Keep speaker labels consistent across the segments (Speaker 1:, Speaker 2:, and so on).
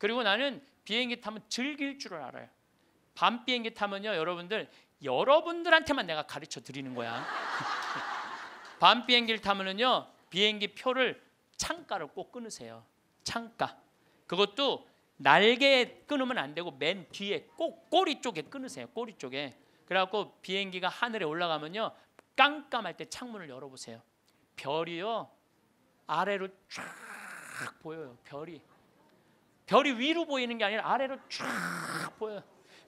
Speaker 1: 그리고 나는 비행기 타면 즐길 줄 알아요. 밤 비행기 타면요, 여러분들 여러분들한테만 내가 가르쳐 드리는 거야. 밤 비행기를 타면은요, 비행기 표를 창가를 꼭 끊으세요. 창가. 그것도 날개에 끊으면 안 되고 맨 뒤에 꼭 꼬리 쪽에 끊으세요. 꼬리 쪽에. 그래갖고 비행기가 하늘에 올라가면요, 깜깜할 때 창문을 열어보세요. 별이요 아래로 쫙 보여요. 별이 별이 위로 보이는 게 아니라 아래로 쫙 보여요.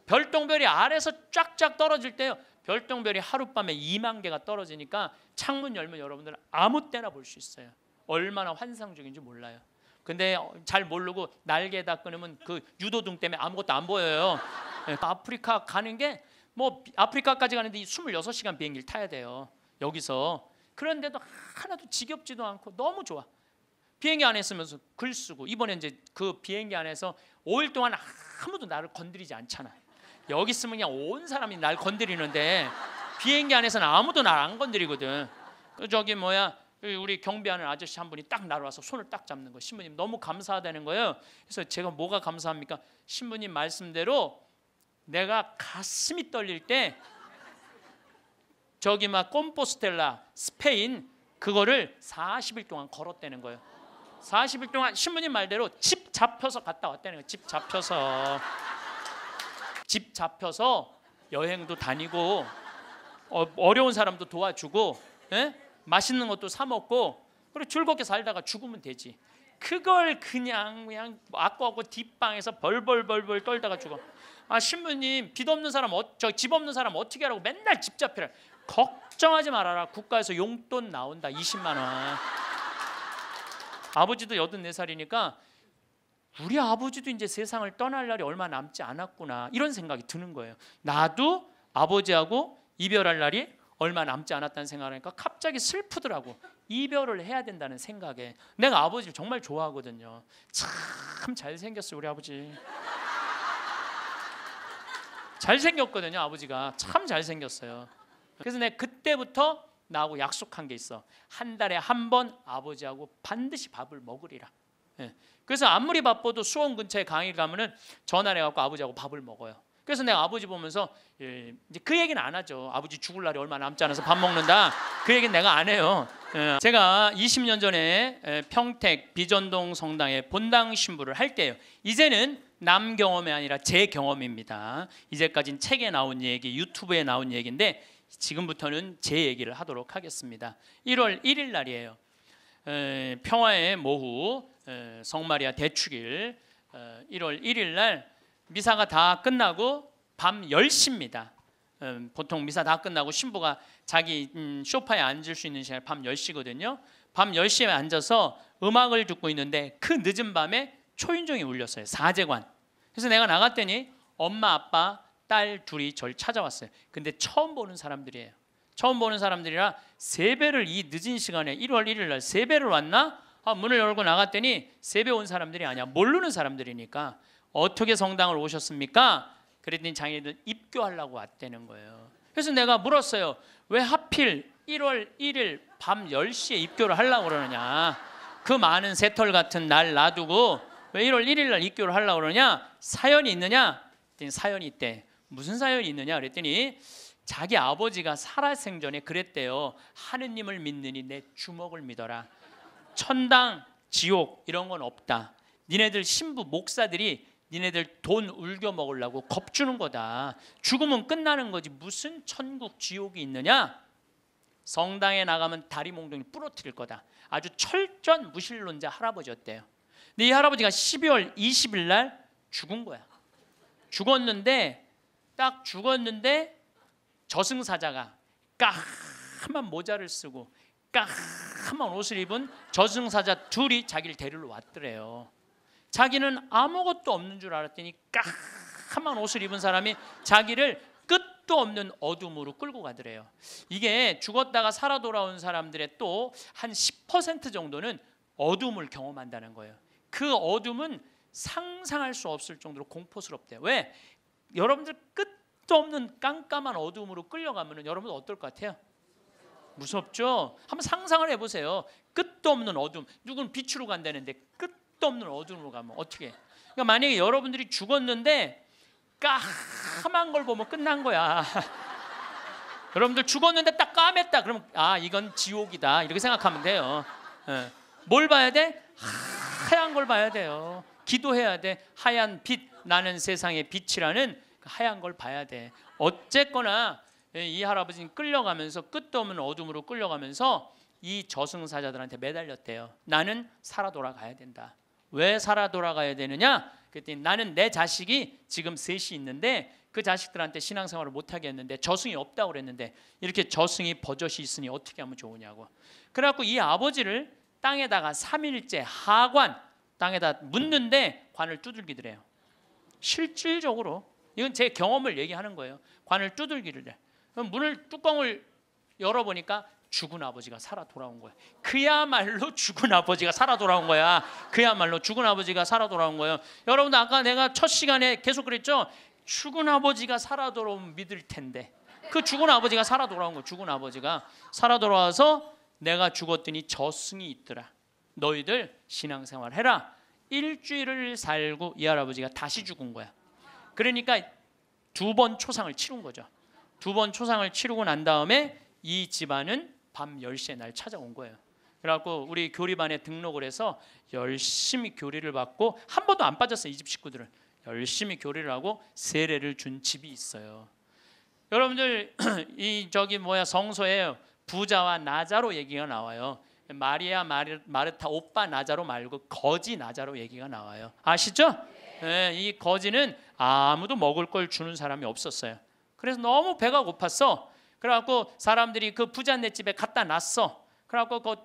Speaker 1: 별똥별이 아래서 쫙쫙 떨어질 때요. 별똥별이 하룻밤에 2만 개가 떨어지니까 창문 열면 여러분들은 아무 때나 볼 수 있어요. 얼마나 환상적인지 몰라요. 근데 어, 잘 모르고 날개다 끊으면 그 유도등 때문에 아무것도 안 보여요. 예, 그 아프리카 가는 게 뭐 아프리카까지 가는데 26시간 비행기를 타야 돼요. 여기서 그런데도 하나도 지겹지도 않고 너무 좋아. 비행기 안에 있으면서 글 쓰고 이번에 이제 그 비행기 안에서 5일 동안 아무도 나를 건드리지 않잖아. 여기 있으면 그냥 온 사람이 날 건드리는데 비행기 안에서는 아무도 날 안 건드리거든. 그 저기 뭐야 그 우리 경비하는 아저씨 한 분이 딱 나를 와서 손을 딱 잡는 거. 신부님 너무 감사하다는 거예요. 그래서 제가 뭐가 감사합니까? 신부님 말씀대로 내가 가슴이 떨릴 때 저기 막 꼼포스텔라 스페인 그거를 40일 동안 걸었다는 거예요. 40일 동안 신부님 말대로 집 잡혀서 갔다 왔다는 거예요. 집 잡혀서 집 잡혀서 여행도 다니고 어, 려운 사람도 도와주고 에? 예? 맛있는 것도 사 먹고 그리고 즐겁게 살다가 죽으면 되지. 그걸 그냥 그냥 아까하고 뒷방에서 벌벌벌벌 떨다가 죽어. 아 신부님 빚 없는 사람 어, 저집 없는 사람 어떻게 하라고 맨날 집 잡히라. 걱정하지 말아라. 국가에서 용돈 나온다. 20만 원. 아버지도 84살이니까 우리 아버지도 이제 세상을 떠날 날이 얼마 남지 않았구나 이런 생각이 드는 거예요. 나도 아버지하고 이별할 날이 얼마 남지 않았다는 생각을 하니까 갑자기 슬프더라고. 이별을 해야 된다는 생각에 내가 아버지를 정말 좋아하거든요. 참잘생겼어 우리 아버지. 잘생겼거든요 아버지가 참 잘생겼어요. 그래서 내 그때부터 나하고 약속한 게 있어. 한 달에 한 번 아버지하고 반드시 밥을 먹으리라. 예. 그래서 아무리 바빠도 수원 근처에 강의 를 가면은 전화를 해갖고 아버지하고 밥을 먹어요. 그래서 내가 아버지 보면서 예, 이제 그 얘기는 안 하죠. 아버지 죽을 날이 얼마 남지 않아서 밥 먹는다. 그 얘기는 내가 안 해요. 예. 제가 20년 전에 평택 비전동 성당에 본당 신부를 할 때요. 이제는 남 경험이 아니라 제 경험입니다. 이제까지는 책에 나온 얘기, 유튜브에 나온 얘기인데 지금부터는 제 얘기를 하도록 하겠습니다. 1월 1일 날이에요. 에, 평화의 모후 에, 성마리아 대축일 에, 어, 1월 1일 날 미사가 다 끝나고 밤 10시입니다. 보통 미사 다 끝나고 신부가 자기 음, 쇼파에 앉을 수 있는 시간이 밤 10시거든요. 밤 10시에 앉아서 음악을 듣고 있는데 그 늦은 밤에 초인종이 울렸어요. 사제관. 그래서 내가 나갔더니 엄마 아빠 딸 둘이 절 찾아왔어요. 근데 처음 보는 사람들이에요. 처음 보는 사람들이라 세배를 이 늦은 시간에 1월 1일 날 세배를 왔나? 아, 문을 열고 나갔더니 세배 온 사람들이 아니야. 모르는 사람들이니까 어떻게 성당을 오셨습니까? 그랬더니 장애인들 입교하려고 왔다는 거예요. 그래서 내가 물었어요. 왜 하필 1월 1일 밤 10시에 입교를 하려고 그러느냐. 그 많은 새털 같은 날 놔두고 왜 1월 1일 날 입교를 하려고 그러냐? 사연이 있느냐? 사연이 있대. 무슨 사연이 있느냐 그랬더니 자기 아버지가 살아생전에 그랬대요. 하느님을 믿느니 내 주먹을 믿어라. 천당, 지옥 이런 건 없다. 니네들 신부 목사들이 니네들 돈 울겨 먹으려고 겁주는 거다. 죽으면 끝나는 거지 무슨 천국 지옥이 있느냐? 성당에 나가면 다리 몽둥이 부러뜨릴 거다. 아주 철전 무신론자 할아버지였대요. 근데 이 할아버지가 12월 20일 날 죽은 거야. 죽었는데 딱 죽었는데 저승사자가 까만 모자를 쓰고 까만 옷을 입은 저승사자 둘이 자기를 데리러 왔더래요. 자기는 아무것도 없는 줄 알았더니 까만 옷을 입은 사람이 자기를 끝도 없는 어둠으로 끌고 가더래요. 이게 죽었다가 살아 돌아온 사람들의 또 한 10% 정도는 어둠을 경험한다는 거예요. 그 어둠은 상상할 수 없을 정도로 공포스럽대요. 왜? 여러분들 끝도 없는 깜깜한 어둠으로 끌려가면은 여러분 들 어떨 것 같아요? 무섭죠? 한번 상상을 해보세요. 끝도 없는 어둠. 누군 빛으로 간다는데 끝도 없는 어둠으로 가면 어떻게? 그러니까 만약에 여러분들이 죽었는데 까만 걸 보면 끝난 거야. 여러분들 죽었는데 딱 까맸다. 그럼 아 이건 지옥이다 이렇게 생각하면 돼요. 네. 뭘 봐야 돼? 하얀 걸 봐야 돼요. 기도해야 돼. 하얀 빛, 나는 세상의 빛이라는 그 하얀 걸 봐야 돼. 어쨌거나 예, 이 할아버지는 끌려가면서 끝도 없는 어둠으로 끌려가면서 이 저승사자들한테 매달렸대요. 나는 살아 돌아가야 된다. 왜 살아 돌아가야 되느냐? 그랬더니 나는 내 자식이 지금 셋이 있는데 그 자식들한테 신앙생활을 못하게 했는데 저승이 없다고 그랬는데 이렇게 저승이 버젓이 있으니 어떻게 하면 좋으냐고. 그래갖고 이 아버지를 땅에다가 3일째 하관 땅에다 묻는데 관을 두들기더래요. 실질적으로 이건 제 경험을 얘기하는 거예요. 관을 두들기를 문을 뚜껑을 열어보니까 죽은 아버지가 살아 돌아온 거야. 그야말로 죽은 아버지가 살아 돌아온 거야. 그야말로 죽은 아버지가 살아 돌아온 거예요. 여러분들 아까 내가 첫 시간에 계속 그랬죠. 죽은 아버지가 살아 돌아오 믿을 텐데. 그 죽은 아버지가 살아 돌아온 거. 죽은 아버지가 살아 돌아와서 내가 죽었더니 저승이 있더라. 너희들 신앙생활 해라. 일주일을 살고 이 할아버지가 다시 죽은 거야. 그러니까 두 번 초상을 치른 거죠. 두 번 초상을 치르고 난 다음에 이 집안은 밤 10시에 날 찾아온 거예요. 그래갖고 우리 교리반에 등록을 해서 열심히 교리를 받고 한 번도 안 빠졌어요. 이집 식구들은. 열심히 교리를 하고 세례를 준 집이 있어요. 여러분들 이 저기 뭐야 성서에 부자와 나자로 얘기가 나와요. 마리아 마르, 마르타 오빠 나자로 말고 거지 나자로 얘기가 나와요. 아시죠? 네, 이 거지는 아무도 먹을 걸 주는 사람이 없었어요. 그래서 너무 배가 고팠어. 그래갖고 사람들이 그 부잣네 집에 갖다 놨어. 그래갖고 그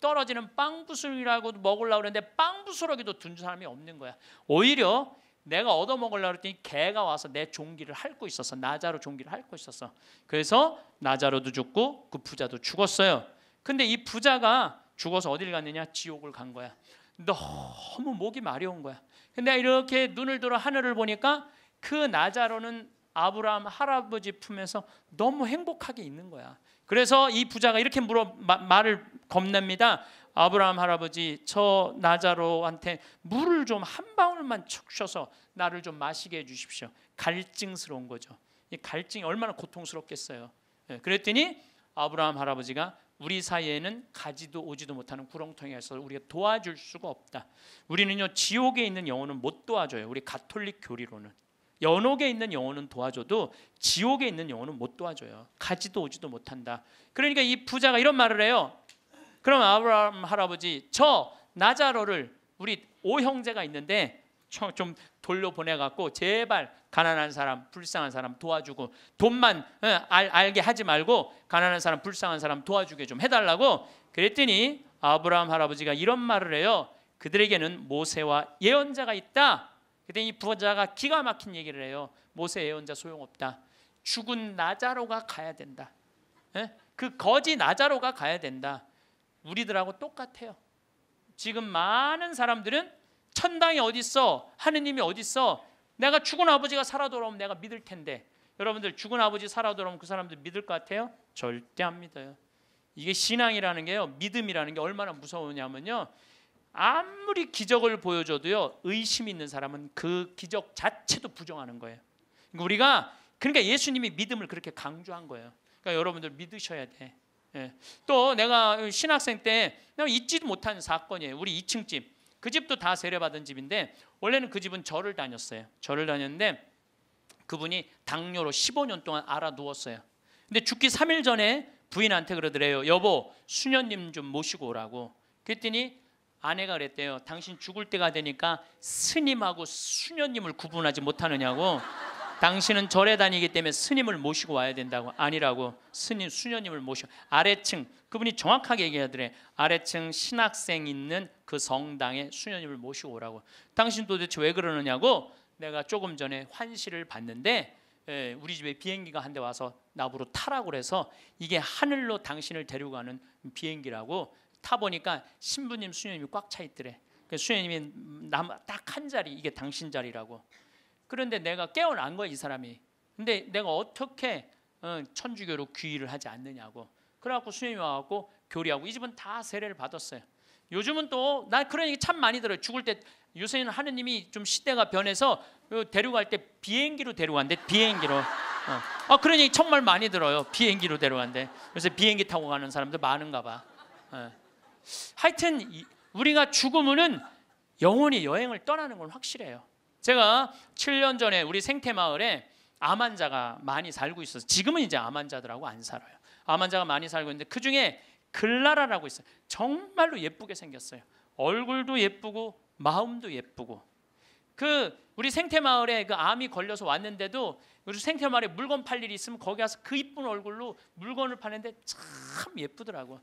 Speaker 1: 떨어지는 빵부술이라고 먹으려고 그랬는데 빵부스러기도 둔 사람이 없는 거야. 오히려 내가 얻어먹으려고 했더니 개가 와서 내 종기를 핥고 있었어. 나자로 종기를 핥고 있었어. 그래서 나자로도 죽고 그 부자도 죽었어요. 근데 이 부자가 죽어서 어딜 갔느냐? 지옥을 간 거야. 너무 목이 마려운 거야. 근데 이렇게 눈을 들어 하늘을 보니까 그 나자로는 아브라함 할아버지 품에서 너무 행복하게 있는 거야. 그래서 이 부자가 이렇게 물어 마, 말을 겁냅니다. 아브라함 할아버지 저 나자로한테 물을 좀 한 방울만 축셔서 나를 좀 마시게 해주십시오. 갈증스러운 거죠. 이 갈증이 얼마나 고통스럽겠어요. 예, 그랬더니 아브라함 할아버지가 우리 사이에는 가지도 오지도 못하는 구렁텅이에서 우리가 도와줄 수가 없다. 우리는요 지옥에 있는 영혼은 못 도와줘요. 우리 가톨릭 교리로는 연옥에 있는 영혼은 도와줘도 지옥에 있는 영혼은 못 도와줘요. 가지도 오지도 못한다. 그러니까 이 부자가 이런 말을 해요. 그럼 아브라함 할아버지 저 나자로를 우리 오 형제가 있는데 좀 돌려 보내 갖고 제발 가난한 사람, 불쌍한 사람 도와주고 돈만 알, 알게 하지 말고 가난한 사람, 불쌍한 사람 도와주게 좀 해달라고 그랬더니 아브라함 할아버지가 이런 말을 해요. 그들에게는 모세와 예언자가 있다. 그때 이 부자가 기가 막힌 얘기를 해요. 모세 예언자 소용없다. 죽은 나자로가 가야 된다. 그 거지 나자로가 가야 된다. 우리들하고 똑같아요. 지금 많은 사람들은 천당이 어디 있어? 하느님이 어디 있어? 내가 죽은 아버지가 살아 돌아오면 내가 믿을 텐데 여러분들 죽은 아버지 살아 돌아오면 그 사람들 믿을 것 같아요? 절대 안 믿어요. 이게 신앙이라는 게요. 믿음이라는 게 얼마나 무서우냐면요. 아무리 기적을 보여줘도요. 의심 이 있는 사람은 그 기적 자체도 부정하는 거예요. 그러니까 우리가 그러니까 예수님이 믿음을 그렇게 강조한 거예요. 그러니까 여러분들 믿으셔야 돼. 예. 또 내가 신학생 때 내가 잊지도 못한 사건이에요. 우리 2층 집그 집도 다 세례받은 집인데 원래는 그 집은 절을 다녔어요. 절을 다녔는데 그분이 당뇨로 15년 동안 알아 누웠어요. 근데 죽기 3일 전에 부인한테 그러더래요. 여보, 수녀님 좀 모시고 오라고. 그랬더니 아내가 그랬대요. 당신 죽을 때가 되니까 스님하고 수녀님을 구분하지 못하느냐고. 당신은 절에 다니기 때문에 스님을 모시고 와야 된다고 아니라고 스님 수녀님을 모셔 아래층 그분이 정확하게 얘기하더래 아래층 신학생 있는 그 성당에 수녀님을 모시고 오라고 당신 도대체 왜 그러느냐고 내가 조금 전에 환시를 봤는데 에, 예, 우리 집에 비행기가 한 대 와서 나부로 타라고 그래서 이게 하늘로 당신을 데려가는 비행기라고 타보니까 신부님 수녀님이 꽉 차 있더래 그 수녀님이 남딱한 자리 이게 당신 자리라고 그런데 내가 깨어난 거야 이 사람이. 근데 내가 어떻게 어, 천주교로 귀의를 하지 않느냐고. 그래갖고 수님 와갖고 교리하고 이 집은 다 세례를 받았어요. 요즘은 또나 그런 얘기 참 많이 들어요. 죽을 때 요새는 하느님이 좀 시대가 변해서 데려갈 때 비행기로 데려간대 비행기로. 어. 아 그런 얘기 정말 많이 들어요. 비행기로 데려간대. 요새 비행기 타고 가는 사람들 많은가 봐. 어. 하여튼 우리가 죽으면은 영원히 여행을 떠나는 건 확실해요. 제가 7년 전에 우리 생태마을에 암 환자가 많이 살고 있어서 지금은 이제 암 환자들하고 안 살아요. 암 환자가 많이 살고 있는데 그 중에 글라라라고 있어요. 정말로 예쁘게 생겼어요. 얼굴도 예쁘고 마음도 예쁘고 그 우리 생태마을에 그 암이 걸려서 왔는데도 우리 생태마을에 물건 팔 일이 있으면 거기 가서 그 이쁜 얼굴로 물건을 파는데 참 예쁘더라고.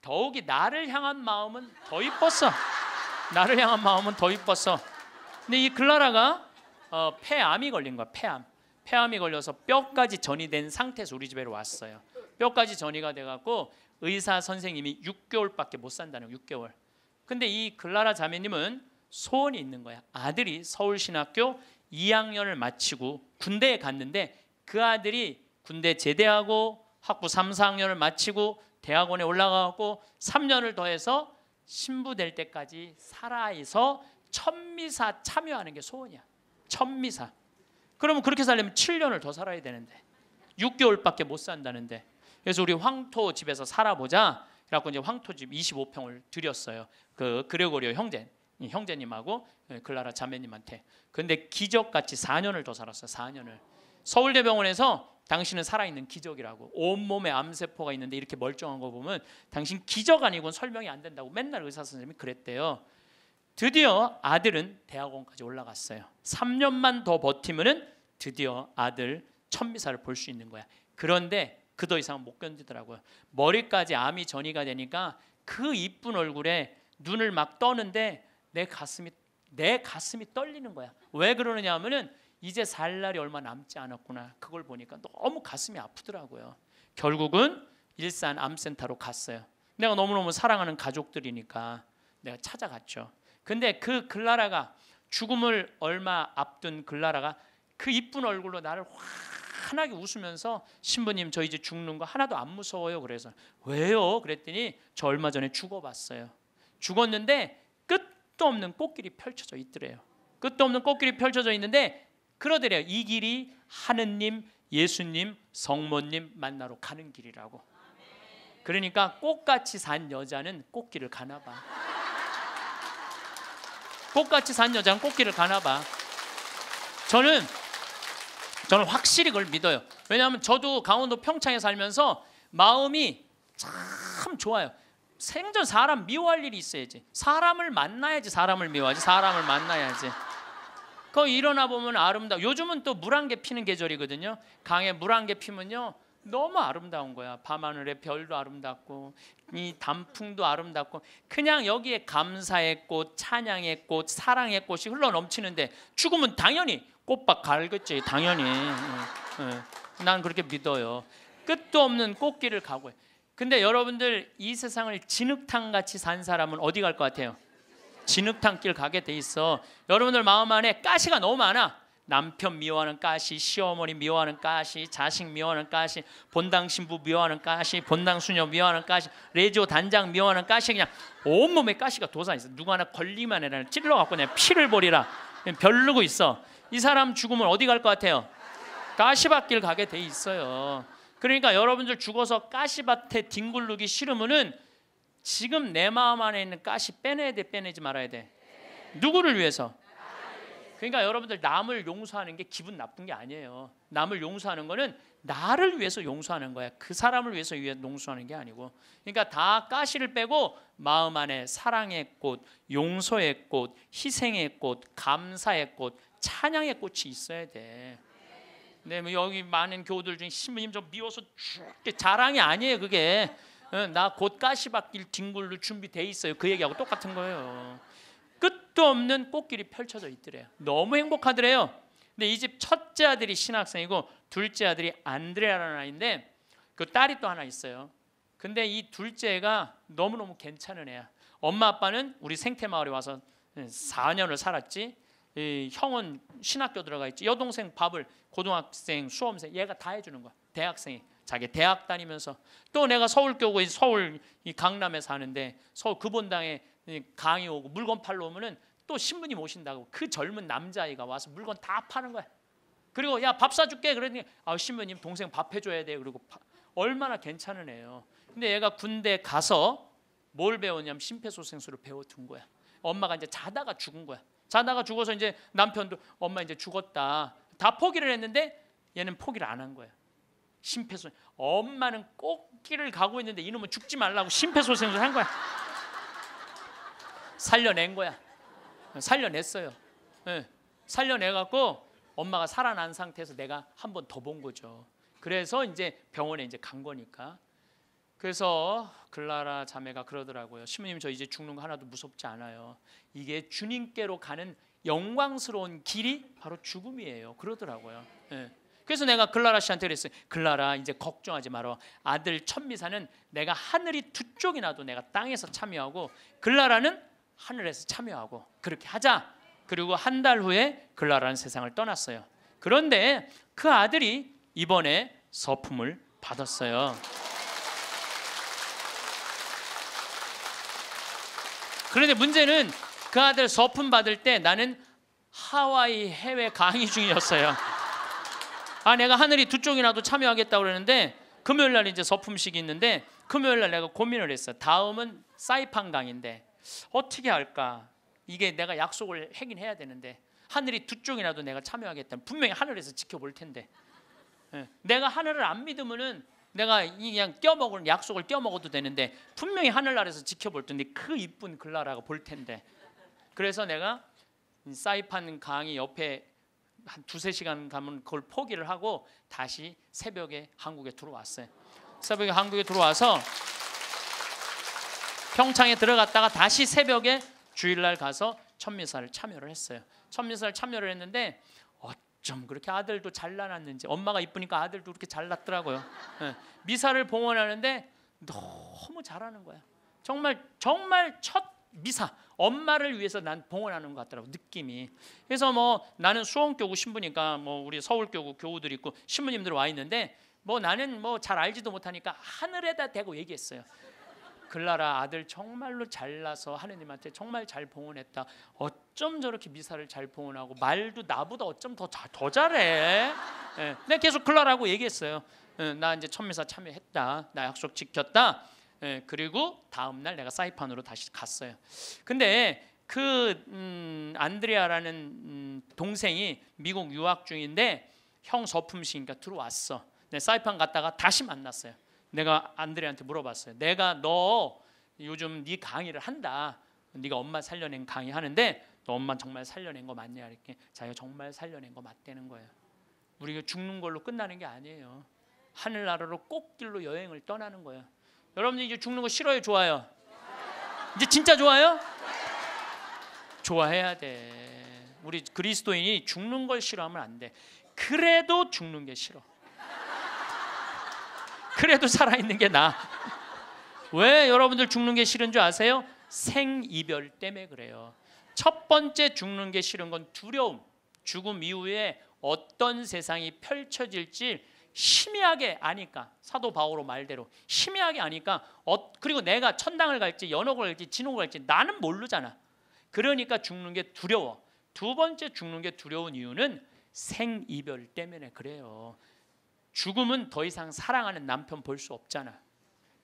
Speaker 1: 더욱이 나를 향한 마음은 더 이뻤어. 나를 향한 마음은 더 이뻤어. 근데 이 클라라가 어, 폐암이 걸린 거야. 폐암. 폐암이 걸려서 뼈까지 전이 된 상태에서 우리 집에 왔어요. 뼈까지 전이가 돼갖고 의사 선생님이 6개월밖에 못 산다는 6개월. 근데 이 글라라 자매님은 소원이 있는 거야. 아들이 서울신학교 2학년을 마치고 군대에 갔는데 그 아들이 군대 제대하고 학부 3, 4학년을 마치고 대학원에 올라가고 3년을 더해서 신부 될 때까지 살아서 천미사 참여하는 게 소원이야. 천미사. 그러면 그렇게 살려면 7년을 더 살아야 되는데 6개월밖에 못 산다는데 그래서 우리 황토 집에서 살아보자. 라고 이제 황토 집 25평을 드렸어요. 그 그레고리오 형제 형제님하고 예, 글라라 자매님한테. 근데 기적같이 4년을 더 살았어요. 4년을. 서울대병원에서 당신은 살아있는 기적이라고 온몸에 암세포가 있는데 이렇게 멀쩡한 거 보면 당신 기적 아니곤 설명이 안 된다고 맨날 의사 선생님이 그랬대요. 드디어 아들은 대학원까지 올라갔어요. 3년만 더 버티면은 드디어 아들 천미사를 볼 수 있는 거야. 그런데 그 더 이상 못 견디더라고요. 머리까지 암이 전이가 되니까 그 이쁜 얼굴에 눈을 막 떠는데 내 가슴이 내 가슴이 떨리는 거야. 왜 그러느냐 하면은 이제 살 날이 얼마 남지 않았구나. 그걸 보니까 너무 가슴이 아프더라고요. 결국은 일산 암센터로 갔어요. 내가 너무너무 사랑하는 가족들이니까 내가 찾아갔죠. 근데 그 글라라가 죽음을 얼마 앞둔 글라라가 그 이쁜 얼굴로 나를 환하게 웃으면서 신부님 저 이제 죽는 거 하나도 안 무서워요. 그래서 왜요? 그랬더니 저 얼마 전에 죽어봤어요. 죽었는데 끝도 없는 꽃길이 펼쳐져 있더래요. 끝도 없는 꽃길이 펼쳐져 있는데 그러더래요. 이 길이 하느님, 예수님, 성모님 만나러 가는 길이라고. 그러니까 꽃같이 산 여자는 꽃길을 가나 봐. 꽃같이 산 여자는 꽃길을 가나 봐. 저는 저는 확실히 그걸 믿어요. 왜냐하면 저도 강원도 평창에 살면서 마음이 참 좋아요. 생전 사람 미워할 일이 있어야지. 사람을 만나야지 사람을 미워하지. 사람을 만나야지. 거 일어나 보면 아름다워. 요즘은 또물한개 피는 계절이거든요. 강에 물한개 피면요. 너무 아름다운 거야. 밤하늘의 별도 아름답고 이 단풍도 아름답고 그냥 여기에 감사의 꽃, 찬양의 꽃, 사랑의 꽃이 흘러 넘치는데 죽으면 당연히 꽃밭 갈겠지. 당연히. 난 그렇게 믿어요. 끝도 없는 꽃길을 가고. 근데 여러분들 이 세상을 진흙탕 같이 산 사람은 어디 갈 것 같아요? 진흙탕길 가게 돼 있어. 여러분들 마음 안에 가시가 너무 많아. 남편 미워하는 까시 시어머니 미워하는 까시 자식 미워하는 까시 본당 신부 미워하는 까시 본당 수녀 미워하는 까시 레조 단장 미워하는 까시 그냥 온몸에 까시가 도사있어. 누가 하나 걸리만 해라. 찔러 갖고 그냥 피를 버리라. 별르고 있어. 이 사람 죽으면 어디 갈 것 같아요? 까시밭길 가게 돼 있어요. 그러니까 여러분들 죽어서 까시밭에 뒹굴르기 싫으면은 지금 내 마음 안에 있는 까시 빼내야 돼, 빼내지 말아야 돼. 누구를 위해서? 그러니까 여러분들 남을 용서하는 게 기분 나쁜 게 아니에요. 남을 용서하는 거는 나를 위해서 용서하는 거야. 그 사람을 위해서 용서하는 게 아니고. 그러니까 다 가시를 빼고 마음 안에 사랑의 꽃, 용서의 꽃, 희생의 꽃, 감사의 꽃, 찬양의 꽃이 있어야 돼. 네, 뭐 여기 많은 교우들 중에 신부님 좀 미워서 죽게 자랑이 아니에요. 그게 어, 나곧 가시 박길 뒹굴로 준비돼 있어요. 그 얘기하고 똑같은 거예요. 끝도 없는 꽃길이 펼쳐져 있더래요. 너무 행복하더래요. 근데 이 집 첫째 아들이 신학생이고 둘째 아들이 안드레아라는 아이인데 그 딸이 또 하나 있어요. 근데 이 둘째가 너무너무 괜찮은 애야. 엄마 아빠는 우리 생태 마을에 와서 4년을 예, 살았지. 형은 신학교 들어가 있지. 여동생 밥을 고등학생, 수험생 얘가 다 해주는 거야. 대학생이 자기 대학 다니면서 또 내가 서울 교구 서울 이 강남에 사는데 서울 그분당에 강이 오고 물건 팔러 오면은 또 신부님 모신다고 그 젊은 남자아이가 와서 물건 다 파는 거야. 그리고 야 밥 사줄게 그러니 아 신부님 동생 밥 해줘야 돼 그리고 파, 얼마나 괜찮은 애요. 근데 얘가 군대 가서 뭘 배웠냐면 심폐소생술을 배워둔 거야. 엄마가 이제 자다가 죽은 거야. 자다가 죽어서 이제 남편도 엄마 이제 죽었다. 다 포기를 했는데 얘는 포기를 안 한 거야. 심폐소생. 엄마는 꽃길을 가고 있는데 이놈은 죽지 말라고 심폐소생술 한 거야. 살려낸 거야. 살려냈어요. 네. 살려내갖고 엄마가 살아난 상태에서 내가 한 번 더 본 거죠. 그래서 이제 병원에 이제 간 거니까. 그래서 글라라 자매가 그러더라고요. 시부님 저 이제 죽는 거 하나도 무섭지 않아요. 이게 주님께로 가는 영광스러운 길이 바로 죽음이에요. 그러더라고요. 네. 그래서 내가 글라라 씨한테 그랬어요. 글라라 이제 걱정하지 마라. 아들 천미사는 내가 하늘이 두 쪽이 나도 내가 땅에서 참여하고 글라라는 하늘에서 참여하고 그렇게 하자. 그리고 한 달 후에 글라라는 세상을 떠났어요. 그런데 그 아들이 이번에 서품을 받았어요. 그런데 문제는 그 아들 서품 받을 때 나는 하와이 해외 강의 중이었어요. 아 내가 하늘이 두 쪽이라도 참여하겠다고 그러는데 금요일 날 이제 서품식이 있는데 금요일 날 내가 고민을 했어. 다음은 사이판 강인데 어떻게 할까? 이게 내가 약속을 하긴 해야 되는데 하늘이 두 쪽이라도 내가 참여하겠다 분명히 하늘에서 지켜볼 텐데 예, 내가 하늘을 안 믿으면은 내가 그냥 껴먹을 약속을 껴먹어도 되는데 분명히 하늘 아래서 지켜볼 텐데 그 이쁜 글라라가 볼 텐데 그래서 내가 사이판 강의 옆에 한 두세 시간 가면 그걸 포기를 하고 다시 새벽에 한국에 들어왔어요. 새벽에 한국에 들어와서 평창에 들어갔다가 다시 새벽에 주일날 가서 천미사를 참여를 했어요. 천미사를 참여를 했는데 어쩜 그렇게 아들도 잘나았는지 엄마가 이쁘니까 아들도 그렇게 잘났더라고요. 네. 예. 미사를 봉헌하는데 너무 잘하는 거야. 정말 정말 첫 미사 엄마를 위해서 난 봉헌하는 것 같더라고 느낌이 그래서 뭐 나는 수원교구 신부니까 뭐 우리 서울교구 교우들 있고 신부님들 와 있는데 뭐 나는 뭐 잘 알지도 못하니까 하늘에다 대고 얘기했어요 글라라 아들 정말로 잘나서 하느님한테 정말 잘 봉헌했다. 어쩜 저렇게 미사를 잘 봉헌하고 말도 나보다 어쩜 더, 더 잘해. 예, 네, 내가 계속 글라라고 얘기했어요. 예, 나 이제 천미사 참여했다. 나 약속 지켰다. 네, 그리고 다음 날 내가 사이판으로 다시 갔어요. 근데 그 음, 안드레아라는 음, 동생이 미국 유학 중인데 형 서품시니까 들어왔어. 네, 사이판 갔다가 다시 만났어요. 내가 안드레한테 물어봤어요. 내가 너 요즘 네 강의를 한다. 네가 엄마 살려낸 강의 하는데 너 엄마 정말 살려낸 거 맞냐 이렇게 자기가 정말 살려낸 거 맞대는 거예요. 우리가 죽는 걸로 끝나는 게 아니에요. 하늘나라로 꽃길로 여행을 떠나는 거예요. 여러분들 이제 죽는 거 싫어요, 좋아요? 이제 진짜 좋아요? 좋아해야 돼. 우리 그리스도인이 죽는 걸 싫어하면 안 돼. 그래도 죽는 게 싫어. 그래도 살아있는 게 나. 왜 여러분들 죽는 게 싫은 줄 아세요? 생이별 때문에 그래요. 첫 번째 죽는 게 싫은 건 두려움. 죽음 이후에 어떤 세상이 펼쳐질지 심히하게 아니까 사도 바오로 말대로 심히하게 아니까 어, 그리고 내가 천당을 갈지 연옥을 갈지 진옥을 갈지 나는 모르잖아. 그러니까 죽는 게 두려워. 두 번째 죽는 게 두려운 이유는 생이별 때문에 그래요. 죽음은 더 이상 사랑하는 남편 볼 수 없잖아.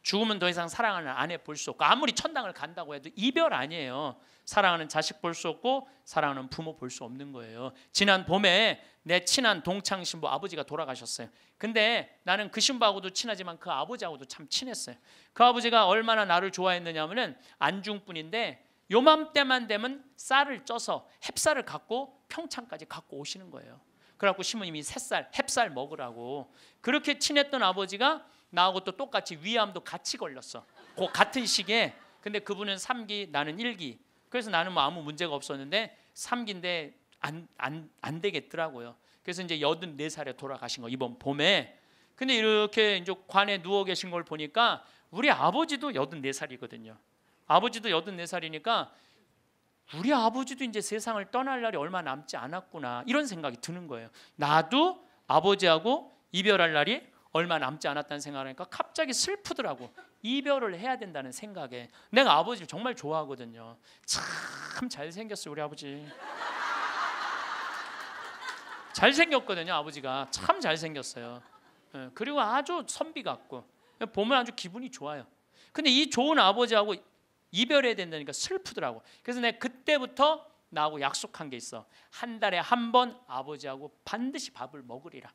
Speaker 1: 죽음은 더 이상 사랑하는 아내 볼 수 없고 아무리 천당을 간다고 해도 이별 아니에요. 사랑하는 자식 볼 수 없고 사랑하는 부모 볼 수 없는 거예요. 지난 봄에 내 친한 동창 신부 아버지가 돌아가셨어요. 근데 나는 그 신부하고도 친하지만 그 아버지하고도 참 친했어요. 그 아버지가 얼마나 나를 좋아했느냐면은 안중뿐인데 요맘때만 되면 쌀을 쪄서 햅쌀을 갖고 평창까지 갖고 오시는 거예요. 그래갖고 시모님이 셋살, 햅쌀 먹으라고. 그렇게 친했던 아버지가 나하고 또 똑같이 위암도 같이 걸렸어. 그 같은 시기에. 근데 그분은 3기, 나는 1기. 그래서 나는 뭐 아무 문제가 없었는데 3기인데 안, 안, 안 되겠더라고요. 그래서 이제 84살에 돌아가신 거 이번 봄에. 근데 이렇게 이제 관에 누워 계신 걸 보니까 우리 아버지도 84살이거든요. 아버지도 84살이니까 우리 아버지도 이제 세상을 떠날 날이 얼마 남지 않았구나 이런 생각이 드는 거예요. 나도 아버지하고 이별할 날이 얼마 남지 않았다는 생각을 하니까 갑자기 슬프더라고. 이별을 해야 된다는 생각에 내가 아버지를 정말 좋아하거든요. 참 잘생겼어요 우리 아버지. 잘생겼거든요 아버지가 참 잘생겼어요. 예, 그리고 아주 선비 같고 보면 아주 기분이 좋아요. 근데 이 좋은 아버지하고 이별해야 된다니까 슬프더라고. 그래서 내가 그때부터 나하고 약속한 게 있어. 한 달에 한 번 아버지하고 반드시 밥을 먹으리라.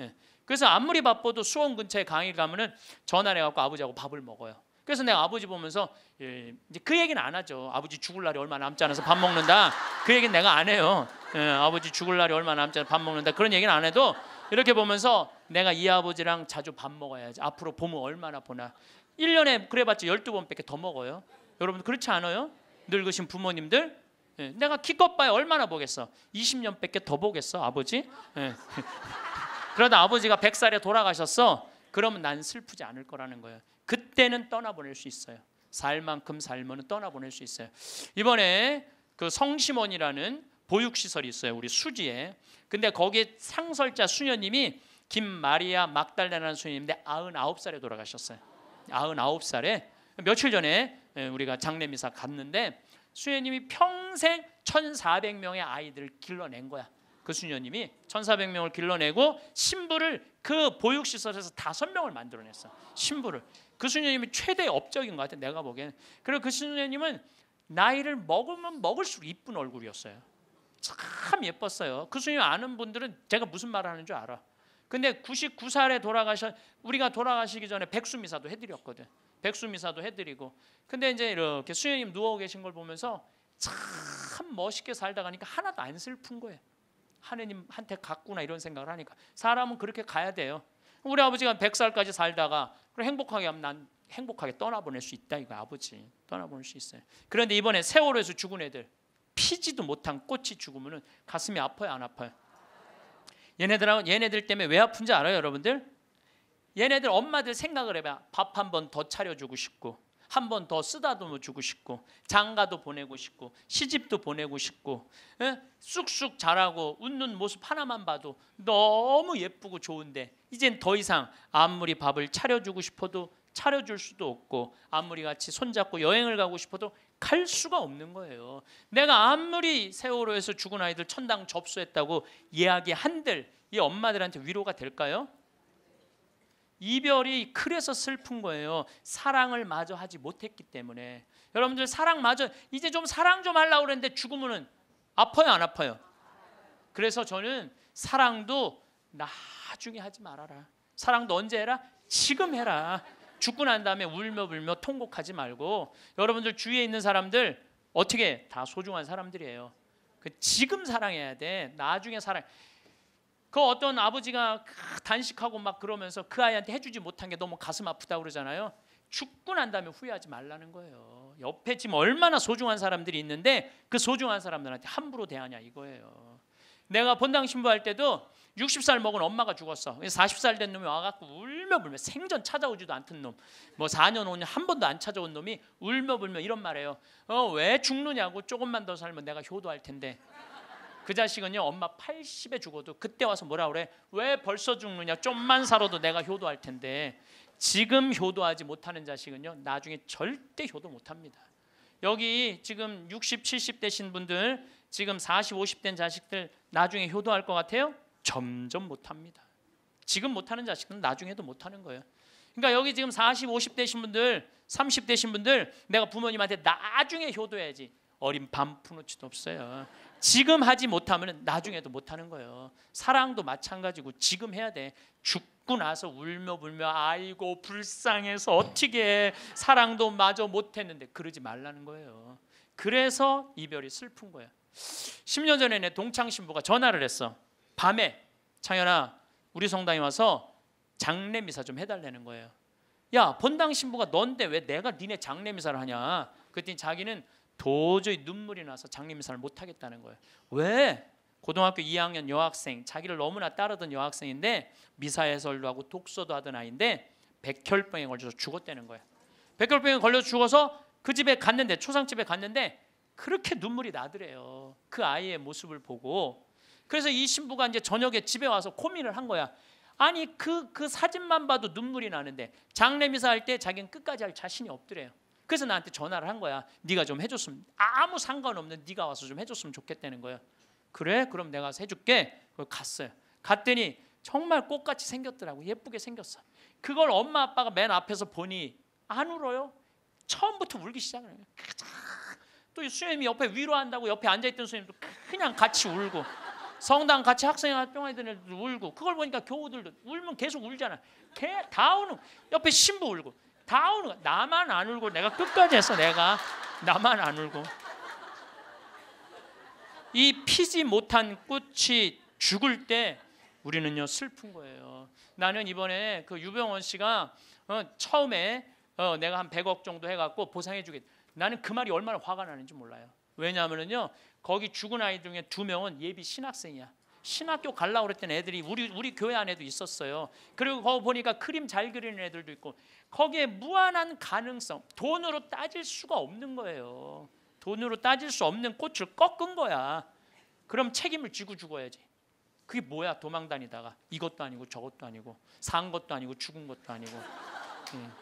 Speaker 1: 예. 그래서 아무리 바빠도 수원 근처에 강의 를 가면은 전화를 해갖고 아버지하고 밥을 먹어요. 그래서 내가 아버지 보면서 예, 이제 그 얘기는 안 하죠. 아버지 죽을 날이 얼마 남지 않아서 밥 먹는다. 그 얘기는 내가 안 해요. 예, 아버지 죽을 날이 얼마 남지 않아서 밥 먹는다. 그런 얘기는 안 해도 이렇게 보면서 내가 이 아버지랑 자주 밥 먹어야지. 앞으로 보면 얼마나 보나. 1년에 그래봤자 12번밖에 더 먹어요. 여러분 그렇지 않아요? 늙으신 부모님들 예, 내가 키껏 봐야 얼마나 보겠어? 20년밖에 더 보겠어 아버지? 예. 그러다 아버지가 100살에 돌아가셨어 그러면 난 슬프지 않을 거라는 거예요 그때는 떠나보낼 수 있어요 살 만큼 살면 떠나보낼 수 있어요 이번에 그 성심원이라는 보육시설이 있어요 우리 수지에 근데 거기에 상설자 수녀님이 김마리아 막달레라 수녀님인데 99살에 돌아가셨어요 99살에 며칠 전에 예, 우리가 장례미사 갔는데 수녀님이 평생 1,400명의 아이들을 길러낸 거야. 그 수녀님이 1,400명을 길러내고 신부를 그 보육 시설에서 다섯 명을 만들어냈어. 신부를. 그 수녀님이 최대 업적인 것 같아. 내가 보기에는. 그리고 그 수녀님은 나이를 먹으면 먹을수록 이쁜 얼굴이었어요. 참 예뻤어요. 그 수녀님 아는 분들은 제가 무슨 말 하는 줄 알아. 근데 99살에 돌아가셔 우리가 돌아가시기 전에 백수 미사도 해드렸거든. 백수 미사도 해드리고 근데 이제 이렇게 수녀님 누워 계신 걸 보면서 참 멋있게 살다 가니까 하나도 안 슬픈 거예요. 하느님한테 갔구나 이런 생각을 하니까 사람은 그렇게 가야 돼요. 우리 아버지가 100살까지 살다가 행복하게 하면 난 행복하게 떠나보낼 수 있다 이거 아버지 떠나보낼 수 있어요. 그런데 이번에 세월호에서 죽은 애들 피지도 못한 꽃이 죽으면 가슴이 아파요 안 아파요. 얘네들하고 얘네들 때문에 왜 아픈지 알아요 여러분들? 얘네들 엄마들 생각을 해봐. 밥 한 번 더 차려주고 싶고 한 번 더 쓰다듬어 주고 싶고 장가도 보내고 싶고 시집도 보내고 싶고 에? 쑥쑥 자라고 웃는 모습 하나만 봐도 너무 예쁘고 좋은데 이젠 더 이상 아무리 밥을 차려주고 싶어도 차려줄 수도 없고 아무리 같이 손잡고 여행을 가고 싶어도 갈 수가 없는 거예요. 내가 아무리 세월호에서 죽은 아이들 천당 접수했다고 이야기한들 이 엄마들한테 위로가 될까요? 이별이 그래서 슬픈 거예요. 사랑을 마저 하지 못했기 때문에. 여러분들 사랑 마저 이제 좀 사랑 좀 하려고 그랬는데 죽으면은 아파요, 안 아파요? 그래서 저는 사랑도 나중에 하지 말아라. 사랑도 언제 해라? 지금 해라. 죽고 난 다음에 울며 불며 통곡하지 말고 여러분들 주위에 있는 사람들 어떻게 다 소중한 사람들이에요. 그 지금 사랑해야 돼. 나중에 사랑. 그 어떤 아버지가 단식하고 막 그러면서 그 아이한테 해주지 못한 게 너무 가슴 아프다 그러잖아요. 죽고 난 다음에 후회하지 말라는 거예요. 옆에 지금 얼마나 소중한 사람들이 있는데 그 소중한 사람들한테 함부로 대하냐 이거예요. 내가 본당 신부할 때도 60살 먹은 엄마가 죽었어. 40살 된 놈이 와갖고 울며 불며 생전 찾아오지도 않던 놈, 뭐 4년 5년 한 번도 안 찾아온 놈이 울며 불며 이런 말해요. 어 왜 죽느냐고 조금만 더 살면 내가 효도할 텐데. 그 자식은요 엄마 80에 죽어도 그때 와서 뭐라 그래 왜 벌써 죽느냐 좀만 살아도 내가 효도할 텐데 지금 효도하지 못하는 자식은요 나중에 절대 효도 못합니다 여기 지금 60, 70대신 분들 지금 40, 50된 자식들 나중에 효도할 것 같아요? 점점 못합니다 지금 못하는 자식은 나중에도 못하는 거예요 그러니까 여기 지금 40, 50대신 분들 30대신 분들 내가 부모님한테 나중에 효도해야지 어린 밤 푸는 짓도 없어요 지금 하지 못하면 나중에도 못하는 거예요. 사랑도 마찬가지고 지금 해야 돼. 죽고 나서 울며 불며 아이고 불쌍해서 어떻게 해. 사랑도 마저 못했는데 그러지 말라는 거예요. 그래서 이별이 슬픈 거예요. 10년 전에 내 동창 신부가 전화를 했어. 밤에 창현아 우리 성당에 와서 장례 미사 좀 해달라는 거예요. 야본당 신부가 넌데 왜 내가 니네 장례 미사를 하냐? 그랬더니 자기는 도저히 눈물이 나서 장례미사를 못 하겠다는 거예요. 왜? 고등학교 2학년 여학생, 자기를 너무나 따르던 여학생인데 미사 해설도 하고 독서도 하던 아이인데 백혈병에 걸려서 죽었다는 거예요. 백혈병에 걸려서 죽어서 그 집에 갔는데 초상집에 갔는데 그렇게 눈물이 나더래요. 그 아이의 모습을 보고 그래서 이 신부가 이제 저녁에 집에 와서 고민을 한 거야. 아니 그그 그 사진만 봐도 눈물이 나는데 장례 미사할 때 자기는 끝까지 할 자신이 없더래요. 그래서 나한테 전화를 한 거야. 네가 좀 해줬으면 아무 상관없는 네가 와서 좀 해줬으면 좋겠다는 거야. 그래? 그럼 내가 해줄게. 갔어요. 갔더니 정말 꽃같이 생겼더라고. 예쁘게 생겼어. 그걸 엄마 아빠가 맨 앞에서 보니 안 울어요. 처음부터 울기 시작을 해요. 또 수님이 옆에 위로한다고 옆에 앉아있던 수님도 그냥 같이 울고 성당 같이 학생이나 병아이들은 울고 그걸 보니까 교우들도 울면 계속 울잖아. 개, 다 우는 옆에 신부 울고 다 우는 거야. 나만 안 울고 내가 끝까지 했어. 내가 나만 안 울고. 이 피지 못한 꽃이 죽을 때 우리는요 슬픈 거예요. 나는 이번에 그 유병원 씨가 어, 처음에 어, 내가 한 100억 정도 해갖고 보상해주겠. 다 나는 그 말이 얼마나 화가 나는지 몰라요. 왜냐하면은요 거기 죽은 아이 중에 두 명은 예비 신학생이야. 신학교 갈라 그랬던 애들이 우리 우리 교회 안에도 있었어요. 그리고 거 보니까 그림 잘 그리는 애들도 있고 거기에 무한한 가능성 돈으로 따질 수가 없는 거예요. 돈으로 따질 수 없는 꽃을 꺾은 거야. 그럼 책임을 지고 죽어야지. 그게 뭐야 도망 다니다가 이것도 아니고 저것도 아니고 산 것도 아니고 죽은 것도 아니고. 음.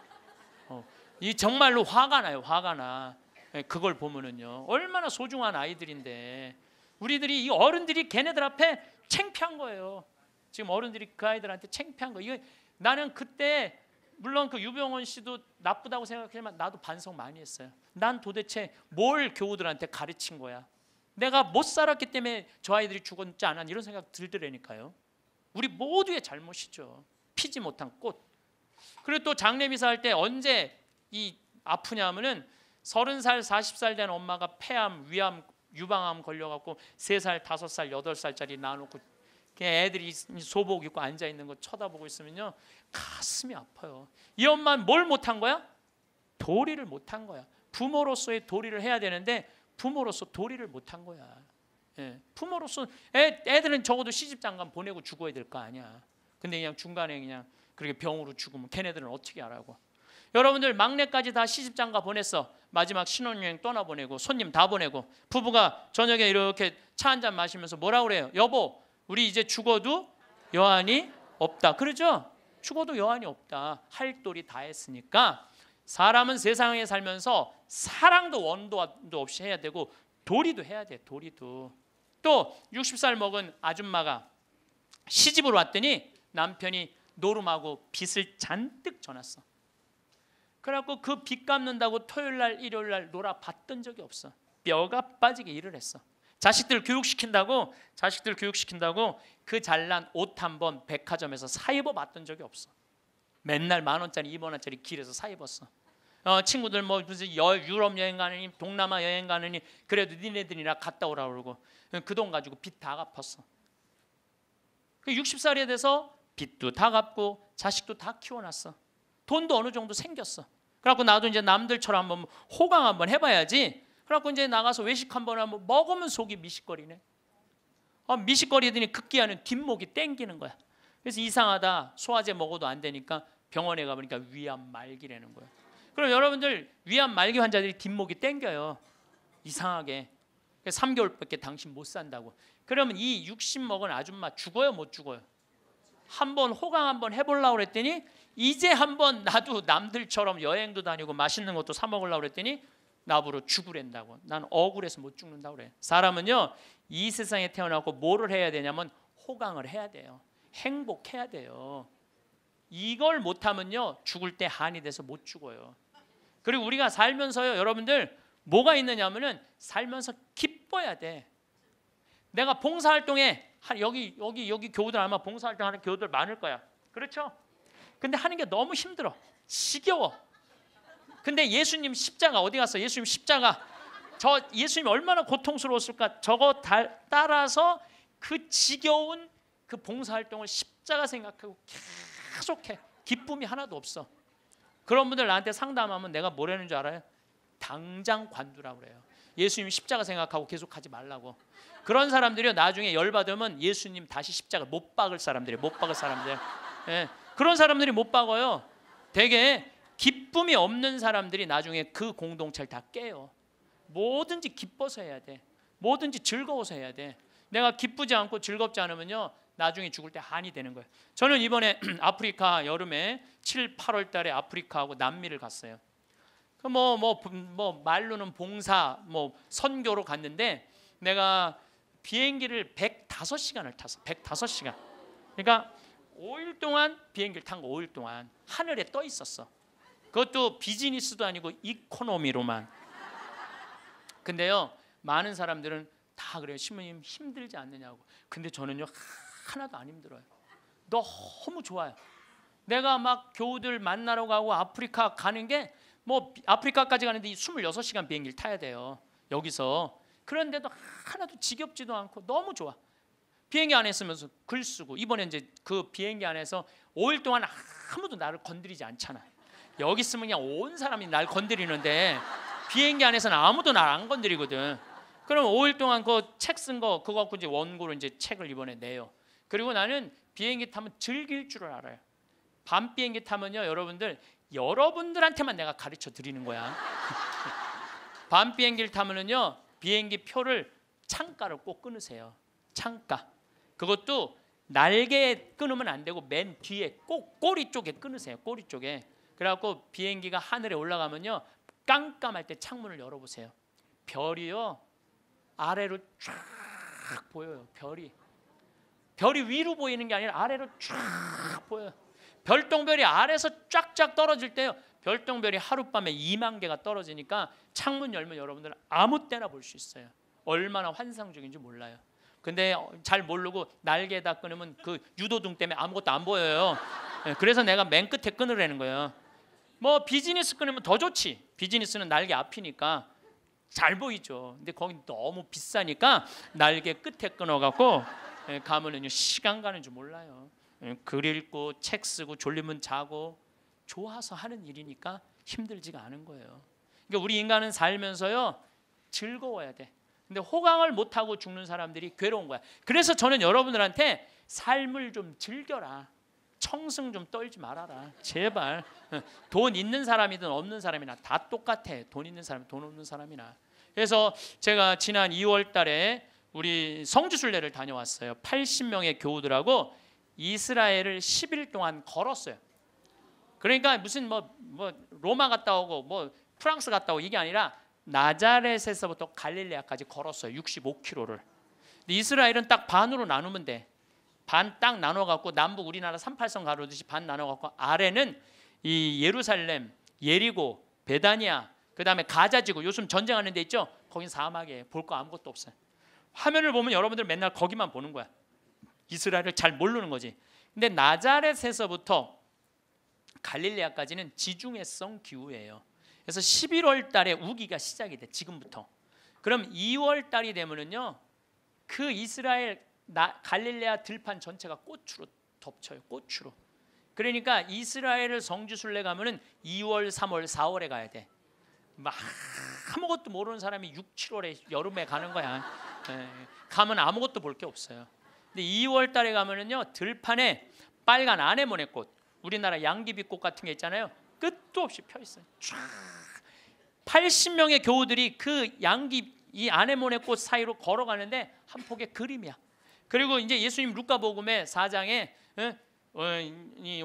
Speaker 1: 어. 이 정말로 화가 나요. 화가 나. 예, 그걸 보면은요 얼마나 소중한 아이들인데 우리들이 이 어른들이 걔네들 앞에 챙피한 거예요. 지금 어른들이 그 아이들한테 챙피한 거. 이거 나는 그때 물론 그 유병원 씨도 나쁘다고 생각했지만 나도 반성 많이 했어요. 난 도대체 뭘 교우들한테 가르친 거야? 내가 못 살았기 때문에 저 아이들이 죽었지 않았 이런 생각 들더라니까요. 우리 모두의 잘못이죠. 피지 못한 꽃. 그리고 또 장례미사 할때 언제 이 아프냐면은 서른 살, 사십 살 된 엄마가 폐암, 위암, 유방암 걸려갖고 3살, 5살, 8살짜리 낳아놓고 그냥 애들이 소복 입고 앉아 있는 거 쳐다보고 있으면요 가슴이 아파요. 이 엄마는 뭘 못한 거야? 도리를 못한 거야. 부모로서의 도리를 해야 되는데 부모로서 도리를 못한 거야. 예. 부모로서 애, 애들은 적어도 시집 장관 보내고 죽어야 될 거 아니야. 근데 그냥 중간에 그냥 그렇게 병으로 죽으면 걔네들은 어떻게 하라고? 여러분들 막내까지 다 시집장가 보냈어. 마지막 신혼여행 떠나보내고 손님 다 보내고 부부가 저녁에 이렇게 차 한 잔 마시면서 뭐라 그래요? 여보, 우리 이제 죽어도 여한이 없다. 그러죠? 죽어도 여한이 없다. 할 도리 다 했으니까 사람은 세상에 살면서 사랑도 원도 없이 해야 되고 도리도 해야 돼. 도리도. 또 60살 먹은 아줌마가 시집으 왔더니 남편이 노름하고 빚을 잔뜩 져놨어. 그래갖고 그 빚 갚는다고 토요일 날 일요일 날 놀아봤던 적이 없어. 뼈가 빠지게 일을 했어. 자식들 교육시킨다고 자식들 교육시킨다고 그 잘난 옷 한 번 백화점에서 사 입어 봤던 적이 없어. 맨날 만 원짜리 이만 원짜리 길에서 사 입었어. 어, 친구들 뭐 무슨 여, 유럽 여행 가느니 동남아 여행 가느니 그래도 니네들이나 갔다 오라 그러고 그 돈 가지고 빚 다 갚았어. 60살이 그 돼서 빚도 다 갚고 자식도 다 키워놨어. 돈도 어느 정도 생겼어. 그래갖고 나도 이제 남들처럼 한번 호강 한번 해봐야지. 그래갖고 이제 나가서 외식 한번 하면 먹으면 속이 미식거리네. 아, 미식거리더니 극기하는 뒷목이 땡기는 거야. 그래서 이상하다. 소화제 먹어도 안 되니까 병원에 가보니까 위암 말기라는 거야. 그럼 여러분들 위암 말기 환자들이 뒷목이 땡겨요. 이상하게. 3개월밖에 당신 못 산다고. 그러면 이60 먹은 아줌마 죽어요 못 죽어요? 한번 호강 한번 해보려고 그랬더니 이제 한번 나도 남들처럼 여행도 다니고 맛있는 것도 사 먹으려고 그랬더니 나보러 죽으랜다고. 난 억울해서 못죽는다 그래. 사람은요. 이 세상에 태어나고 뭐를 해야 되냐면 호강을 해야 돼요. 행복해야 돼요. 이걸 못하면요. 죽을 때 한이 돼서 못 죽어요. 그리고 우리가 살면서요. 여러분들 뭐가 있느냐면은 살면서 기뻐야 돼. 내가 봉사활동에 여기 여기 여기 교우들 아마 봉사활동 하는 교우들 많을 거야. 그렇죠? 근데 하는 게 너무 힘들어. 지겨워. 근데 예수님 십자가 어디 갔어? 예수님 십자가 저 예수님 얼마나 고통스러웠을까? 저거 달, 따라서 그 지겨운 그 봉사활동을 십자가 생각하고 계속해. 기쁨이 하나도 없어. 그런 분들 나한테 상담하면 내가 뭐라는 줄 알아요? 당장 관두라고 그래요. 예수님 십자가 생각하고 계속 하지 말라고. 그런 사람들이 나중에 열받으면 예수님 다시 십자가 못 박을 사람들이에요. 못 박을 사람들. 예. 그런 사람들이 못 박아요. 되게 기쁨이 없는 사람들이 나중에 그 공동체를 다 깨요. 뭐든지 기뻐서 해야 돼. 뭐든지 즐거워서 해야 돼. 내가 기쁘지 않고 즐겁지 않으면요. 나중에 죽을 때 한이 되는 거예요. 저는 이번에 아프리카 여름에 7, 8월 달에 아프리카하고 남미를 갔어요. 뭐뭐뭐 그 뭐, 뭐, 뭐 말로는 봉사, 뭐 선교로 갔는데 내가 비행기를 105시간을 탔어. 105시간. 그러니까 5일 동안 비행기를 탄 거 5일 동안 하늘에 떠 있었어. 그것도 비즈니스도 아니고 이코노미로만. 근데요 많은 사람들은 다 그래요 신부님 힘들지 않느냐고. 근데 저는요 하나도 안 힘들어요. 너무 좋아요. 내가 막 교우들 만나러 가고 아프리카 가는 게 뭐 아프리카까지 가는데 26시간 비행기를 타야 돼요. 여기서 그런데도 하나도 지겹지도 않고 너무 좋아. 비행기 안에 있면서글 쓰고 이번에 이제 그 비행기 안에서 5일 동안 아무도 나를 건드리지 않잖아. 여기 있으면 그냥 온 사람이 날 건드리는데 비행기 안에서는 아무도 날 안 건드리거든. 그럼 5일 동안 그 책 쓴 거 그거 갖고 이제 원고로 이제 책을 이번에 내요. 그리고 나는 비행기 타면 즐길 줄 알아요. 밤 비행기 타면요, 여러분들 여러분들한테만 내가 가르쳐 드리는 거야. 밤 비행기를 타면은요, 비행기 표를 창가로꼭 끊으세요. 창가. 그것도 날개에 끊으면 안 되고 맨 뒤에 꼭 꼬리 쪽에 끊으세요. 꼬리 쪽에. 그래갖고 비행기가 하늘에 올라가면요. 깜깜할 때 창문을 열어보세요. 별이요. 아래로 쫙 보여요. 별이. 별이 위로 보이는 게 아니라 아래로 쫙 보여요. 별똥별이 아래서 쫙쫙 떨어질 때요. 별똥별이 하룻밤에 2만 개가 떨어지니까 창문 열면 여러분들은 아무 때나 볼 수 있어요. 얼마나 환상적인지 몰라요. 근데 어, 잘 모르고 날개에다 끊으면 그 유도등 때문에 아무것도 안 보여요. 예, 그래서 내가 맨 끝에 끊으라는 거예요. 뭐 비즈니스 끊으면 더 좋지. 비즈니스는 날개 앞이니까 잘 보이죠. 근데 거기 너무 비싸니까 날개 끝에 끊어갖고 가면은요 예, 시간 가는 줄 몰라요. 예, 글 읽고 책 쓰고 졸리면 자고 좋아서 하는 일이니까 힘들지가 않은 거예요. 그러니까 우리 인간은 살면서요 즐거워야 돼. 근데 호강을 못하고 죽는 사람들이 괴로운 거야. 그래서 저는 여러분들한테 삶을 좀 즐겨라. 청승 좀 떨지 말아라. 제발. 돈 있는 사람이든 없는 사람이나 다 똑같아. 돈 있는 사람, 돈 없는 사람이나. 그래서 제가 지난 2월 달에 우리 성주순례를 다녀왔어요. 80명의 교우들하고 이스라엘을 10일 동안 걸었어요. 그러니까 무슨 뭐, 뭐 로마 갔다 오고 뭐 프랑스 갔다 오고 이게 아니라 나자렛에서부터 갈릴레아까지 걸었어요. 65km를. 이스라엘은 딱 반으로 나누면 돼. 반 딱 나눠 갖고 남북 우리나라 38선 가로듯이 반 나눠 갖고 아래는 이 예루살렘, 예리고, 베다니아, 그다음에 가자 지구 요즘 전쟁하는 데 있죠? 거긴 사막에볼거 아무것도 없어요. 화면을 보면 여러분들 맨날 거기만 보는 거야. 이스라엘을 잘 모르는 거지. 근데 나자렛에서부터 갈릴레아까지는 지중해성 기후예요. 그래서 11월 달에 우기가 시작이 돼. 지금부터. 그럼 2월 달이 되면은요. 그 이스라엘 나, 갈릴레아 들판 전체가 꽃으로 덮쳐요. 꽃으로. 그러니까 이스라엘을 성지순례 가면은 2월, 3월, 4월에 가야 돼. 막 아무것도 모르는 사람이 6, 7월에 여름에 가는 거야. 에, 예, 가면 아무것도 볼 게 없어요. 근데 2월 달에 가면은요. 들판에 빨간 아네모네 꽃, 우리나라 양귀비꽃 같은 게 있잖아요. 끝도 없이 펴 있어요. 쫙 80명의 교우들이 그 양귀 이 아네모네 꽃 사이로 걸어가는데 한 폭의 그림이야. 그리고 이제 예수님 루카복음의 4장에 어,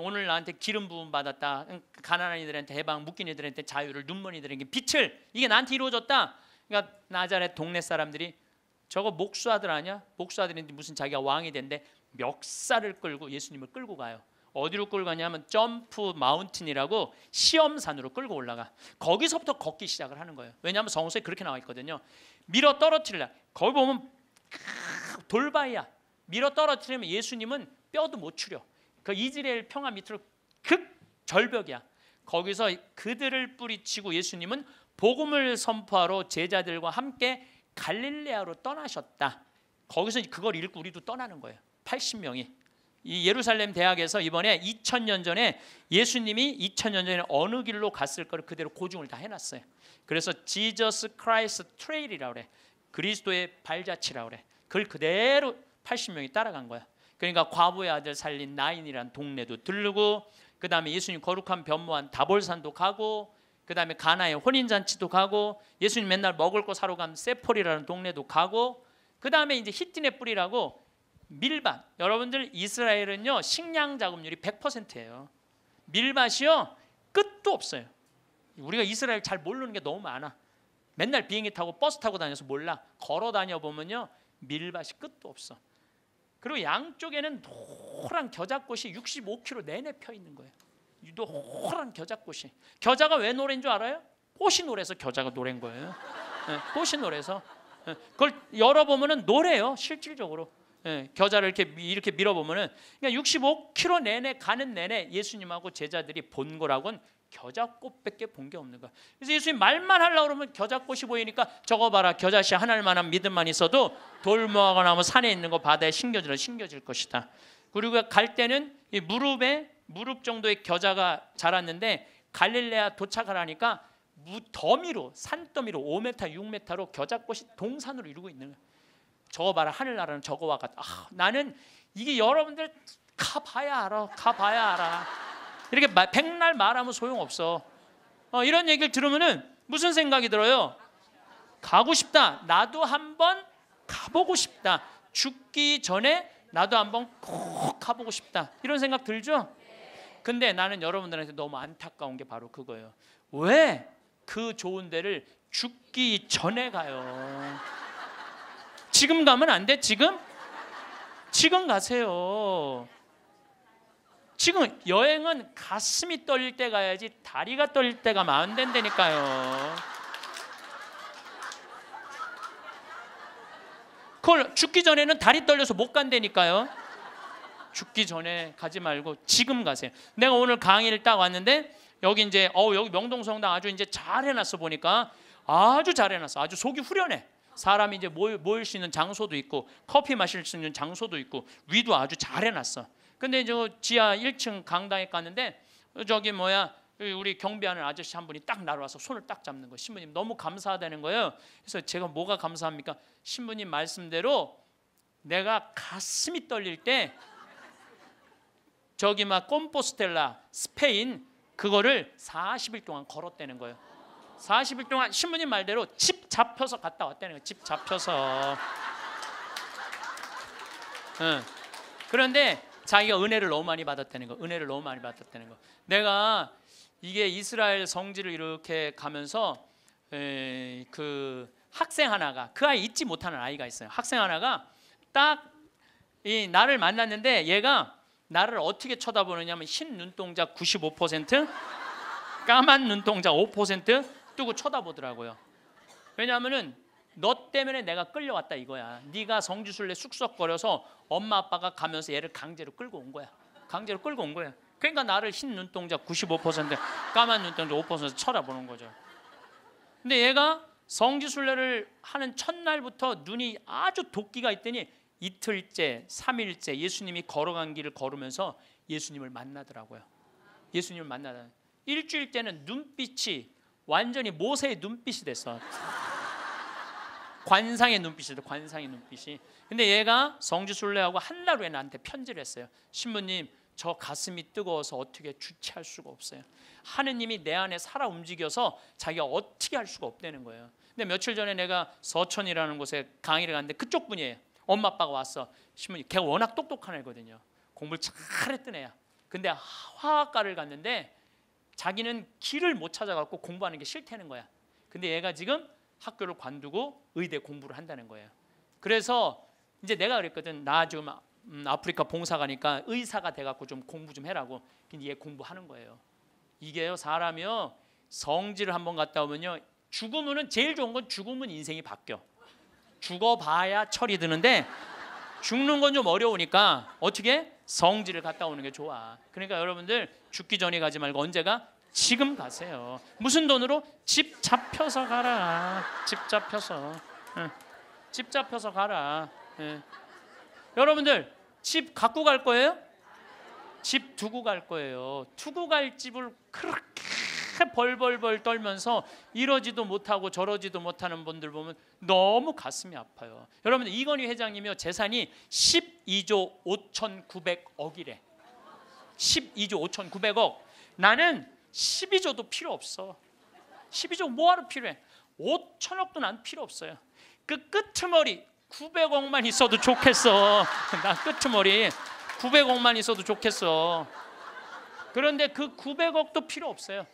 Speaker 1: 오늘 나한테 기름 부음 받았다. 가난한 이들한테 해방, 묶인 이들한테 자유를, 눈먼 이들에게 빛을 이게 나한테 이루어졌다. 그러니까 나자렛 동네 사람들이 저거 목수아들 아니야? 목수아들인데 무슨 자기가 왕이 된데 멱살을 끌고 예수님을 끌고 가요. 어디로 끌고 가냐면 점프 마운틴이라고 시험산으로 끌고 올라가. 거기서부터 걷기 시작을 하는 거예요. 왜냐하면 성서에 그렇게 나와 있거든요. 밀어 떨어뜨리라. 거기 보면 돌바위야. 밀어 떨어뜨리면 예수님은 뼈도 못 추려. 그 이스라엘 평화 밑으로 극 절벽이야. 거기서 그들을 뿌리치고 예수님은 복음을 선포하러 제자들과 함께 갈릴레아로 떠나셨다. 거기서 그걸 읽고 우리도 떠나는 거예요. 80명이 이 예루살렘 대학에서 이번에 2000년 전에 예수님이 2000년 전에 어느 길로 갔을 걸 그대로 고증을 다 해놨어요. 그래서 지저스 크라이스 트레일이라고 그래. 그리스도의 발자취라고 그래. 그걸 그대로 80명이 따라간 거야. 그러니까 과부의 아들 살린 나인이란 동네도 들르고 그 다음에 예수님 거룩한 변모한 다볼산도 가고 그 다음에 가나의 혼인잔치도 가고 예수님 맨날 먹을 거 사러 간세폴리라는 동네도 가고 그 다음에 이제 히티네 뿌리라고 밀밭. 여러분들 이스라엘은요 식량 자급률이 100%예요. 밀밭이요 끝도 없어요. 우리가 이스라엘 잘 모르는 게 너무 많아. 맨날 비행기 타고 버스 타고 다녀서 몰라. 걸어 다녀 보면요 밀밭이 끝도 없어. 그리고 양쪽에는 노란 겨자꽃이 65km 내내 펴 있는 거예요. 노란 겨자꽃이. 겨자가 왜 노래인 줄 알아요? 꽃이 노래서 겨자가 노래인 거예요. 네, 꽃이 노래서. 네, 그걸 열어보면 은 노래요 실질적으로. 예, 겨자를 이렇게 이렇게 밀어보면은 그러 그러니까 65km 내내 가는 내내 예수님하고 제자들이 본 거라곤 겨자꽃밖에 본 게 없는 거 그래서 예수님 말만 하려고 그러면 겨자꽃이 보이니까 저거 봐라 겨자씨 하나 만한 믿음만 있어도 돌무화가 나무 산에 있는 거 바다에 신겨지는 신겨질 것이다. 그리고 갈 때는 이 무릎에 무릎 정도의 겨자가 자랐는데 갈릴레아 도착하니까 무더미로 산더미로 5m 6m로 겨자꽃이 동산으로 이루고 있는 거야. 저거 봐라 하늘나라는 저거와 같다. 아, 나는 이게 여러분들 가봐야 알아. 가봐야 알아. 이렇게 백날 말하면 소용없어. 어, 이런 얘기를 들으면 무슨 생각이 들어요? 가고 싶다. 나도 한번 가보고 싶다. 죽기 전에 나도 한번 꼭 가보고 싶다. 이런 생각 들죠? 근데 나는 여러분들한테 너무 안타까운 게 바로 그거예요. 왜 그 좋은 데를 죽기 전에 가요? 지금 가면 안 돼? 지금? 지금 가세요. 지금 여행은 가슴이 떨릴 때 가야지 다리가 떨릴 때가 마음 된다니까요. 그걸 죽기 전에는 다리 떨려서 못 간다니까요. 죽기 전에 가지 말고 지금 가세요. 내가 오늘 강의를 딱 왔는데 여기 이제 어 여기 명동성당 아주 이제 잘 해놨어 보니까 아주 잘 해놨어. 아주 속이 후련해. 사람이 이제 모일, 모일 수 있는 장소도 있고 커피 마실 수 있는 장소도 있고 위도 아주 잘 해놨어. 근데 저 그 지하 1층 강당에 갔는데 저기 뭐야 우리 경비하는 아저씨 한 분이 딱 날아와서 손을 딱 잡는 거예요. 신부님 너무 감사하다는 거예요. 그래서 제가 뭐가 감사합니까? 신부님 말씀대로 내가 가슴이 떨릴 때 저기 막 꼼포스텔라 스페인 그거를 40일 동안 걸었다는 거예요. 40일 동안 신부님 말대로 집 잡혀서 갔다 왔다는 거예요. 집 잡혀서. 응. 그런데 자기가 은혜를 너무 많이 받았다는 거. 은혜를 너무 많이 받았다는 거. 내가 이게 이스라엘 성지를 이렇게 가면서 에, 그 학생 하나가 그 아이 잊지 못하는 아이가 있어요. 학생 하나가 딱이 나를 만났는데 얘가 나를 어떻게 쳐다보느냐면 흰 눈동자 95% 까만 눈동자 5% 두고 쳐다보더라고요. 왜냐하면은 너 때문에 내가 끌려왔다 이거야. 네가 성지순례 쑥쑥거려서 엄마 아빠가 가면서 얘를 강제로 끌고 온 거야. 강제로 끌고 온 거야. 그러니까 나를 흰 눈동자 95% 까만 눈동자 5% 쳐다보는 거죠. 근데 얘가 성지순례를 하는 첫날부터 눈이 아주 도끼가 있더니 이틀째, 3일째 예수님이 걸어간 길을 걸으면서 예수님을 만나더라고요. 예수님을 만나다. 일주일 때는 눈빛이 완전히 모세의 눈빛이 됐어. 관상의 눈빛이다. 관상의 눈빛이. 근데 얘가 성지순례하고 한날 후에 나한테 편지를 했어요. 신부님, 저 가슴이 뜨거워서 어떻게 주체할 수가 없어요. 하느님이 내 안에 살아 움직여서 자기가 어떻게 할 수가 없다는 거예요. 근데 며칠 전에 내가 서천이라는 곳에 강의를 갔는데 그쪽 분이에요. 엄마 아빠가 왔어. 신부님, 걔 워낙 똑똑한 애거든요. 공부를 잘했던 애야. 근데 화학과를 갔는데 자기는 길을 못 찾아갖고 공부하는 게 싫다는 거야. 근데 얘가 지금 학교를 관두고 의대 공부를 한다는 거예요. 그래서 이제 내가 그랬거든. 나 지금 음, 아프리카 봉사 가니까 의사가 돼갖고 좀 공부 좀 해라고. 근데 얘 공부하는 거예요. 이게요 사람이요 성질을 한번 갔다 오면요 죽으면은 제일 좋은 건 죽으면 인생이 바뀌어. 죽어봐야 철이 드는데 죽는 건 좀 어려우니까 어떻게 성지를 갔다 오는 게 좋아. 그러니까 여러분들 죽기 전에 가지 말고 언제가? 지금 가세요. 무슨 돈으로? 집 잡혀서 가라. 집 잡혀서. 응. 집 잡혀서 가라. 응. 예. 여러분들 집 갖고 갈 거예요? 집 두고 갈 거예요. 두고 갈 집을 크륵 벌벌벌 떨면서 이러지도 못하고 저러지도 못하는 분들 보면 너무 가슴이 아파요. 여러분 이건희 회장님이요 재산이 12조 5,900억이래. 12조 5,900억. 나는 12조도 필요 없어. 12조 뭐하러 필요해? 5천억도 난 필요 없어요. 그끄머리 900억만 있어도 좋겠어. 나끄머리 900억만 있어도 좋겠어. 그런데 그 900억도 필요 없어요.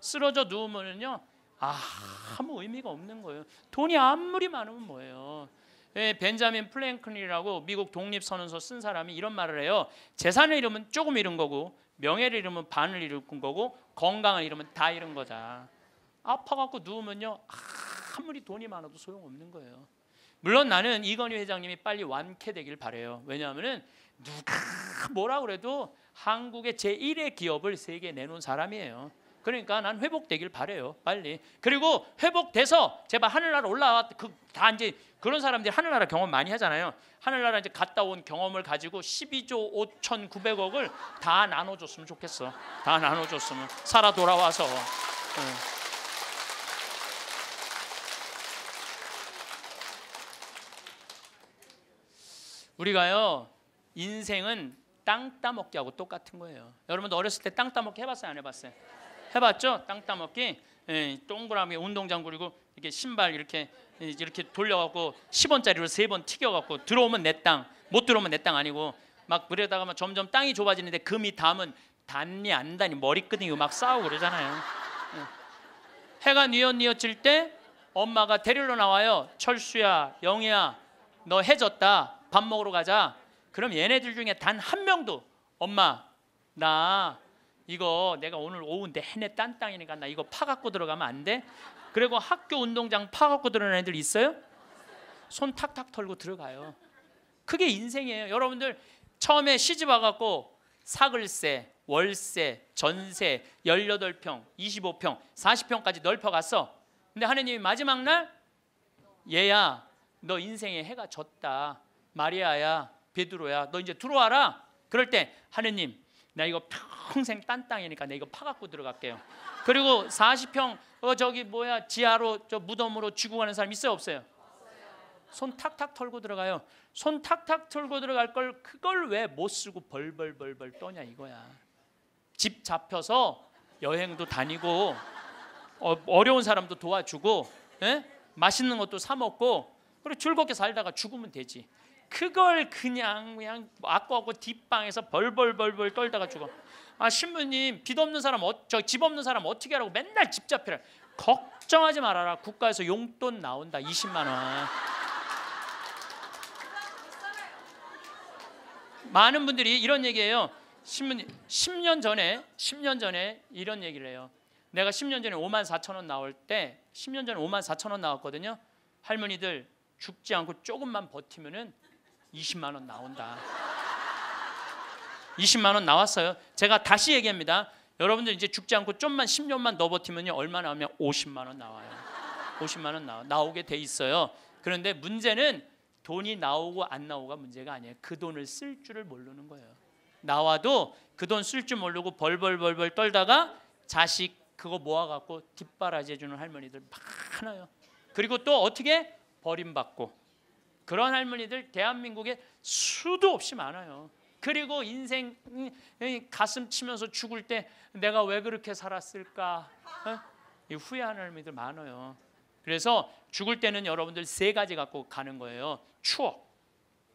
Speaker 1: 쓰러져 누우면요 아무 의미가 없는 거예요. 돈이 아무리 많으면 뭐예요? 예, 벤자민 플랭클린이라고 미국 독립선언서 쓴 사람이 이런 말을 해요. 재산을 잃으면 조금 잃은 거고 명예를 잃으면 반을 잃은 거고 건강을 잃으면 다 잃은 거다. 아파갖고 누우면요 아무리 돈이 많아도 소용없는 거예요. 물론 나는 이건희 회장님이 빨리 완쾌되길 바래요. 왜냐하면은 누가 뭐라 그래도 한국의 제1의 기업을 세계 에 내놓은 사람이에요. 그러니까 난 회복되길 바래요. 빨리. 그리고 회복돼서 제발 하늘나라 올라와 그다 이제 그런 사람들이 하늘나라 경험 많이 하잖아요. 하늘나라 이제 갔다 온 경험을 가지고 12조 5,900억을 다 나눠 줬으면 좋겠어. 다 나눠 줬으면 살아 돌아와서. 응. 우리가요 인생은 땅 따먹기하고 똑같은 거예요. 여러분 어렸을 때땅 따먹기 해봤어요? 안 해봤어요? 해봤죠? 땅 따먹기. 예, 동그라미 운동장 그리고 이렇게 신발 이렇게 이렇게 돌려갖고 10원짜리로 세 번 튀겨갖고 들어오면 내 땅, 못 들어오면 내 땅 아니고 막 그러다가 막 점점 땅이 좁아지는데 금이 담은 단니 안 단니 머리끄덩이막 싸우고 그러잖아요. 예. 해가 뉘엿뉘엿질 때 엄마가 데리러 나와요. 철수야, 영희야, 너 해졌다. 밥 먹으러 가자. 그럼 얘네들 중에 단 한 명도 엄마 나 이거 내가 오늘 오후 내내 딴 땅이니까 나 이거 파갖고 들어가면 안 돼? 그리고 학교 운동장 파갖고 들어가는 애들 있어요? 손 탁탁 털고 들어가요. 그게 인생이에요. 여러분들 처음에 시집 와갖고 사글세, 월세, 전세, 18평, 25평, 40평까지 넓혀갔어. 근데 하느님이 마지막 날 얘야 너 인생에 해가 졌다. 마리아야 베드로야 너 이제 들어와라. 그럴 때 하느님 나 이거 평생 딴 땅이니까 내 이거 파갖고 들어갈게요. 그리고 40평 어 저기 뭐야 지하로 저 무덤으로 쥐고 가는 사람 있어요 없어요? 손 탁탁 털고 들어가요. 손 탁탁 털고 들어갈 걸 그걸 왜 못 쓰고 벌벌벌벌 떠냐 이거야. 집 잡혀서 여행도 다니고 어, 려운 사람도 도와주고 에? 예? 맛있는 것도 사 먹고 그리고 즐겁게 살다가 죽으면 되지. 그걸 그냥 그냥 아까하고 뒷방에서 벌벌벌벌 떨다가 죽어. 아 신부님 빚 없는 사람 어, 저집 없는 사람 어떻게 하라고 맨날 집 잡히라. 걱정하지 말아라. 국가에서 용돈 나온다. 20만 원. 많은 분들이 이런 얘기해요 신부님 10년 전에 10년 전에 이런 얘기를 해요. 내가 10년 전에 5만 4천 원 나올 때 10년 전에 5만 4천 원 나왔거든요. 할머니들 죽지 않고 조금만 버티면은 20만 원 나온다. 20만 원 나왔어요. 제가 다시 얘기합니다. 여러분들 이제 죽지 않고 좀만 10년만 더 버티면요. 얼마 나오면 50만 원 나와요. 50만 원 나와, 나오게 돼 있어요. 그런데 문제는 돈이 나오고 안 나오가 고 문제가 아니에요. 그 돈을 쓸 줄을 모르는 거예요. 나와도 그 돈 쓸 줄 모르고 벌벌벌벌 떨다가 자식 그거 모아갖고 뒷바라지 해주는 할머니들 많아요. 그리고 또 어떻게 버림받고 그런 할머니들 대한민국에 수도 없이 많아요. 그리고 인생 가슴 치면서 죽을 때 내가 왜 그렇게 살았을까 어? 후회하는 할머니들 많아요. 그래서 죽을 때는 여러분들 세 가지 갖고 가는 거예요. 추억,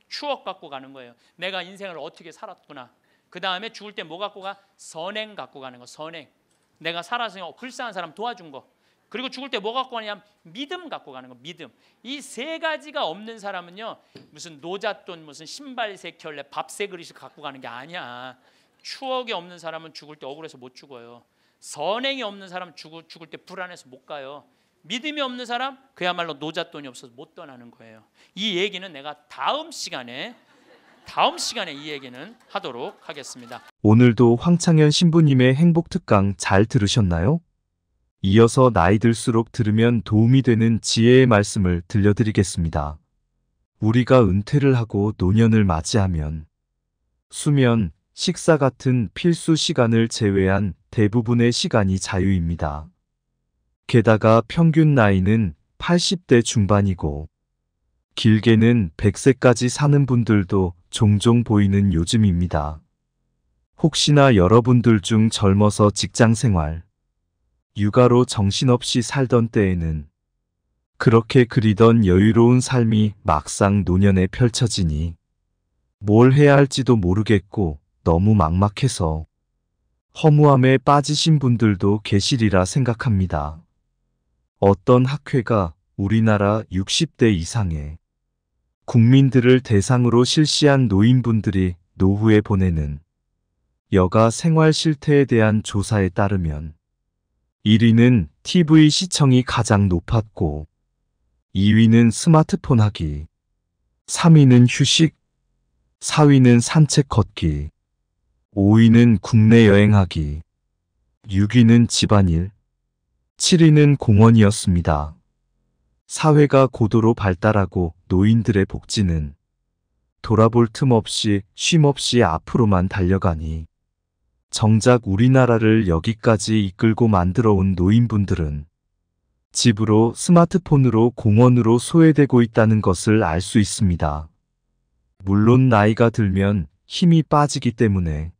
Speaker 1: 추억 갖고 가는 거예요. 내가 인생을 어떻게 살았구나. 그 다음에 죽을 때 뭐 갖고 가? 선행 갖고 가는 거. 선행. 내가 살아서 어, 불쌍한 사람 도와준 거. 그리고 죽을 때 뭐 갖고 가냐 믿음 갖고 가는 거 믿음. 이 세 가지가 없는 사람은요. 무슨 노잣돈 무슨 신발 세 켤레 밥세 그릇을 갖고 가는 게 아니야. 추억이 없는 사람은 죽을 때 억울해서 못 죽어요. 선행이 없는 사람 죽을, 죽을 때 불안해서 못 가요. 믿음이 없는 사람 그야말로 노잣돈이 없어서 못 떠나는 거예요. 이 얘기는 내가 다음 시간에 다음 시간에 이 얘기는 하도록 하겠습니다.
Speaker 2: 오늘도 황창현 신부님의 행복 특강 잘 들으셨나요? 이어서 나이 들수록 들으면 도움이 되는 지혜의 말씀을 들려드리겠습니다. 우리가 은퇴를 하고 노년을 맞이하면 수면, 식사 같은 필수 시간을 제외한 대부분의 시간이 자유입니다. 게다가 평균 나이는 80대 중반이고 길게는 100세까지 사는 분들도 종종 보이는 요즘입니다. 혹시나 여러분들 중 젊어서 직장 생활, 육아로 정신없이 살던 때에는 그렇게 그리던 여유로운 삶이 막상 노년에 펼쳐지니 뭘 해야 할지도 모르겠고 너무 막막해서 허무함에 빠지신 분들도 계시리라 생각합니다. 어떤 학회가 우리나라 60대 이상의 국민들을 대상으로 실시한 노인분들이 노후에 보내는 여가 생활 실태에 대한 조사에 따르면 1위는 TV 시청이 가장 높았고 2위는 스마트폰 하기 3위는 휴식 4위는 산책 걷기 5위는 국내 여행하기 6위는 집안일 7위는 공원이었습니다. 사회가 고도로 발달하고 노인들의 복지는 돌아볼 틈 없이 쉼 없이 앞으로만 달려가니 정작 우리나라를 여기까지 이끌고 만들어 온 노인분들은 집으로 스마트폰으로 공원으로 소외되고 있다는 것을 알 수 있습니다. 물론 나이가 들면 힘이 빠지기 때문에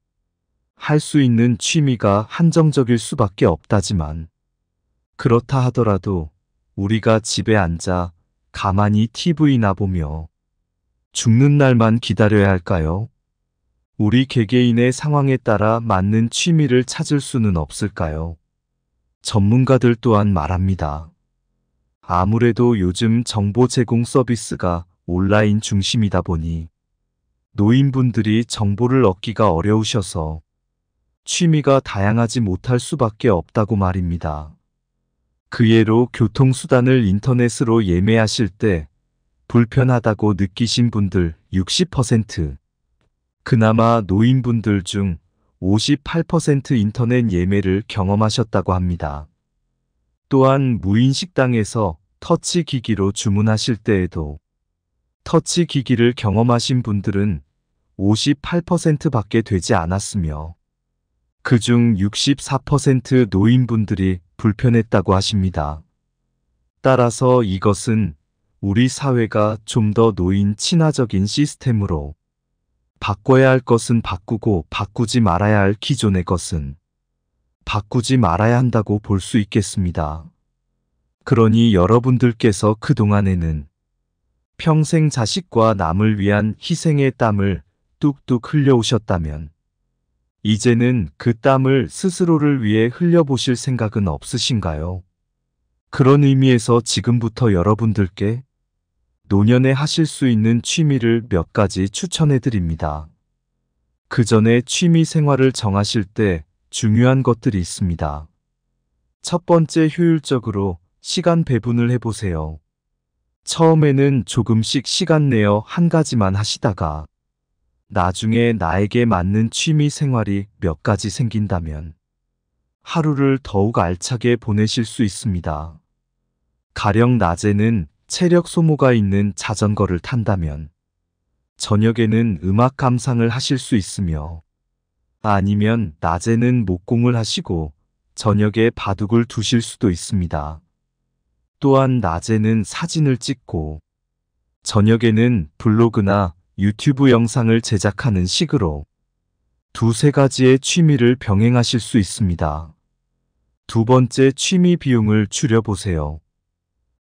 Speaker 2: 할 수 있는 취미가 한정적일 수밖에 없다지만 그렇다 하더라도 우리가 집에 앉아 가만히 TV나 보며 죽는 날만 기다려야 할까요? 우리 개개인의 상황에 따라 맞는 취미를 찾을 수는 없을까요? 전문가들 또한 말합니다. 아무래도 요즘 정보 제공 서비스가 온라인 중심이다 보니 노인분들이 정보를 얻기가 어려우셔서 취미가 다양하지 못할 수밖에 없다고 말입니다. 그 예로 교통수단을 인터넷으로 예매하실 때 불편하다고 느끼신 분들 60%, 그나마 노인분들 중 58% 인터넷 예매를 경험하셨다고 합니다. 또한 무인식당에서 터치기기로 주문하실 때에도 터치기기를 경험하신 분들은 58%밖에 되지 않았으며 그 중 64% 노인분들이 불편했다고 하십니다. 따라서 이것은 우리 사회가 좀 더 노인 친화적인 시스템으로 바꿔야 할 것은 바꾸고 바꾸지 말아야 할 기존의 것은 바꾸지 말아야 한다고 볼 수 있겠습니다. 그러니 여러분들께서 그동안에는 평생 자식과 남을 위한 희생의 땀을 뚝뚝 흘려오셨다면 이제는 그 땀을 스스로를 위해 흘려보실 생각은 없으신가요? 그런 의미에서 지금부터 여러분들께 노년에 하실 수 있는 취미를 몇 가지 추천해 드립니다. 그 전에 취미 생활을 정하실 때 중요한 것들이 있습니다. 첫 번째 효율적으로 시간 배분을 해보세요. 처음에는 조금씩 시간 내어 한 가지만 하시다가 나중에 나에게 맞는 취미 생활이 몇 가지 생긴다면 하루를 더욱 알차게 보내실 수 있습니다. 가령 낮에는 체력 소모가 있는 자전거를 탄다면 저녁에는 음악 감상을 하실 수 있으며 아니면 낮에는 목공을 하시고 저녁에 바둑을 두실 수도 있습니다. 또한 낮에는 사진을 찍고 저녁에는 블로그나 유튜브 영상을 제작하는 식으로 두세 가지의 취미를 병행하실 수 있습니다. 두 번째 취미 비용을 줄여보세요.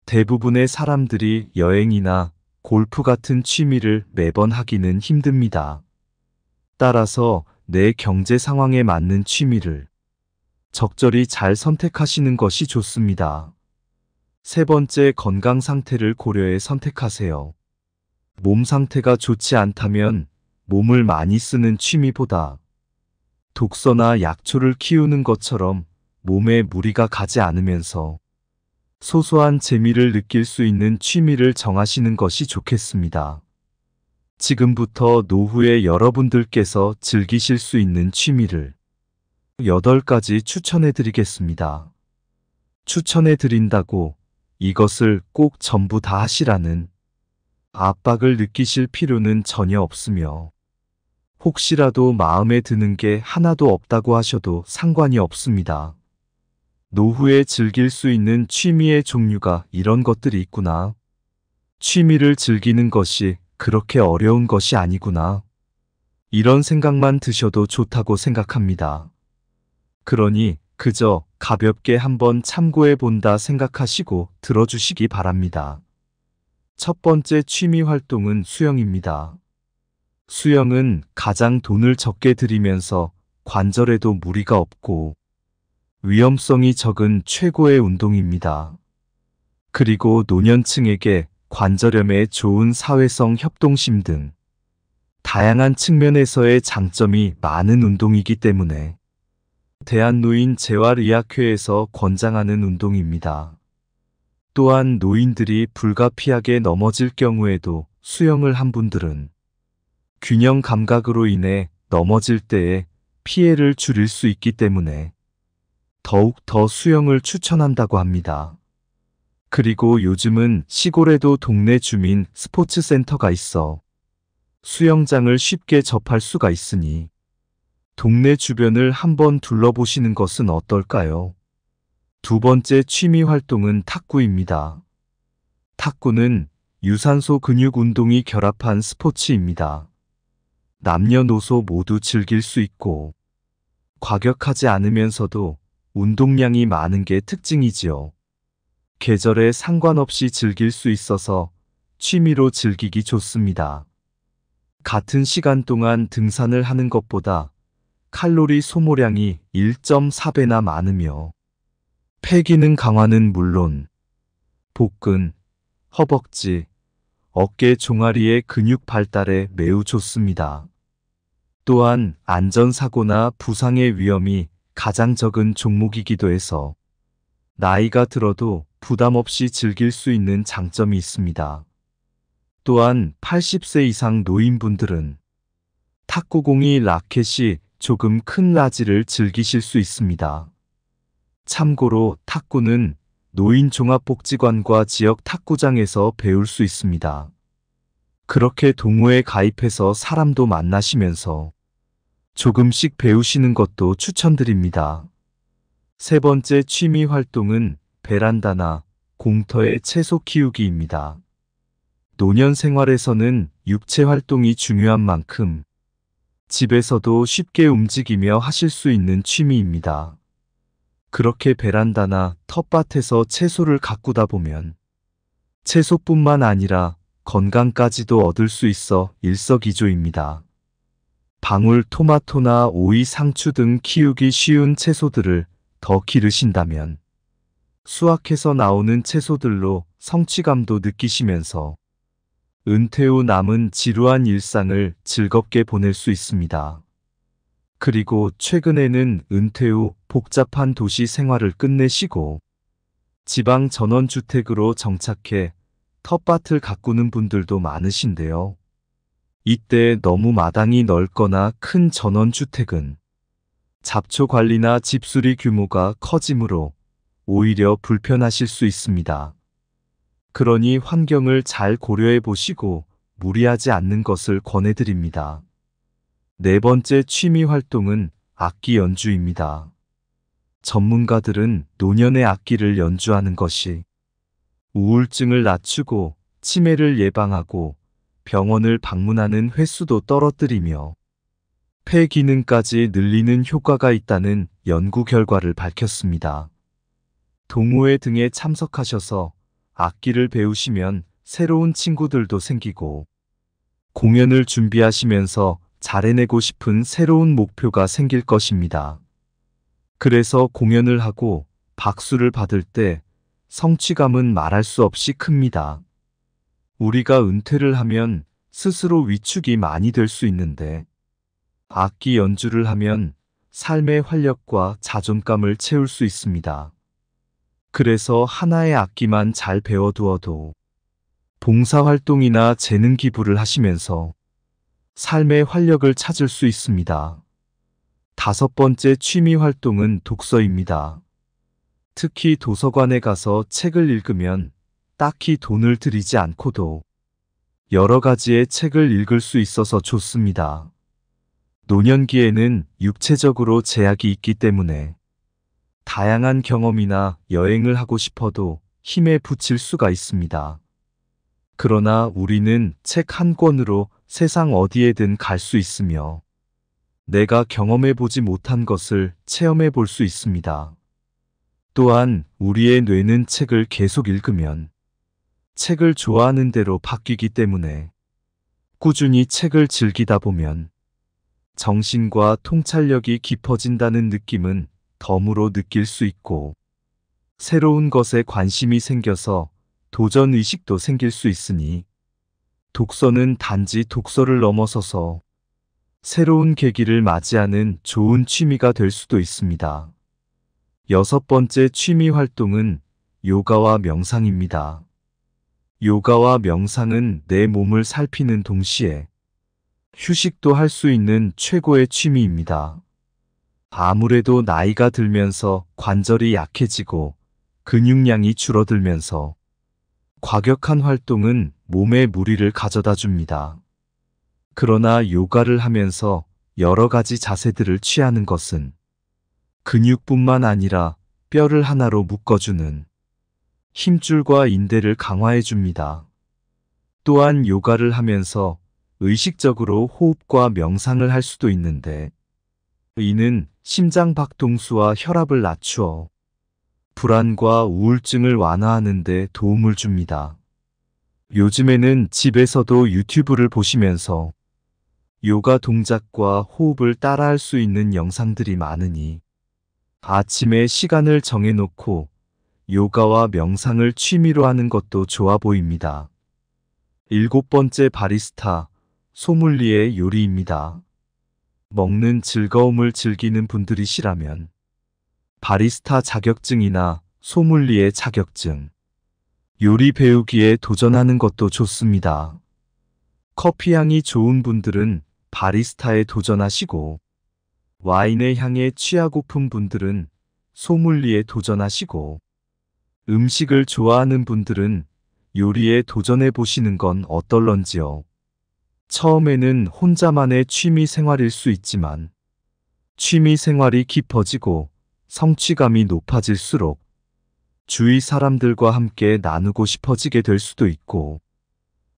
Speaker 2: 대부분의 사람들이 여행이나 골프 같은 취미를 매번 하기는 힘듭니다. 따라서 내 경제 상황에 맞는 취미를 적절히 잘 선택하시는 것이 좋습니다. 세 번째 건강 상태를 고려해 선택하세요. 몸 상태가 좋지 않다면 몸을 많이 쓰는 취미보다 독서나 약초를 키우는 것처럼 몸에 무리가 가지 않으면서 소소한 재미를 느낄 수 있는 취미를 정하시는 것이 좋겠습니다. 지금부터 노후에 여러분들께서 즐기실 수 있는 취미를 8가지 추천해 드리겠습니다. 추천해 드린다고 이것을 꼭 전부 다 하시라는 압박을 느끼실 필요는 전혀 없으며 혹시라도 마음에 드는 게 하나도 없다고 하셔도 상관이 없습니다. 노후에 즐길 수 있는 취미의 종류가 이런 것들이 있구나. 취미를 즐기는 것이 그렇게 어려운 것이 아니구나. 이런 생각만 드셔도 좋다고 생각합니다. 그러니 그저 가볍게 한번 참고해 본다 생각하시고 들어주시기 바랍니다. 첫 번째 취미 활동은 수영입니다. 수영은 가장 돈을 적게 들이면서 관절에도 무리가 없고 위험성이 적은 최고의 운동입니다. 그리고 노년층에게 관절염에 좋은 사회성 협동심 등 다양한 측면에서의 장점이 많은 운동이기 때문에 대한노인 재활의학회에서 권장하는 운동입니다. 또한 노인들이 불가피하게 넘어질 경우에도 수영을 한 분들은 균형 감각으로 인해 넘어질 때에 피해를 줄일 수 있기 때문에 더욱 더 수영을 추천한다고 합니다. 그리고 요즘은 시골에도 동네 주민 스포츠 센터가 있어 수영장을 쉽게 접할 수가 있으니 동네 주변을 한번 둘러보시는 것은 어떨까요? 두 번째 취미 활동은 탁구입니다. 탁구는 유산소 근육 운동이 결합한 스포츠입니다. 남녀노소 모두 즐길 수 있고 과격하지 않으면서도 운동량이 많은 게 특징이지요. 계절에 상관없이 즐길 수 있어서 취미로 즐기기 좋습니다. 같은 시간 동안 등산을 하는 것보다 칼로리 소모량이 1.4배나 많으며 폐기능 강화는 물론 복근, 허벅지, 어깨 종아리의 근육 발달에 매우 좋습니다. 또한 안전사고나 부상의 위험이 가장 적은 종목이기도 해서 나이가 들어도 부담 없이 즐길 수 있는 장점이 있습니다. 또한 80세 이상 노인분들은 탁구공이 라켓이 조금 큰 라지를 즐기실 수 있습니다. 참고로 탁구는 노인 종합복지관과 지역 탁구장에서 배울 수 있습니다. 그렇게 동호회 가입해서 사람도 만나시면서 조금씩 배우시는 것도 추천드립니다. 세 번째 취미 활동은 베란다나 공터의 채소 키우기입니다. 노년 생활에서는 육체 활동이 중요한 만큼 집에서도 쉽게 움직이며 하실 수 있는 취미입니다. 그렇게 베란다나 텃밭에서 채소를 가꾸다 보면 채소뿐만 아니라 건강까지도 얻을 수 있어 일석이조입니다. 방울토마토나 오이, 상추 등 키우기 쉬운 채소들을 더 기르신다면 수확해서 나오는 채소들로 성취감도 느끼시면서 은퇴 후 남은 지루한 일상을 즐겁게 보낼 수 있습니다. 그리고 최근에는 은퇴 후 복잡한 도시 생활을 끝내시고 지방 전원주택으로 정착해 텃밭을 가꾸는 분들도 많으신데요. 이때 너무 마당이 넓거나 큰 전원주택은 잡초 관리나 집수리 규모가 커지므로 오히려 불편하실 수 있습니다. 그러니 환경을 잘 고려해 보시고 무리하지 않는 것을 권해드립니다. 네 번째 취미 활동은 악기 연주입니다. 전문가들은 노년의 악기를 연주하는 것이 우울증을 낮추고 치매를 예방하고 병원을 방문하는 횟수도 떨어뜨리며 폐 기능까지 늘리는 효과가 있다는 연구 결과를 밝혔습니다. 동호회 등에 참석하셔서 악기를 배우시면 새로운 친구들도 생기고 공연을 준비하시면서 잘해내고 싶은 새로운 목표가 생길 것입니다. 그래서 공연을 하고 박수를 받을 때 성취감은 말할 수 없이 큽니다. 우리가 은퇴를 하면 스스로 위축이 많이 될 수 있는데 악기 연주를 하면 삶의 활력과 자존감을 채울 수 있습니다. 그래서 하나의 악기만 잘 배워두어도 봉사활동이나 재능 기부를 하시면서 삶의 활력을 찾을 수 있습니다. 다섯 번째 취미 활동은 독서입니다. 특히 도서관에 가서 책을 읽으면 딱히 돈을 들이지 않고도 여러 가지의 책을 읽을 수 있어서 좋습니다. 노년기에는 육체적으로 제약이 있기 때문에 다양한 경험이나 여행을 하고 싶어도 힘에 붙일 수가 있습니다. 그러나 우리는 책 한 권으로 세상 어디에든 갈 수 있으며 내가 경험해 보지 못한 것을 체험해 볼 수 있습니다. 또한 우리의 뇌는 책을 계속 읽으면 책을 좋아하는 대로 바뀌기 때문에 꾸준히 책을 즐기다 보면 정신과 통찰력이 깊어진다는 느낌은 덤으로 느낄 수 있고 새로운 것에 관심이 생겨서 도전 의식도 생길 수 있으니 독서는 단지 독서를 넘어서서 새로운 계기를 맞이하는 좋은 취미가 될 수도 있습니다. 여섯 번째 취미 활동은 요가와 명상입니다. 요가와 명상은 내 몸을 살피는 동시에 휴식도 할 수 있는 최고의 취미입니다. 아무래도 나이가 들면서 관절이 약해지고 근육량이 줄어들면서 과격한 활동은 몸에 무리를 가져다 줍니다. 그러나 요가를 하면서 여러 가지 자세들을 취하는 것은 근육뿐만 아니라 뼈를 하나로 묶어주는 힘줄과 인대를 강화해 줍니다. 또한 요가를 하면서 의식적으로 호흡과 명상을 할 수도 있는데 이는 심장 박동수와 혈압을 낮추어 불안과 우울증을 완화하는 데 도움을 줍니다. 요즘에는 집에서도 유튜브를 보시면서 요가 동작과 호흡을 따라할 수 있는 영상들이 많으니 아침에 시간을 정해놓고 요가와 명상을 취미로 하는 것도 좋아 보입니다. 일곱 번째 바리스타, 소믈리에 요리입니다. 먹는 즐거움을 즐기는 분들이시라면 바리스타 자격증이나 소믈리에 자격증, 요리 배우기에 도전하는 것도 좋습니다. 커피 향이 좋은 분들은 바리스타에 도전하시고 와인의 향에 취하고픈 분들은 소믈리에 도전하시고 음식을 좋아하는 분들은 요리에 도전해 보시는 건 어떨런지요. 처음에는 혼자만의 취미 생활일 수 있지만 취미 생활이 깊어지고 성취감이 높아질수록 주위 사람들과 함께 나누고 싶어지게 될 수도 있고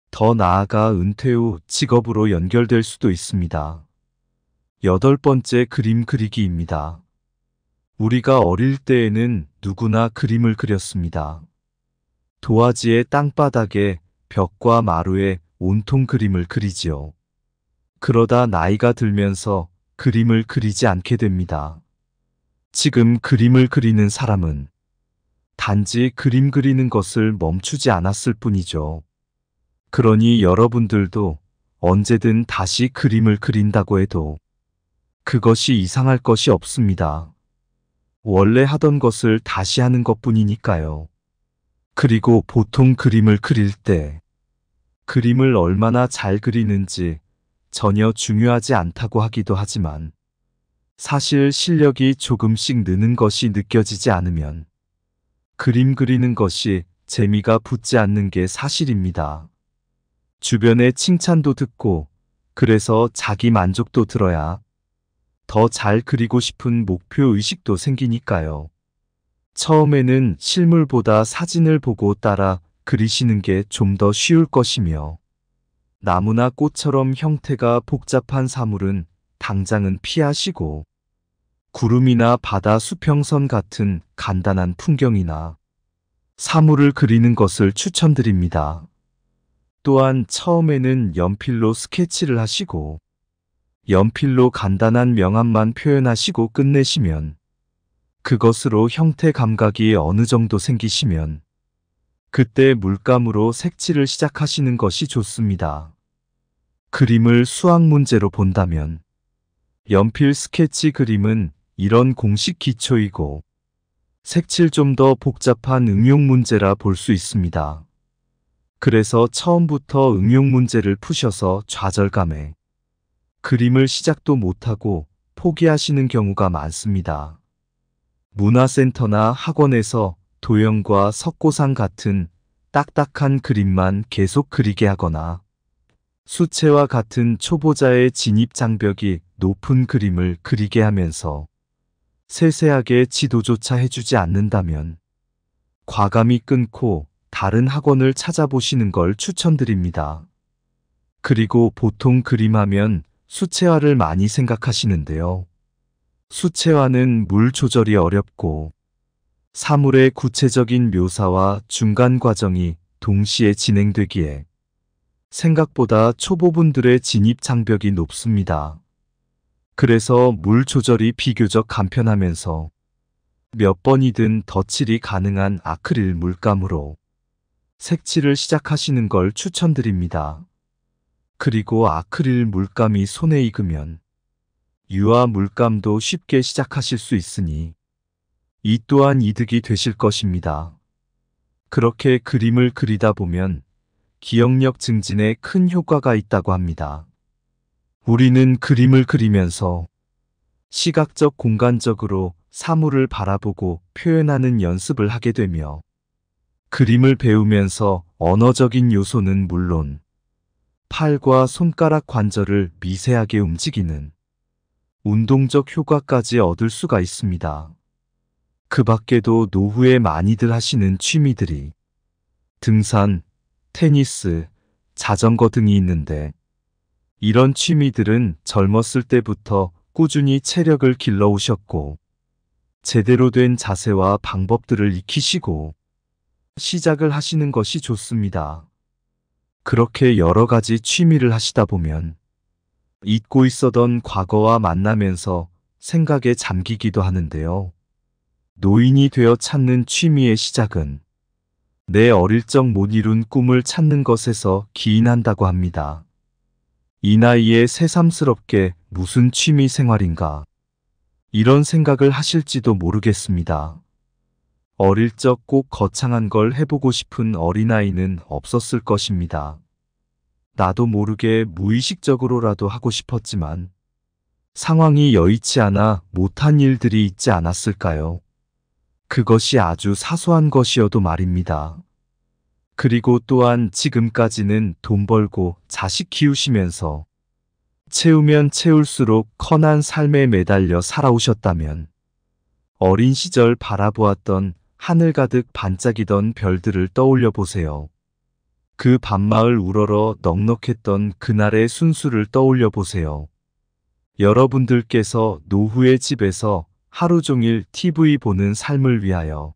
Speaker 2: 더 나아가 은퇴 후 직업으로 연결될 수도 있습니다. 여덟 번째 그림 그리기입니다. 우리가 어릴 때에는 누구나 그림을 그렸습니다. 도화지의 땅바닥에 벽과 마루에 온통 그림을 그리지요. 그러다 나이가 들면서 그림을 그리지 않게 됩니다. 지금 그림을 그리는 사람은 단지 그림 그리는 것을 멈추지 않았을 뿐이죠. 그러니 여러분들도 언제든 다시 그림을 그린다고 해도 그것이 이상할 것이 없습니다. 원래 하던 것을 다시 하는 것 뿐이니까요. 그리고 보통 그림을 그릴 때 그림을 얼마나 잘 그리는지 전혀 중요하지 않다고 하기도 하지만 사실 실력이 조금씩 느는 것이 느껴지지 않으면 그림 그리는 것이 재미가 붙지 않는 게 사실입니다. 주변의 칭찬도 듣고 그래서 자기 만족도 들어야 더잘 그리고 싶은 목표 의식도 생기니까요. 처음에는 실물보다 사진을 보고 따라 그리시는 게 좀 더 쉬울 것이며 나무나 꽃처럼 형태가 복잡한 사물은 당장은 피하시고 구름이나 바다 수평선 같은 간단한 풍경이나 사물을 그리는 것을 추천드립니다. 또한 처음에는 연필로 스케치를 하시고 연필로 간단한 명암만 표현하시고 끝내시면 그것으로 형태 감각이 어느 정도 생기시면 그때 물감으로 색칠을 시작하시는 것이 좋습니다. 그림을 수학 문제로 본다면 연필 스케치 그림은 이런 공식 기초이고 색칠 좀 더 복잡한 응용 문제라 볼 수 있습니다. 그래서 처음부터 응용 문제를 푸셔서 좌절감에 그림을 시작도 못하고 포기하시는 경우가 많습니다. 문화센터나 학원에서 도형과 석고상 같은 딱딱한 그림만 계속 그리게 하거나 수채화 같은 초보자의 진입 장벽이 높은 그림을 그리게 하면서 세세하게 지도조차 해주지 않는다면 과감히 끊고 다른 학원을 찾아보시는 걸 추천드립니다. 그리고 보통 그림하면 수채화를 많이 생각하시는데요. 수채화는 물 조절이 어렵고 사물의 구체적인 묘사와 중간 과정이 동시에 진행되기에 생각보다 초보분들의 진입 장벽이 높습니다. 그래서 물 조절이 비교적 간편하면서 몇 번이든 덧칠이 가능한 아크릴 물감으로 색칠을 시작하시는 걸 추천드립니다. 그리고 아크릴 물감이 손에 익으면 유화 물감도 쉽게 시작하실 수 있으니 이 또한 이득이 되실 것입니다. 그렇게 그림을 그리다 보면 기억력 증진에 큰 효과가 있다고 합니다. 우리는 그림을 그리면서 시각적 공간적으로 사물을 바라보고 표현하는 연습을 하게 되며 그림을 배우면서 언어적인 요소는 물론 팔과 손가락 관절을 미세하게 움직이는 운동적 효과까지 얻을 수가 있습니다. 그 밖에도 노후에 많이들 하시는 취미들이 등산, 테니스, 자전거 등이 있는데 이런 취미들은 젊었을 때부터 꾸준히 체력을 길러오셨고 제대로 된 자세와 방법들을 익히시고 시작을 하시는 것이 좋습니다. 그렇게 여러 가지 취미를 하시다 보면 잊고 있었던 과거와 만나면서 생각에 잠기기도 하는데요. 노인이 되어 찾는 취미의 시작은 내 어릴 적 못 이룬 꿈을 찾는 것에서 기인한다고 합니다. 이 나이에 새삼스럽게 무슨 취미 생활인가 이런 생각을 하실지도 모르겠습니다. 어릴 적 꼭 거창한 걸 해보고 싶은 어린아이는 없었을 것입니다. 나도 모르게 무의식적으로라도 하고 싶었지만 상황이 여의치 않아 못한 일들이 있지 않았을까요? 그것이 아주 사소한 것이어도 말입니다. 그리고 또한 지금까지는 돈 벌고 자식 키우시면서 채우면 채울수록 커난 삶에 매달려 살아오셨다면 어린 시절 바라보았던 하늘 가득 반짝이던 별들을 떠올려 보세요. 그 밤마을 우러러 넉넉했던 그날의 순수를 떠올려 보세요. 여러분들께서 노후의 집에서 하루 종일 TV 보는 삶을 위하여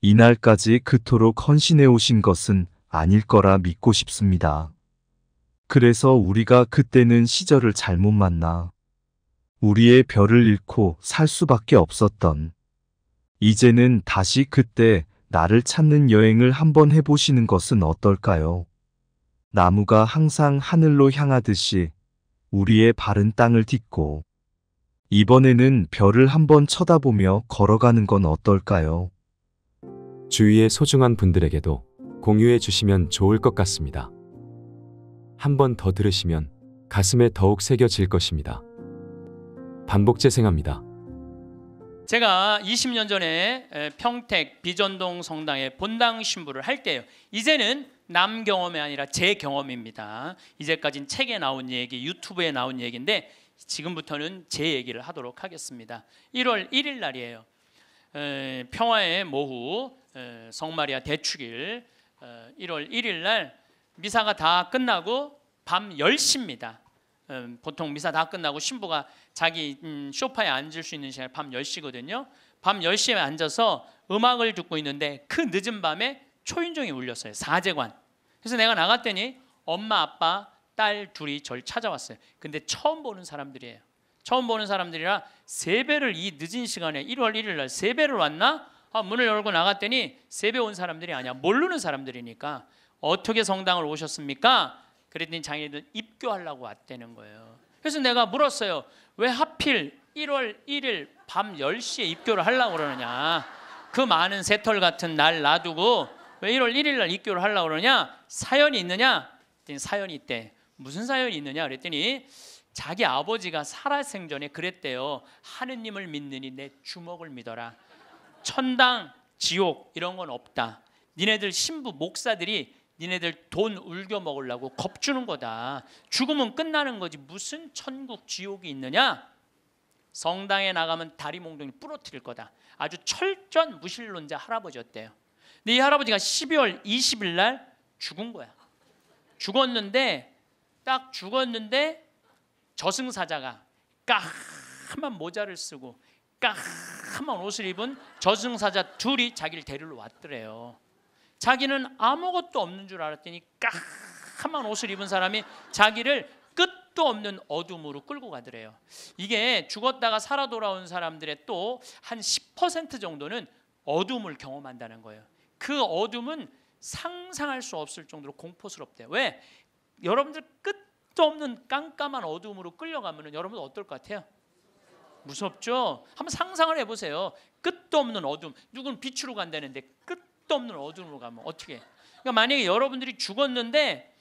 Speaker 2: 이날까지 그토록 헌신해 오신 것은 아닐 거라 믿고 싶습니다. 그래서 우리가 그때는 시절을 잘못 만나 우리의 별을 잃고 살 수밖에 없었던 이제는 다시 그때 나를 찾는 여행을 한번 해보시는 것은 어떨까요? 나무가 항상 하늘로 향하듯이 우리의 바른 땅을 딛고 이번에는 별을 한번 쳐다보며 걸어가는 건 어떨까요? 주위의 소중한 분들에게도 공유해 주시면 좋을 것 같습니다. 한번 더 들으시면 가슴에 더욱 새겨질 것입니다. 반복 재생합니다.
Speaker 1: 제가 20년 전에 평택 비전동 성당에 본당 신부를 할 때요. 이제는 남 경험이 아니라 제 경험입니다. 이제까진 책에 나온 얘기, 유튜브에 나온 얘기인데 지금부터는 제 얘기를 하도록 하겠습니다. 1월 1일 날이에요. 평화의 모후 성마리아 대축일 1월 어, 1일 날 미사가 다 끝나고 밤 10시입니다. 음, 보통 미사 다 끝나고 신부가 자기 음, 쇼파에 앉을 수 있는 시간 이밤 10시거든요. 밤 10시에 앉아서 음악을 듣고 있는데 그 늦은 밤에 초인종이 울렸어요. 사제관. 그래서 내가 나갔더니 엄마 아빠 딸 둘이 절 찾아왔어요. 근데 처음 보는 사람들이에요. 처음 보는 사람들이라 세배를 이 늦은 시간에 1월 1일 날 세배를 왔나? 아, 문을 열고 나갔더니 세배 온 사람들이 아니야. 모르는 사람들이니까 어떻게 성당을 오셨습니까? 그랬더니 자기들 입교하려고 왔다는 거예요. 그래서 내가 물었어요. 왜 하필 1월 1일 밤 10시에 입교를 하려고 그러느냐. 그 많은 새털 같은 날 놔두고 왜 1월 1일 날 입교를 하려고 그러냐? 사연이 있느냐? 그랬더니 사연이 있대. 무슨 사연이 있느냐? 그랬더니 자기 아버지가 살아생전에 그랬대요. 하느님을 믿느니 내 주먹을 믿어라. 천당, 지옥 이런 건 없다. 니네들 신부 목사들이 니네들 돈 울겨 먹으려고 겁주는 거다. 죽으면 끝나는 거지. 무슨 천국 지옥이 있느냐? 성당에 나가면 다리 몽둥이 부러뜨릴 거다. 아주 철전 무신론자 할아버지였대요. 근데 이 할아버지가 12월 20일 날 죽은 거야. 죽었는데 딱 죽었는데 저승사자가 까만 모자를 쓰고 까만 옷을 입은 저승사자 둘이 자기를 데리러 왔더래요. 자기는 아무것도 없는 줄 알았더니 까만 옷을 입은 사람이 자기를 끝도 없는 어둠으로 끌고 가더래요. 이게 죽었다가 살아 돌아온 사람들의 또 한 10% 정도는 어둠을 경험한다는 거예요. 그 어둠은 상상할 수 없을 정도로 공포스럽대요. 왜? 여러분들 끝도 없는 깜깜한 어둠으로 끌려가면 여러분 어떨 것 같아요? 무섭죠? 한번 상상을 해보세요. 끝도 없는 어둠. 누군 빛으로 간다는데 끝 빛도 없는 어둠으로 가면 어떻게? 그러니까 만약에 여러분들이 죽었는데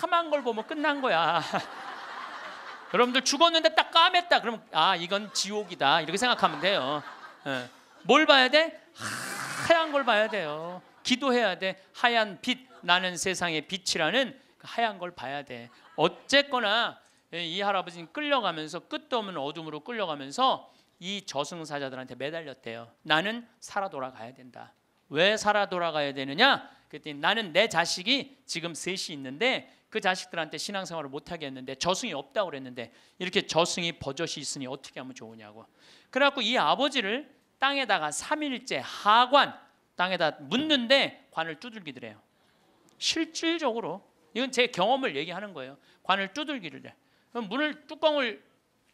Speaker 1: 까만 걸 보면 끝난 거야. 여러분들 죽었는데 딱 까맸다. 그러아 이건 지옥이다 이렇게 생각하면 돼요. 네. 뭘 봐야 돼? 하얀 걸 봐야 돼요. 기도해야 돼. 하얀 빛 나는 세상의 빛이라는 그 하얀 걸 봐야 돼. 어쨌거나 예, 이 할아버지는 끌려가면서 끝도 없는 어둠으로 끌려가면서 이 저승사자들한테 매달렸대요. 나는 살아 돌아가야 된다. 왜 살아 돌아가야 되느냐? 그랬더니 나는 내 자식이 지금 셋이 있는데 그 자식들한테 신앙생활을 못하게 했는데 저승이 없다고 그랬는데 이렇게 저승이 버젓이 있으니 어떻게 하면 좋으냐고 그래갖고 이 아버지를 땅에다가 3일째 하관 땅에다 묻는데 관을 두들기더래요 실질적으로 이건 제 경험을 얘기하는 거예요 관을 두들기를 해 문을 뚜껑을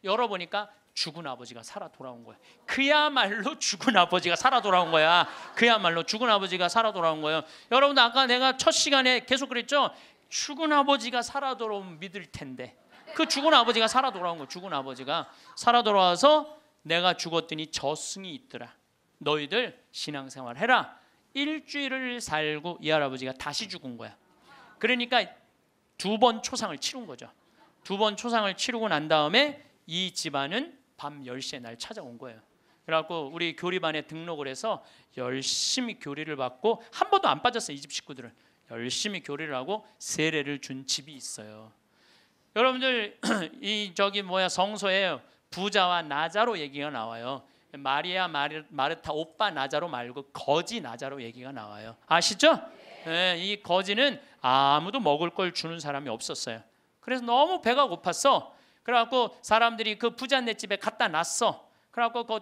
Speaker 1: 열어보니까 죽은 아버지가 살아 돌아온 거야. 그야말로 죽은 아버지가 살아 돌아온 거야. 그야말로 죽은 아버지가 살아 돌아온 거예요. 여러분들 아까 내가 첫 시간에 계속 그랬죠. 죽은 아버지가 살아 돌아온 믿을 텐데. 그 죽은 아버지가 살아 돌아온 거. 죽은 아버지가 살아 돌아와서 내가 죽었더니 저승이 있더라. 너희들 신앙생활 해라. 일주일을 살고 이 할아버지가 다시 죽은 거야. 그러니까 두 번 초상을 치른 거죠. 두 번 초상을 치르고 난 다음에 이 집안은 밤 10시에 날 찾아온 거예요. 그래갖고 우리 교리반에 등록을 해서 열심히 교리를 받고 한 번도 안 빠졌어요. 이 집 식구들은. 열심히 교리를 하고 세례를 준 집이 있어요. 여러분들 이 저기 뭐야 성서에 부자와 나자로 얘기가 나와요. 마리아 마르, 마르타 오빠 나자로 말고 거지 나자로 얘기가 나와요. 아시죠? 네, 이 거지는 아무도 먹을 걸 주는 사람이 없었어요. 그래서 너무 배가 고팠어. 그래갖고 사람들이 그 부잣네 집에 갖다 놨어. 그래갖고 그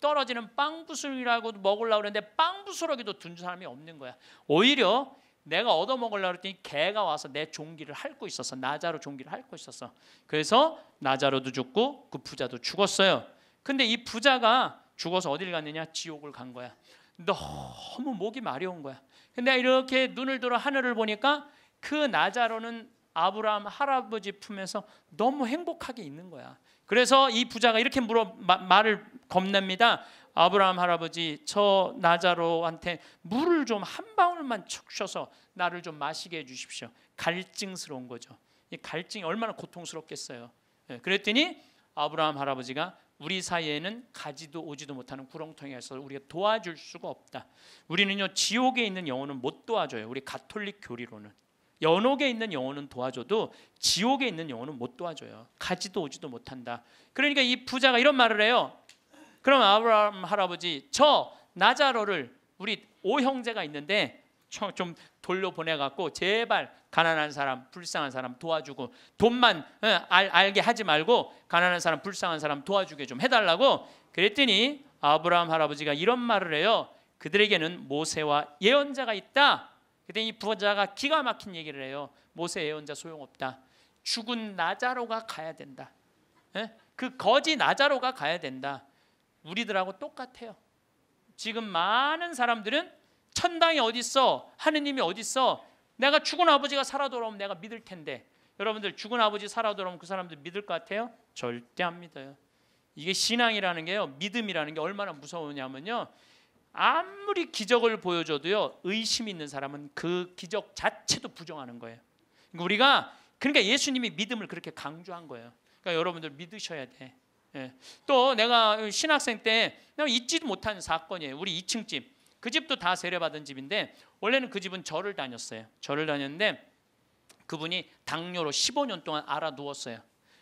Speaker 1: 떨어지는 빵부술이라고 먹으려고 그러는데 빵부스러기도 둔 사람이 없는 거야. 오히려 내가 얻어먹으려고 했더니 개가 와서 내 종기를 핥고 있었어. 나자로 종기를 핥고 있었어. 그래서 나자로도 죽고 그 부자도 죽었어요. 근데 이 부자가 죽어서 어딜 갔느냐? 지옥을 간 거야. 너무 목이 마려운 거야. 근데 이렇게 눈을 들어 하늘을 보니까 그 나자로는 아브라함 할아버지 품에서 너무 행복하게 있는 거야. 그래서 이 부자가 이렇게 물어 마, 말을 겁냅니다. 아브라함 할아버지 저 나자로한테 물을 좀 한 방울만 축셔서 나를 좀 마시게 해 주십시오. 갈증스러운 거죠. 이 갈증이 얼마나 고통스럽겠어요. 예, 그랬더니 아브라함 할아버지가 우리 사이에는 가지도 오지도 못하는 구렁텅이에서 우리가 도와줄 수가 없다. 우리는요 지옥에 있는 영혼은 못 도와줘요. 우리 가톨릭 교리로는 연옥에 있는 영혼은 도와줘도 지옥에 있는 영혼은 못 도와줘요. 가지도 오지도 못한다. 그러니까 이 부자가 이런 말을 해요. 그럼 아브라함 할아버지 저 나자로를 우리 오 형제가 있는데 좀 돌려 보내 갖고 제발 가난한 사람, 불쌍한 사람 도와주고 돈만 어, 알, 알게 하지 말고 가난한 사람, 불쌍한 사람 도와주게 좀 해달라고 그랬더니 아브라함 할아버지가 이런 말을 해요. 그들에게는 모세와 예언자가 있다. 그때 이 부자가 기가 막힌 얘기를 해요. 모세 예언자 소용없다. 죽은 나자로가 가야 된다. 예? 그 거지 나자로가 가야 된다. 우리들하고 똑같아요. 지금 많은 사람들은 천당이 어디 있어? 하느님이 어디 있어? 내가 죽은 아버지가 살아 돌아오면 내가 믿을 텐데 여러분들 죽은 아버지 살아 돌아오면 그 사람들 믿을 것 같아요? 절대 안 믿어요. 이게 신앙이라는 게요, 믿음이라는 게 얼마나 무서우냐면요, 아무리 기적을 보여줘도요 의심 있는 사람은 그 기적 자체도 부정하는 거예요. 그러니까 우리가 그러니까 예수님이 믿음을 그렇게 강조한 거예요. 그러니까 여러분들 믿으셔야 돼. 예. 또 내가 신학생 때 잊지도 못한 사건이에요. 우리 2층 집. 그 집도 다 세례받은 집인데 원래는 그 집은 절을 다녔어요. 절을 다녔는데 그분이 당뇨로 15년 동안 알아 누웠어요.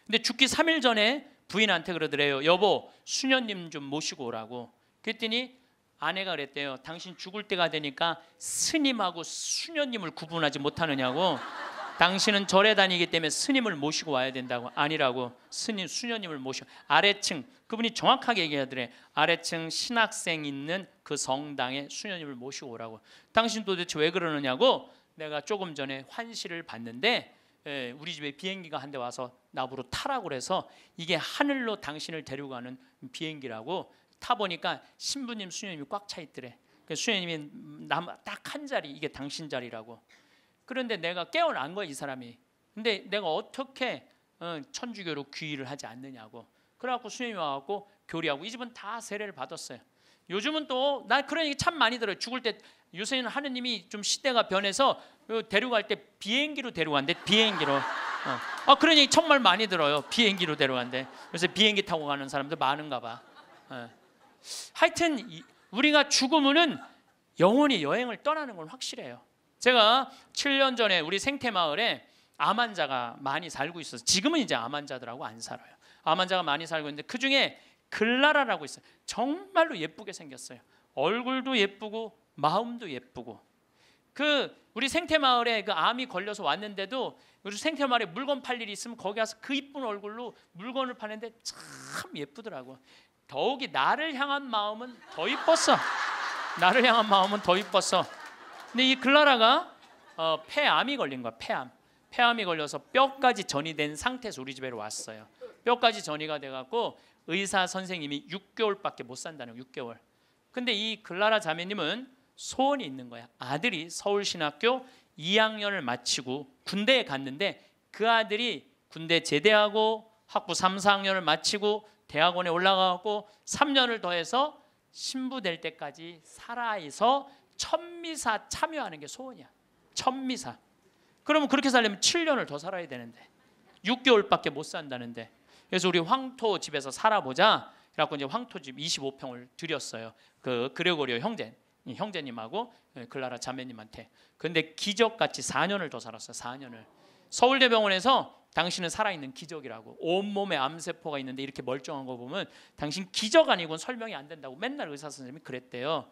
Speaker 1: 근데 죽기 3일 전에 부인한테 그러더래요. 여보, 수녀님 좀 모시고 오라고. 그랬더니 아내가 그랬대요. 당신 죽을 때가 되니까 스님하고 수녀님을 구분하지 못하느냐고. 당신은 절에 다니기 때문에 스님을 모시고 와야 된다고 아니라고 스님 수녀님을 모셔 아래층 그분이 정확하게 얘기하더래 아래층 신학생 있는 그 성당에 수녀님을 모시고 오라고 당신 도대체 왜 그러느냐고 내가 조금 전에 환시를 봤는데 에, 예, 우리 집에 비행기가 한 대 와서 나부로 타라고 래서 이게 하늘로 당신을 데려가는 비행기라고 타 보니까 신부님 수녀님이 꽉 차 있더래. 그 수녀님이 남아 딱한 자리 이게 당신 자리라고. 그런데 내가 깨어난 거야 이 사람이. 근데 내가 어떻게 어, 천주교로 귀의를 하지 않느냐고. 그래갖고 수녀님이 와갖고 교리하고 이 집은 다 세례를 받았어요. 요즘은 또나 그런 얘기 참 많이 들어요. 죽을 때 요새는 하느님이 좀 시대가 변해서 데려갈 때 비행기로 데려간대 비행기로. 어. 아 그런 얘기 정말 많이 들어요. 비행기로 데려간대. 요새 비행기 타고 가는 사람들 많은가 봐. 어. 하여튼 우리가 죽음은 영원히 여행을 떠나는 건 확실해요. 제가 7년 전에 우리 생태 마을에 암 환자가 많이 살고 있어서 지금은 이제 암 환자들하고 안 살아요. 암 환자가 많이 살고 있는데 그 중에 글라라라고 있어요. 정말로 예쁘게 생겼어요. 얼굴도 예쁘고 마음도 예쁘고 그 우리 생태 마을에 그 암이 걸려서 왔는데도 우리 생태 마을에 물건 팔 일이 있으면 거기 가서 그 이쁜 얼굴로 물건을 파는데 참 예쁘더라고. 더욱이 나를 향한 마음은 더 이뻤어. 나를 향한 마음은 더 이뻤어. 근데 이 클라라가 어, 폐암이 걸린 거야. 폐암. 폐암이 걸려서 뼈까지 전이 된 상태에서 우리 집에 왔어요. 뼈까지 전이가 돼갖고 의사 선생님이 6개월밖에 못 산다는 6개월. 근데 이 글라라 자매님은 소원이 있는 거야. 아들이 서울신학교 2학년을 마치고 군대에 갔는데 그 아들이 군대 제대하고 학부 3, 4학년을 마치고 대학원에 올라가고 3년을 더해서 신부 될 때까지 살아서 천미사 참여하는 게 소원이야. 천미사. 그러면 그렇게 살려면 7년을 더 살아야 되는데 6개월밖에 못 산다는데 그래서 우리 황토 집에서 살아보자. 그래갖고 이제 황토 집 25평을 드렸어요. 그 그레고리오 형제 형제님하고 글라라 자매님한테. 근데 기적같이 4년을 더살았어 4년을 서울대병원에서 당신은 살아있는 기적이라고 온몸에 암세포가 있는데 이렇게 멀쩡한 거 보면 당신 기적 아니고 설명이 안 된다고 맨날 의사 선생님이 그랬대요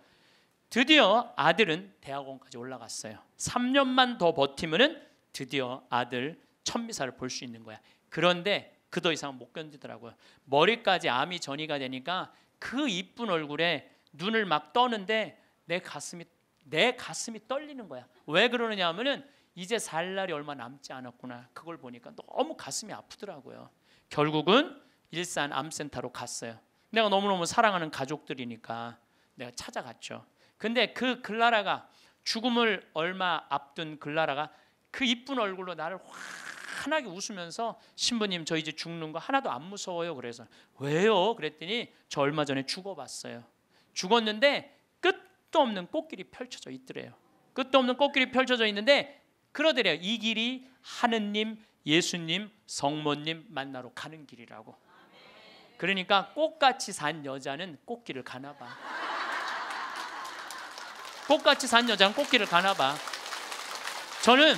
Speaker 1: 드디어 아들은 대학원까지 올라갔어요 3년만 더버티면 드디어 아들 천미사를 볼 수 있는 거야 그런데 그 더 이상 못 견디더라고요 머리까지 암이 전이가 되니까 그 이쁜 얼굴에 눈을 막 떠는데 내 가슴이 내 가슴이 떨리는 거야 왜 그러느냐 하면은 이제 살 날이 얼마 남지 않았구나. 그걸 보니까 너무 가슴이 아프더라고요. 결국은 일산 암센터로 갔어요. 내가 너무너무 사랑하는 가족들이니까 내가 찾아갔죠. 근데 그 글라라가 죽음을 얼마 앞둔 글라라가 그 이쁜 얼굴로 나를 환하게 웃으면서 신부님 저 이제 죽는 거 하나도 안 무서워요. 그래서 왜요? 그랬더니 저 얼마 전에 죽어봤어요. 죽었는데 끝도 없는 꽃길이 펼쳐져 있더래요. 끝도 없는 꽃길이 펼쳐져 있는데 그러더래요. 이 길이 하느님, 예수님, 성모님 만나러 가는 길이라고. 그러니까 꽃같이 산 여자는 꽃길을 가나 봐. 꽃같이 산 여자는 꽃길을 가나 봐. 저는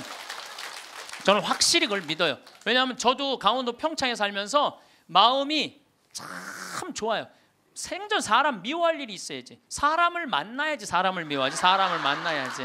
Speaker 1: 저는 확실히 그걸 믿어요. 왜냐하면 저도 강원도 평창에 살면서 마음이 참 좋아요. 생전 사람 미워할 일이 있어야지. 사람을 만나야지 사람을 미워하지. 사람을 만나야지.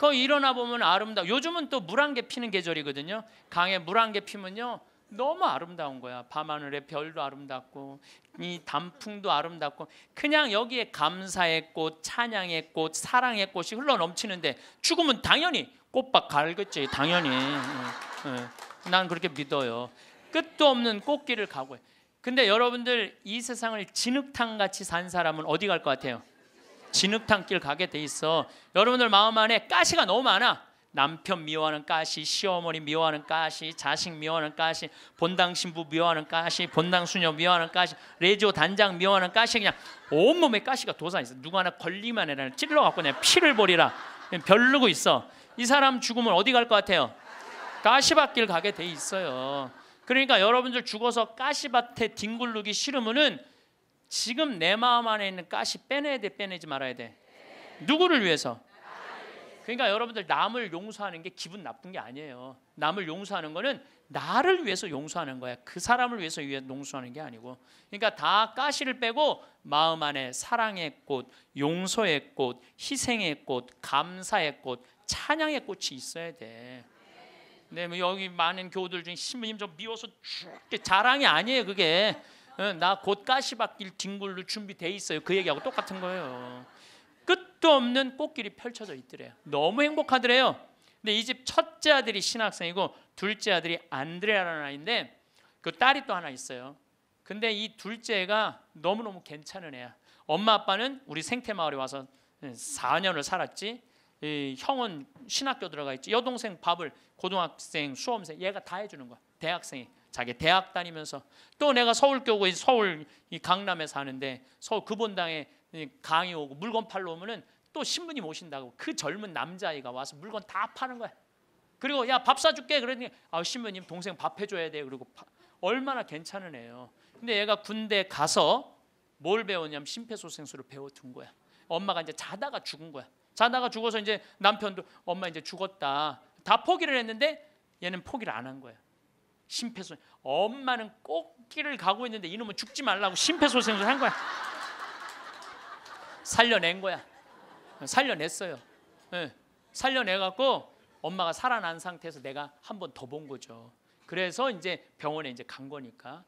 Speaker 1: 그 일어나 보면 아름다. 요즘은 또 물 한 개 피는 계절이거든요. 강에 물한개 피면요. 너무 아름다운 거야. 밤하늘의 별도 아름답고 이 단풍도 아름답고 그냥 여기에 감사의 꽃, 찬양의 꽃, 사랑의 꽃이 흘러 넘치는데 죽으면 당연히 꽃밭 갈겠지. 당연히. 예, 예. 난 그렇게 믿어요. 끝도 없는 꽃길을 가고. 근데 여러분들 이 세상을 진흙탕 같이 산 사람은 어디 갈 것 같아요? 진흙탕길 가게 돼 있어. 여러분들 마음 안에 가시가 너무 많아. 남편 미워하는 가시, 시어머니 미워하는 가시, 자식 미워하는 가시, 본당 신부 미워하는 가시, 본당 수녀 미워하는 가시, 레지오 단장 미워하는 가시 그냥 온몸에 가시가 도사 있어. 누구 하나 걸리만 해라. 찔러 갖고 그냥 피를 버리라 그냥 벼르고 있어. 이 사람 죽으면 어디 갈 것 같아요? 가시밭길 가게 돼 있어요. 그러니까 여러분들 죽어서 가시밭에 뒹굴르기 싫으면은 지금 내 마음 안에 있는 가시 빼내야 돼 빼내지 말아야 돼 누구를 위해서 그러니까 여러분들 남을 용서하는 게 기분 나쁜 게 아니에요 남을 용서하는 거는 나를 위해서 용서하는 거야 그 사람을 위해서 용서하는 게 아니고 그러니까 다 가시를 빼고 마음 안에 사랑의 꽃 용서의 꽃 희생의 꽃 감사의 꽃 찬양의 꽃이 있어야 돼근뭐 네, 여기 많은 교우들 중에 신부님 좀 미워서 죽게 자랑이 아니에요 그게 나곧 가시밭길 뒹굴로 준비돼 있어요. 그 얘기하고 똑같은 거예요. 끝도 없는 꽃길이 펼쳐져 있더래요. 너무 행복하더래요. 근데 이 집 첫째 아들이 신학생이고 둘째 아들이 안드레아라는 아이인데 그 딸이 또 하나 있어요. 근데 이 둘째가 너무너무 괜찮은 애야. 엄마 아빠는 우리 생태 마을에 와서 4년을 예, 살았지. 형은 신학교 들어가 있지. 여동생 밥을 고등학생, 수험생 얘가 다 해주는 거야. 대학생이 자기 대학 다니면서 또 내가 서울 교구 서울 이 강남에 사는데 서울 금본당에 강이 오고 물건 팔러 오면은 또 신부님 오신다고 그 젊은 남자아이가 와서 물건 다 파는 거야. 그리고 야 밥 사줄게 그러니 아 신부님 동생 밥 해줘야 돼 그리고 파, 얼마나 괜찮은 애요. 근데 얘가 군대 가서 뭘 배웠냐면 심폐소생술을 배워둔 거야. 엄마가 이제 자다가 죽은 거야. 자다가 죽어서 이제 남편도 엄마 이제 죽었다. 다 포기를 했는데 얘는 포기를 안 한 거야. 심폐소생. 엄마는 꼭길을 가고 있는데 이놈은 죽지 말라고 심폐소생을 한 거야. 살려낸 거야. 살려냈어요. 네. 살려내갖고 엄마가 살아난 상태에서 내가 한 번 더 본 거죠. 그래서 이제 병원에 이제 간 거니까.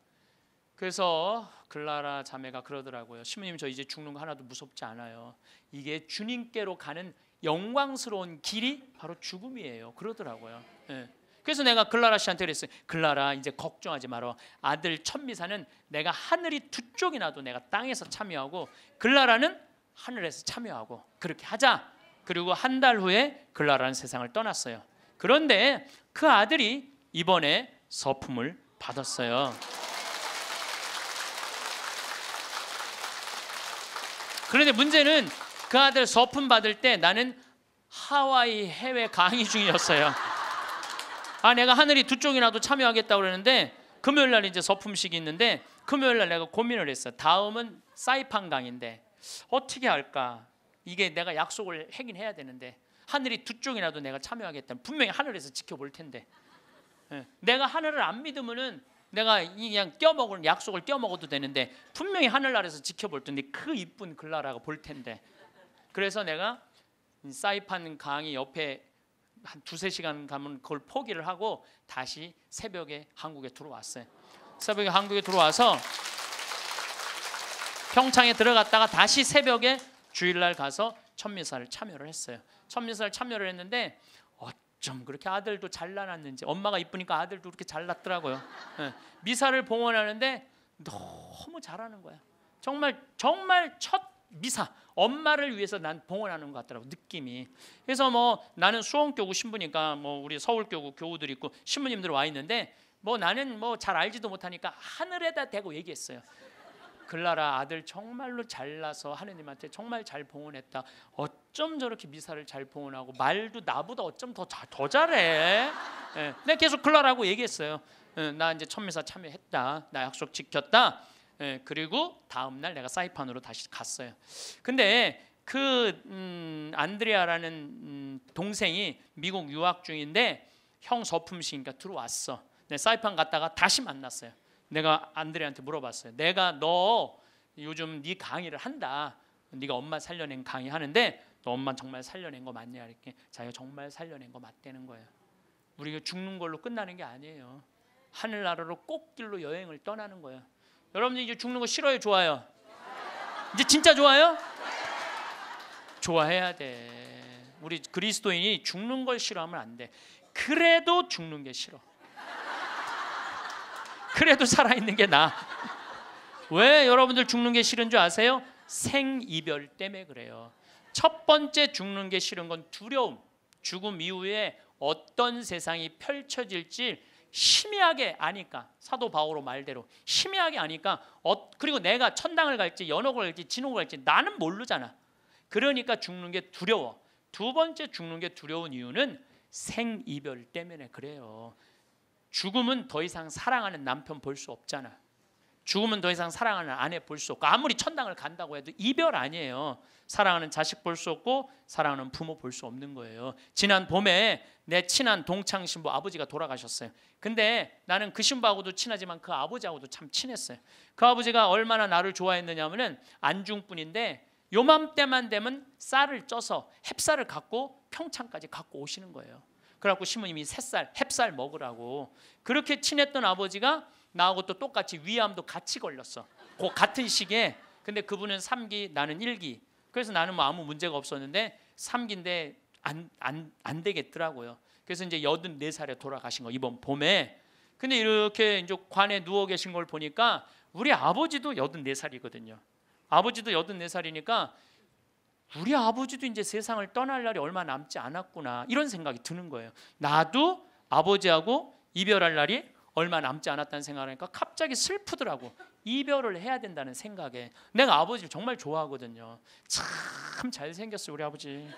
Speaker 1: 그래서 글라라 자매가 그러더라고요. 신부님 저 이제 죽는 거 하나도 무섭지 않아요. 이게 주님께로 가는 영광스러운 길이 바로 죽음이에요. 그러더라고요. 네. 그래서 내가 글라라 씨한테 그랬어요. 글라라 이제 걱정하지 마라. 아들 천미사는 내가 하늘이 두 쪽이 나도 내가 땅에서 참여하고 글라라는 하늘에서 참여하고 그렇게 하자. 그리고 한 달 후에 글라라는 세상을 떠났어요. 그런데 그 아들이 이번에 서품을 받았어요. 그런데 문제는 그 아들 서품 받을 때 나는 하와이 해외 강의 중이었어요. 아 내가 하늘이 두쪽이라도 참여하겠다 그러는데 금요일 날 이제 서품식이 있는데 금요일 날 내가 고민을 했어. 다음은 사이판 강인데 어떻게 할까? 이게 내가 약속을 하긴 해야 되는데 하늘이 두 쪽이라도 내가 참여하겠다. 분명히 하늘에서 지켜볼 텐데 예, 내가 하늘을 안 믿으면은 내가 그냥 껴먹을 약속을 껴먹어도 되는데 분명히 하늘 나라에서 지켜볼 텐데 그 이쁜 글라라가 볼 텐데 그래서 내가 사이판 강의 옆에 한 두세 시간 가면 그걸 포기를 하고 다시 새벽에 한국에 들어왔어요. 새벽에 한국에 들어와서 평창에 들어갔다가 다시 새벽에 주일날 가서 천미사를 참여를 했어요. 천미사를 참여를 했는데 어쩜 그렇게 아들도 잘나았는지 엄마가 이쁘니까 아들도 그렇게 잘났더라고요. 예, 미사를 봉헌하는데 너무 잘하는 거야. 정말 정말 첫 미사 엄마를 위해서 난 봉헌하는 것 같더라고 느낌이 그래서 뭐 나는 수원교구 신부니까 뭐 우리 서울교구 교우들이 있고 신부님들 와 있는데 뭐 나는 뭐 잘 알지도 못하니까 하늘에다 대고 얘기했어요 글라라 아들 정말로 잘나서 하느님한테 정말 잘 봉헌했다 어쩜 저렇게 미사를 잘 봉헌하고 말도 나보다 어쩜 더, 더 잘해 예, 네, 내가 계속 글라라고 얘기했어요 네, 나 이제 천미사 참여했다 나 약속 지켰다 예, 그리고 다음 날 내가 사이판으로 다시 갔어요. 근데 그 음, 안드레아라는 음, 동생이 미국 유학 중인데 형서품식이니까 그러니까 들어왔어. 내 네, 사이판 갔다가 다시 만났어요. 내가 안드레한테 물어봤어요. 내가 너 요즘 네 강의를 한다. 네가 엄마 살려낸 강의 하는데 너 엄마 정말 살려낸 거 맞냐 이렇게 자기가 정말 살려낸 거 맞대는 거예요. 우리가 죽는 걸로 끝나는 게 아니에요. 하늘나라로 꽃길로 여행을 떠나는 거예요. 여러분들 이제 죽는 거 싫어요, 좋아요? 이제 진짜 좋아요? 좋아해야 돼. 우리 그리스도인이 죽는 걸 싫어하면 안 돼. 그래도 죽는 게 싫어. 그래도 살아있는 게나왜 여러분들 죽는 게 싫은 줄 아세요? 생이별 때문에 그래요. 첫 번째 죽는 게 싫은 건 두려움. 죽음 이후에 어떤 세상이 펼쳐질지 심히하게 아니까 사도 바오로 말대로 심히하게 아니까 어, 그리고 내가 천당을 갈지 연옥을 갈지 진옥을 갈지 나는 모르잖아. 그러니까 죽는 게 두려워. 두 번째 죽는 게 두려운 이유는 생이별 때문에 그래요. 죽음은 더 이상 사랑하는 남편 볼 수 없잖아. 죽으면 더 이상 사랑하는 아내 볼 수 없고 아무리 천당을 간다고 해도 이별 아니에요. 사랑하는 자식 볼 수 없고 사랑하는 부모 볼 수 없는 거예요. 지난 봄에 내 친한 동창 신부 아버지가 돌아가셨어요. 근데 나는 그 신부하고도 친하지만 그 아버지하고도 참 친했어요. 그 아버지가 얼마나 나를 좋아했느냐면은 안중뿐인데 요맘때만 되면 쌀을 쪄서 햅쌀을 갖고 평창까지 갖고 오시는 거예요. 그래갖고 신부님이 새쌀, 햅쌀 먹으라고 그렇게 친했던 아버지가 나하고 또 똑같이 위암도 같이 걸렸어. 그 같은 시기에 근데 그분은 3기 나는 1기. 그래서 나는 뭐 아무 문제가 없었는데 3기인데 안 안 안 되겠더라고요. 그래서 이제 84살에 돌아가신 거 이번 봄에. 근데 이렇게 이제 관에 누워 계신 걸 보니까 우리 아버지도 84살이거든요. 아버지도 84살이니까 우리 아버지도 이제 세상을 떠날 날이 얼마 남지 않았구나 이런 생각이 드는 거예요. 나도 아버지하고 이별할 날이 얼마 남지 않았다는 생각을 하니까 갑자기 슬프더라고. 이별을 해야 된다는 생각에 내가 아버지를 정말 좋아하거든요. 참 잘생겼어요 우리 아버지.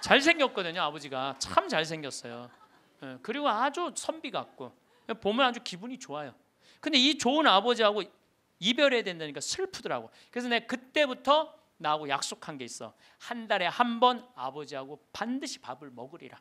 Speaker 1: 잘생겼거든요 아버지가 참 잘생겼어요. 예, 그리고 아주 선비 같고 보면 아주 기분이 좋아요. 근데 이 좋은 아버지하고 이별해야 된다니까 슬프더라고. 그래서 내가 그때부터 나하고 약속한 게 있어. 한 달에 한 번 아버지하고 반드시 밥을 먹으리라.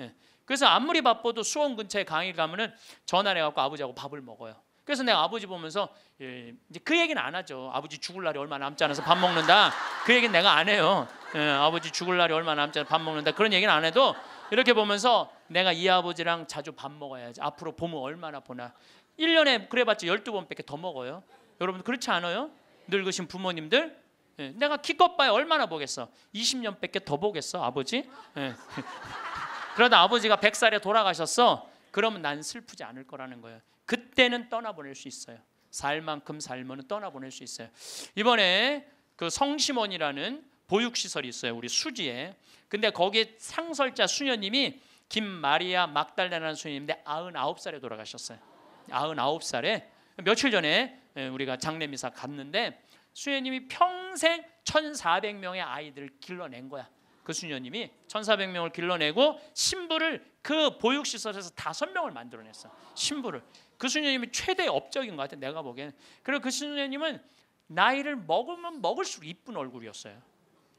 Speaker 1: 예. 그래서 아무리 바빠도 수원 근처에 강의 가면은 전화를 해갖고 아버지하고 밥을 먹어요. 그래서 내가 아버지 보면서 예, 이제 그 얘기는 안 하죠. 아버지 죽을 날이 얼마 남지 않아서 밥 먹는다. 그 얘기는 내가 안 해요. 예, 아버지 죽을 날이 얼마 남지 않아서 밥 먹는다. 그런 얘기는 안 해도 이렇게 보면서 내가 이 아버지랑 자주 밥 먹어야지. 앞으로 보면 얼마나 보나. 1년에 그래봤자 12번밖에 더 먹어요. 여러분 그렇지 않아요? 늙으신 부모님들 예, 내가 키껏 봐야 얼마나 보겠어. 20년밖에 더 보겠어 아버지. 예. 그러다 아버지가 100살에 돌아가셨어. 그러면 난 슬프지 않을 거라는 거예요. 그때는 떠나보낼 수 있어요. 살 만큼 살면 떠나보낼 수 있어요. 이번에 그 성심원이라는 보육시설이 있어요. 우리 수지에. 근데 거기 상설자 수녀님이 김마리아 막달레라는 수녀님인데 99살에 돌아가셨어요. 99살에 며칠 전에 예, 우리가 장례미사 갔는데 수녀님이 평생 1,400명의 아이들을 길러낸 거야. 그 수녀님이 1,400명을 길러내고 신부를 그 보육 시설에서 다섯 명을 만들어냈어. 신부를. 그 수녀님이 최대 의 업적인 것 같아. 내가 보기엔. 그리고 그 수녀님은 나이를 먹으면 먹을수록 이쁜 얼굴이었어요.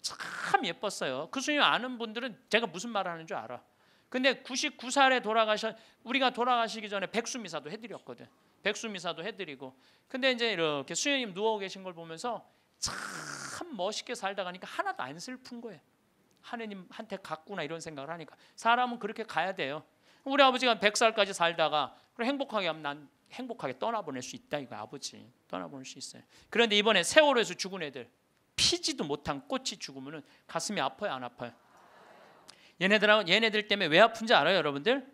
Speaker 1: 참 예뻤어요. 그 수녀님 아는 분들은 제가 무슨 말을 하는 줄 알아. 근데 99살에 돌아가셔 우리가 돌아가시기 전에 백수 미사도 해드렸거든. 백수 미사도 해드리고. 근데 이제 이렇게 수녀님 누워 계신 걸 보면서 참 멋있게 살다 가니까 하나도 안 슬픈 거예요. 하느님한테 갔구나 이런 생각을 하니까 사람은 그렇게 가야 돼요. 우리 아버지가 100살까지 살다가 행복하게 하면 난 행복하게 떠나보낼 수 있다 이거 아버지 떠나보낼 수 있어요. 그런데 이번에 세월호에서 죽은 애들 피지도 못한 꽃이 죽으면 가슴이 아파요 안 아파요? 얘네들하고 얘네들 때문에 왜 아픈지 알아요 여러분들?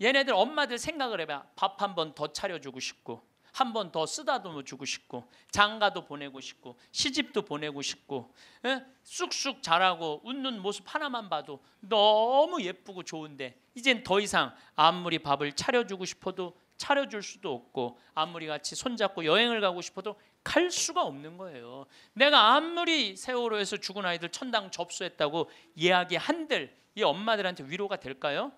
Speaker 1: 얘네들 엄마들 생각을 해봐 밥 한 번 더 차려주고 싶고 한번더 쓰다듬어 주고 싶고 장가도 보내고 싶고 시집도 보내고 싶고 에? 예? 쑥쑥 자라고 웃는 모습 하나만 봐도 너무 예쁘고 좋은데 이젠 더 이상 아무리 밥을 차려주고 싶어도 차려줄 수도 없고 아무리 같이 손잡고 여행을 가고 싶어도 갈 수가 없는 거예요. 내가 아무리 세월호에서 죽은 아이들 천당 접수했다고 이야기한들 이 엄마들한테 위로가 될까요?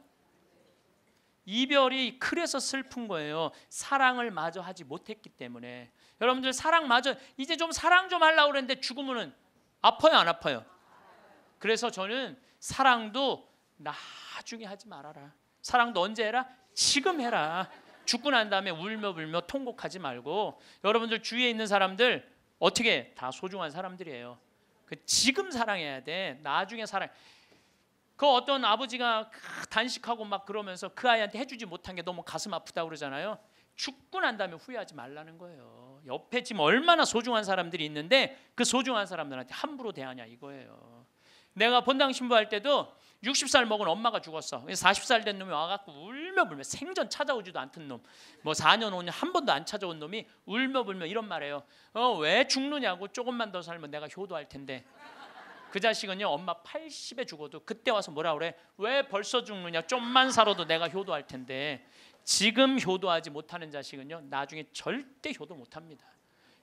Speaker 1: 이별이 그래서 슬픈 거예요. 사랑을 마저 하지 못했기 때문에. 여러분들 사랑 마저 이제 좀 사랑 좀 하려고 그랬는데 죽으면은 아파요, 안 아파요? 그래서 저는 사랑도 나중에 하지 말아라. 사랑도 언제 해라? 지금 해라. 죽고 난 다음에 울며 불며 통곡하지 말고 여러분들 주위에 있는 사람들 어떻게 다 소중한 사람들이에요. 그 지금 사랑해야 돼. 나중에 사랑 그 어떤 아버지가 단식하고 막 그러면서 그 아이한테 해주지 못한 게 너무 가슴 아프다 그러잖아요. 죽고 난 다음에 후회하지 말라는 거예요. 옆에 지금 얼마나 소중한 사람들이 있는데 그 소중한 사람들한테 함부로 대하냐 이거예요. 내가 본당 신부할 때도 60살 먹은 엄마가 죽었어. 40살 된 놈이 와갖고 울며 불며 생전 찾아오지도 않던 놈, 뭐 4년 5년 한 번도 안 찾아온 놈이 울며 불며 이런 말해요. 어 왜 죽느냐고 조금만 더 살면 내가 효도할 텐데. 그 자식은요 엄마 80에 죽어도 그때 와서 뭐라 그래 왜 벌써 죽느냐 좀만 살아도 내가 효도할 텐데 지금 효도하지 못하는 자식은요 나중에 절대 효도 못합니다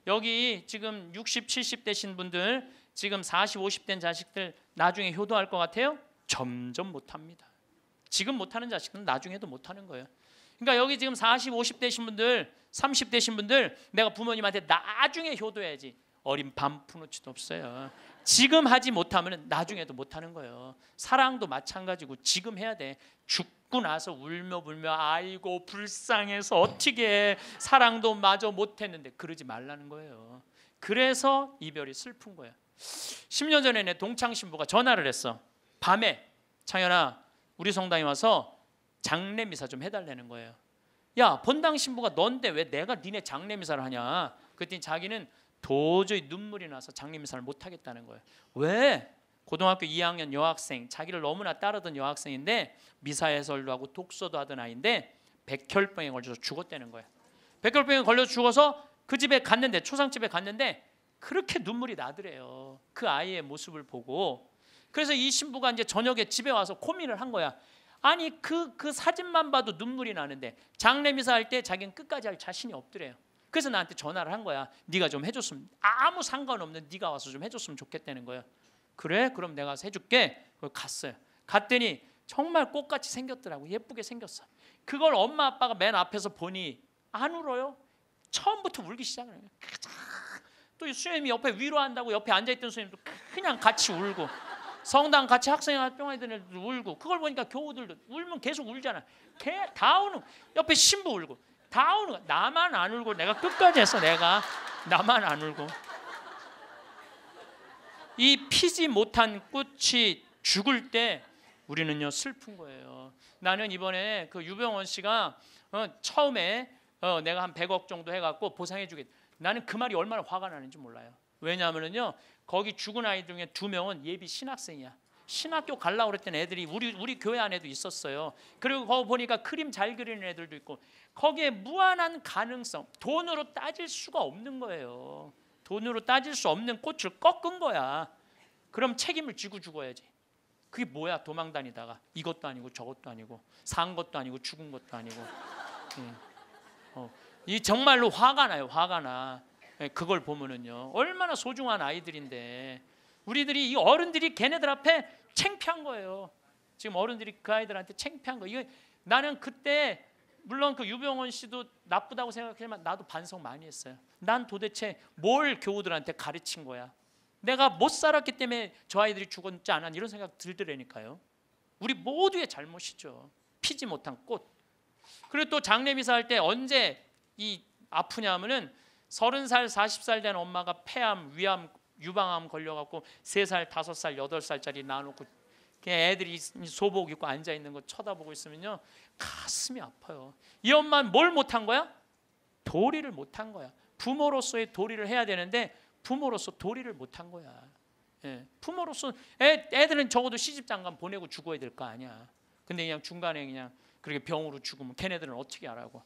Speaker 1: 여기 지금 60, 70 되신 분들 지금 40, 50된 자식들 나중에 효도할 것 같아요? 점점 못합니다 지금 못하는 자식은 나중에도 못하는 거예요 그러니까 여기 지금 40, 50 되신 분들 30 되신 분들 내가 부모님한테 나중에 효도해야지 어린 반푼어치도 없어요 지금 하지 못하면 나중에도 못하는 거예요. 사랑도 마찬가지고 지금 해야 돼. 죽고 나서 울며 불며 아이고 불쌍해서 어떻게 해. 사랑도 마저 못했는데 그러지 말라는 거예요. 그래서 이별이 슬픈 거예요 10년 전에 내 동창 신부가 전화를 했어. 밤에 창현아 우리 성당에 와서 장례 미사 좀 해달라는 거예요. 야 본당 신부가 넌데 왜 내가 니네 장례 미사를 하냐? 그랬더니 자기는 도저히 눈물이 나서 장례 미사를 못 하겠다는 거예요. 왜? 고등학교 2학년 여학생, 자기를 너무나 따르던 여학생인데 미사 해설도 하고 독서도 하던 아이인데 백혈병에 걸려서 죽었다는 거예요. 백혈병에 걸려 죽어서 그 집에 갔는데 초상집에 갔는데 그렇게 눈물이 나더래요. 그 아이의 모습을 보고 그래서 이 신부가 이제 저녁에 집에 와서 고민을 한 거야. 아니 그그 그 사진만 봐도 눈물이 나는데 장례 미사할 때 자기는 끝까지 할 자신이 없더래요. 그래서 나한테 전화를 한 거야. 네가 좀 해줬으면 아무 상관없는 네가 와서 좀 해줬으면 좋겠다는 거야. 그래? 그럼 내가 해줄게. 그걸 갔어요. 갔더니 정말 꽃같이 생겼더라고. 예쁘게 생겼어. 그걸 엄마 아빠가 맨 앞에서 보니 안 울어요. 처음부터 울기 시작을 해요. 또 수염이 옆에 위로한다고 옆에 앉아있던 수염도 그냥 같이 울고 성당 같이 학생회 병아이들 울고 그걸 보니까 교우들도 울면 계속 울잖아. 걔다 우는 옆에 신부 울고 다 우는 거야. 나만 안 울고 내가 끝까지 했어. 내가 나만 안 울고. 이 피지 못한 꽃이 죽을 때 우리는요 슬픈 거예요. 나는 이번에 그 유병원 씨가 어, 처음에 어, 내가 한 100억 정도 해갖고 보상해주겠. 다 나는 그 말이 얼마나 화가 나는지 몰라요. 왜냐하면은요 거기 죽은 아이 중에 두 명은 예비 신학생이야. 신학교 갈라 그랬던 애들이 우리 우리 교회 안에도 있었어요. 그리고 거 보니까 크림잘 그리는 애들도 있고 거기에 무한한 가능성 돈으로 따질 수가 없는 거예요. 돈으로 따질 수 없는 꽃을 꺾은 거야. 그럼 책임을 지고 죽어야지. 그게 뭐야 도망 다니다가 이것도 아니고 저것도 아니고 산 것도 아니고 죽은 것도 아니고 음. 어. 이 정말로 화가 나요 화가 나 예, 그걸 보면은요 얼마나 소중한 아이들인데 우리들이 이 어른들이 걔네들 앞에 챙피한 거예요. 지금 어른들이 그 아이들한테 챙피한 거. 이거 나는 그때 물론 그 유병원 씨도 나쁘다고 생각했지만 나도 반성 많이 했어요. 난 도대체 뭘 교우들한테 가르친 거야? 내가 못 살았기 때문에 저 아이들이 죽었지 않아 이런 생각 들더라니까요. 우리 모두의 잘못이죠. 피지 못한 꽃. 그리고 또 장례미사 할 때 언제 이 아프냐 하면은 서른 살, 사십 살된 엄마가 폐암, 위암, 유방암 걸려갖고 세 살, 다섯 살, 여덟 살짜리 낳아놓고 애들이 소복 입고 앉아 있는 거 쳐다보고 있으면요 가슴이 아파요. 이 엄마는 뭘 못한 거야? 도리를 못한 거야. 부모로서의 도리를 해야 되는데 부모로서 도리를 못한 거야. 예. 부모로서 애, 애들은 적어도 시집 장관 보내고 죽어야 될 거 아니야. 근데 그냥 중간에 그냥 그렇게 병으로 죽으면 걔네들은 어떻게 알아고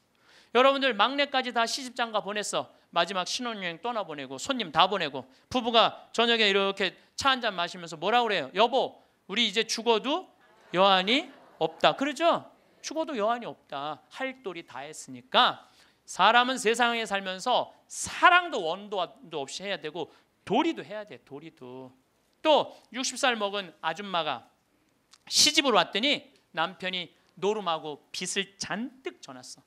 Speaker 1: 여러분들 막내까지 다 시집장가 보냈어. 마지막 신혼여행 떠나보내고 손님 다 보내고 부부가 저녁에 이렇게 차 한잔 마시면서 뭐라 그래요? 여보, 우리 이제 죽어도 여한이 없다. 그러죠? 죽어도 여한이 없다. 할 도리 다 했으니까 사람은 세상에 살면서 사랑도 원도도 없이 해야 되고 도리도 해야 돼. 도리도. 또 60살 먹은 아줌마가 시집을 왔더니 남편이 노름하고 빚을 잔뜩 져놨어.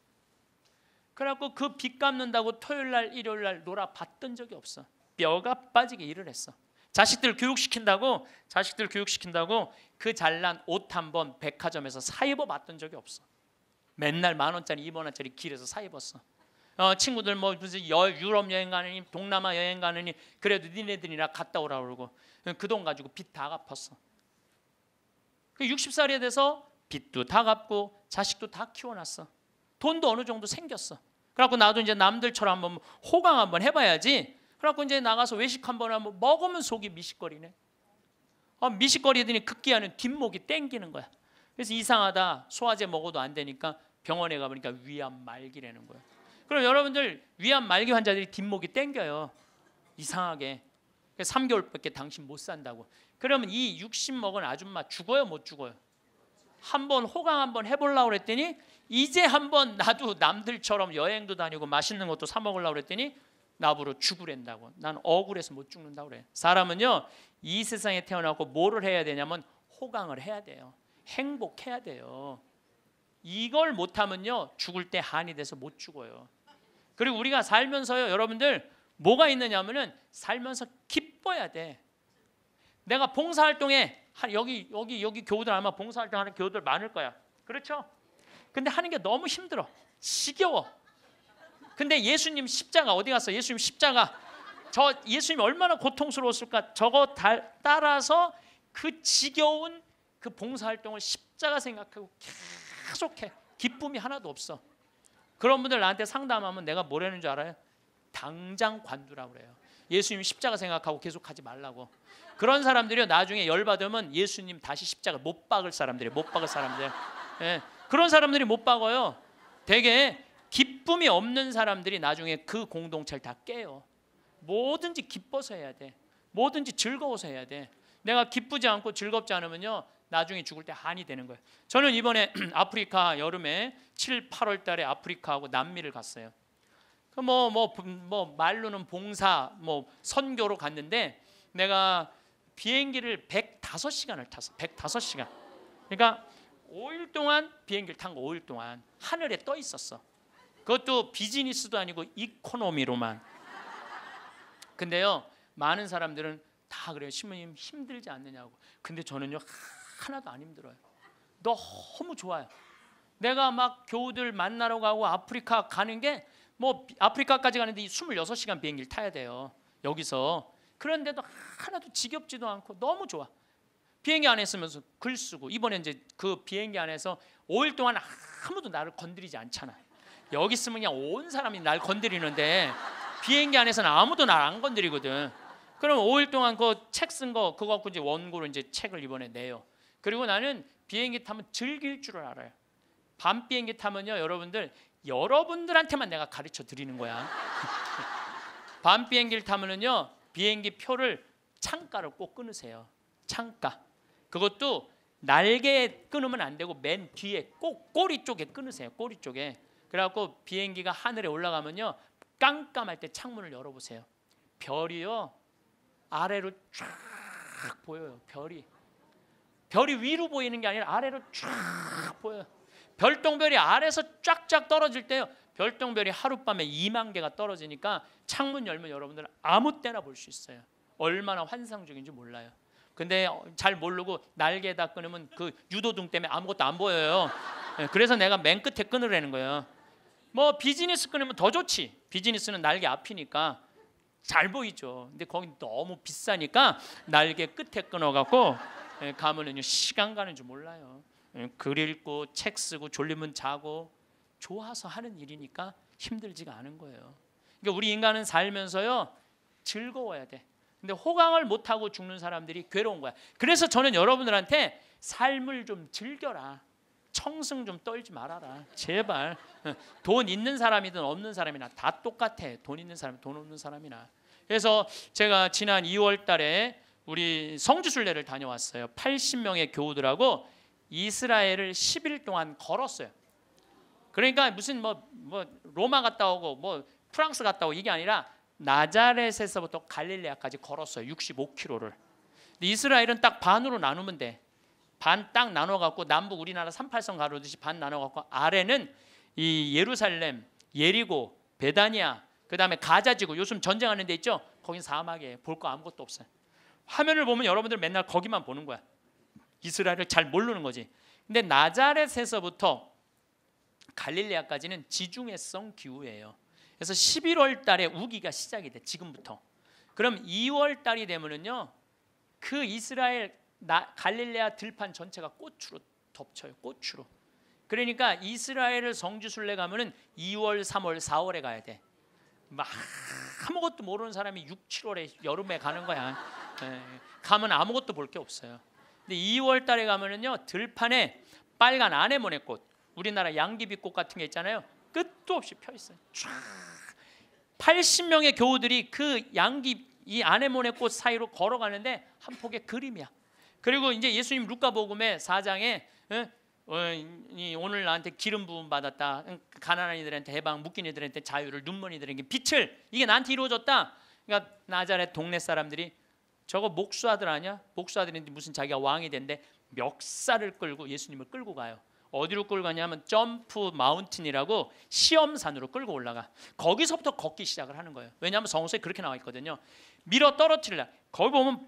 Speaker 1: 그래갖고 그 빚 갚는다고 토요일 날 일요일 날 놀아봤던 적이 없어. 뼈가 빠지게 일을 했어. 자식들 교육시킨다고 자식들 교육시킨다고 그 잘난 옷 한 번 백화점에서 사 입어 봤던 적이 없어. 맨날 만 원짜리 이만 원짜리 길에서 사 입었어. 어, 친구들 뭐 무슨 여, 유럽 여행 가느니 동남아 여행 가느니 그래도 니네들이나 갔다 오라 그러고 그 돈 가지고 빚 다 갚았어. 60살이 그 돼서 빚도 다 갚고 자식도 다 키워놨어. 돈도 어느 정도 생겼어. 그래갖고 나도 이제 남들처럼 한번 호강 한번 해봐야지. 그래갖고 이제 나가서 외식 한번 하면 먹으면 속이 미식거리네. 아, 미식거리더니 급기야는 뒷목이 땡기는 거야. 그래서 이상하다. 소화제 먹어도 안 되니까 병원에 가보니까 위암 말기라는 거야. 그럼 여러분들 위암 말기 환자들이 뒷목이 땡겨요. 이상하게. 3개월밖에 당신 못 산다고. 그러면 이60 먹은 아줌마 죽어요 못 죽어요? 한번 호강 한번 해보려고 그더니 이제 한번 나도 남들처럼 여행도 다니고 맛있는 것도 사 먹으려고 그랬더니 나보러 죽으랜다고. 난 억울해서 못 죽는다고 그래. 사람은요. 이 세상에 태어나고 뭐를 해야 되냐면 호강을 해야 돼요. 행복해야 돼요. 이걸 못하면요. 죽을 때 한이 돼서 못 죽어요. 그리고 우리가 살면서요. 여러분들 뭐가 있느냐면은 살면서 기뻐야 돼. 내가 봉사활동에 여기 여기 여기 교우들 아마 봉사활동 하는 교우들 많을 거야. 그렇죠? 근데 하는 게 너무 힘들어. 지겨워. 근데 예수님 십자가 어디 갔어? 예수님 십자가 저 예수님 얼마나 고통스러웠을까? 저거 달, 따라서 그 지겨운 그 봉사활동을 십자가 생각하고 계속해. 기쁨이 하나도 없어. 그런 분들 나한테 상담하면 내가 뭐라는 줄 알아요? 당장 관두라 그래요. 예수님 십자가 생각하고 계속 하지 말라고. 그런 사람들이요 나중에 열 받으면 예수님 다시 십자가 못 박을 사람들이에요. 못 박을 사람들. 예. 그런 사람들이 못 박아요. 되게 기쁨이 없는 사람들이 나중에 그 공동체를 다 깨요. 뭐든지 기뻐서 해야 돼. 뭐든지 즐거워서 해야 돼. 내가 기쁘지 않고 즐겁지 않으면요. 나중에 죽을 때 한이 되는 거예요. 저는 이번에 아프리카 여름에 7, 8월 달에 아프리카하고 남미를 갔어요. 뭐뭐뭐 그 뭐, 뭐, 뭐 말로는 봉사, 뭐 선교로 갔는데 내가 비행기를 105시간을 탔어. 105시간. 그러니까 5일 동안 비행기를 탄 거 5일 동안 하늘에 떠 있었어. 그것도 비즈니스도 아니고 이코노미로만. 근데요 많은 사람들은 다 그래요 신부님 힘들지 않느냐고. 근데 저는요 하나도 안 힘들어요. 너무 좋아요. 내가 막 교우들 만나러 가고 아프리카 가는 게 뭐 아프리카까지 가는데 26시간 비행기를 타야 돼요. 여기서 그런데도 하나도 지겹지도 않고 너무 좋아. 비행기 안에 있면서글 쓰고 이번에 이제 그 비행기 안에서 5일 동안 아무도 나를 건드리지 않잖아. 여기 있으면 그냥 온 사람이 날 건드리는데 비행기 안에서는 아무도 날 안 건드리거든. 그럼 5일 동안 그 책 쓴 거 그거 갖고 이제 원고로 이제 책을 이번에 내요. 그리고 나는 비행기 타면 즐길 줄 알아요. 밤 비행기 타면요, 여러분들 여러분들한테만 내가 가르쳐 드리는 거야. 밤 비행기를 타면은요, 비행기 표를 창가를 꼭 끊으세요. 창가. 그것도 날개에 끊으면 안 되고 맨 뒤에 꼭 꼬리 쪽에 끊으세요. 꼬리 쪽에. 그래갖고 비행기가 하늘에 올라가면요. 깜깜할 때 창문을 열어보세요. 별이요. 아래로 쫙 보여요. 별이. 별이 위로 보이는 게 아니라 아래로 쫙 보여요. 별똥별이 아래서 쫙쫙 떨어질 때요. 별똥별이 하룻밤에 2만 개가 떨어지니까 창문 열면 여러분들 아무 때나 볼 수 있어요. 얼마나 환상적인지 몰라요. 근데 잘 모르고 날개에다 끊으면 그 유도등 때문에 아무것도 안 보여요. 예, 그래서 내가 맨 끝에 끊으라는 거예요. 뭐 비즈니스 끊으면 더 좋지. 비즈니스는 날개 앞이니까 잘 보이죠. 근데 거기 너무 비싸니까 날개 끝에 끊어갖고 예, 가면은요 시간 가는 줄 몰라요. 예, 글 읽고 책 쓰고 졸리면 자고 좋아서 하는 일이니까 힘들지가 않은 거예요. 그러니까 우리 인간은 살면서요 즐거워야 돼. 근데 호강을 못하고 죽는 사람들이 괴로운 거야. 그래서 저는 여러분들한테 삶을 좀 즐겨라. 청승 좀 떨지 말아라. 제발. 돈 있는 사람이든 없는 사람이나 다 똑같아. 돈 있는 사람, 돈 없는 사람이나. 그래서 제가 지난 2월 달에 우리 성주순례를 다녀왔어요. 80명의 교우들하고 이스라엘을 10일 동안 걸었어요. 그러니까 무슨 뭐, 뭐 로마 갔다 오고 뭐 프랑스 갔다 오고 이게 아니라 나자렛에서부터 갈릴레아까지 걸었어요. 65km를. 이스라엘은 딱 반으로 나누면 돼. 반 딱 나눠 갖고 남북 우리나라 38선 가로듯이 반 나눠 갖고 아래는 이 예루살렘, 예리고, 베다니아, 그다음에 가자 지구 요즘 전쟁하는 데 있죠? 거긴 사막에 볼거 아무것도 없어요. 화면을 보면 여러분들 맨날 거기만 보는 거야. 이스라엘을 잘 모르는 거지. 근데 나자렛에서부터 갈릴레아까지는 지중해성 기후예요. 그래서 11월 달에 우기가 시작이 돼. 지금부터. 그럼 2월 달이 되면은요. 그 이스라엘 나, 갈릴레아 들판 전체가 꽃으로 덮쳐요. 꽃으로. 그러니까 이스라엘을 성지순례 가면은 2월, 3월, 4월에 가야 돼. 막 아무것도 모르는 사람이 6, 7월에 여름에 가는 거야. 예, 가면 아무것도 볼 게 없어요. 근데 2월 달에 가면은요. 들판에 빨간 아네모네 꽃, 우리나라 양귀비꽃 같은 게 있잖아요. 끝도 없이 펴 있어요. 쫙 80명의 교우들이 그 양귀 이 아네모네 꽃 사이로 걸어가는데 한 폭의 그림이야. 그리고 이제 예수님 루카복음의 4장에 어, 오늘 나한테 기름 부음 받았다. 가난한 이들한테 해방, 묶인 이들한테 자유를, 눈먼 이들에게 빛을 이게 나한테 이루어졌다. 그러니까 나자렛 동네 사람들이 저거 목수아들 아니야? 목수아들인데 무슨 자기가 왕이 된데 멱살을 끌고 예수님을 끌고 가요. 어디로 끌고 가냐면 점프 마운틴이라고 시험산으로 끌고 올라가. 거기서부터 걷기 시작을 하는 거예요. 왜냐하면 성서에 그렇게 나와 있거든요. 밀어 떨어뜨리라. 거기 보면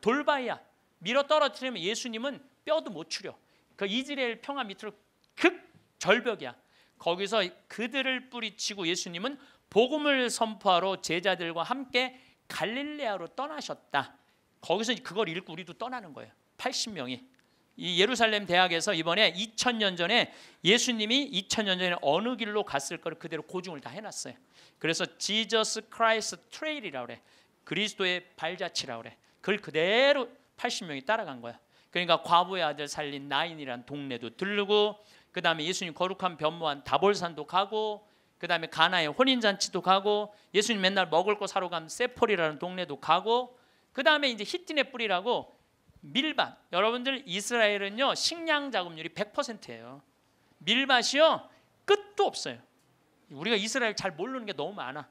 Speaker 1: 돌바위야. 밀어 떨어뜨리면 예수님은 뼈도 못 추려. 그이즈레엘 평화 밑으로 극 절벽이야. 거기서 그들을 뿌리치고 예수님은 복음을 선포하러 제자들과 함께 갈릴레아로 떠나셨다. 거기서 그걸 읽고 우리도 떠나는 거예요. 80명이. 이 예루살렘 대학에서 이번에 2000년 전에 예수님이 2000년 전에 어느 길로 갔을 거를 그대로 고증을 다 해놨어요. 그래서 지저스 크라이스 트레일이라고 그래. 그리스도의 발자취라고 그래. 그걸 그대로 80명이 따라간 거야. 그러니까 과부의 아들 살린 나인이란 동네도 들르고 그 다음에 예수님 거룩한 변모한 다볼산도 가고 그 다음에 가나의 혼인잔치도 가고 예수님 맨날 먹을 거 사러 간세폴리라는 동네도 가고 그 다음에 이제 히틴네 뿌리라고 밀밭. 여러분들 이스라엘은요 식량 자급률이 100%예요. 밀밭이요 끝도 없어요. 우리가 이스라엘 잘 모르는 게 너무 많아.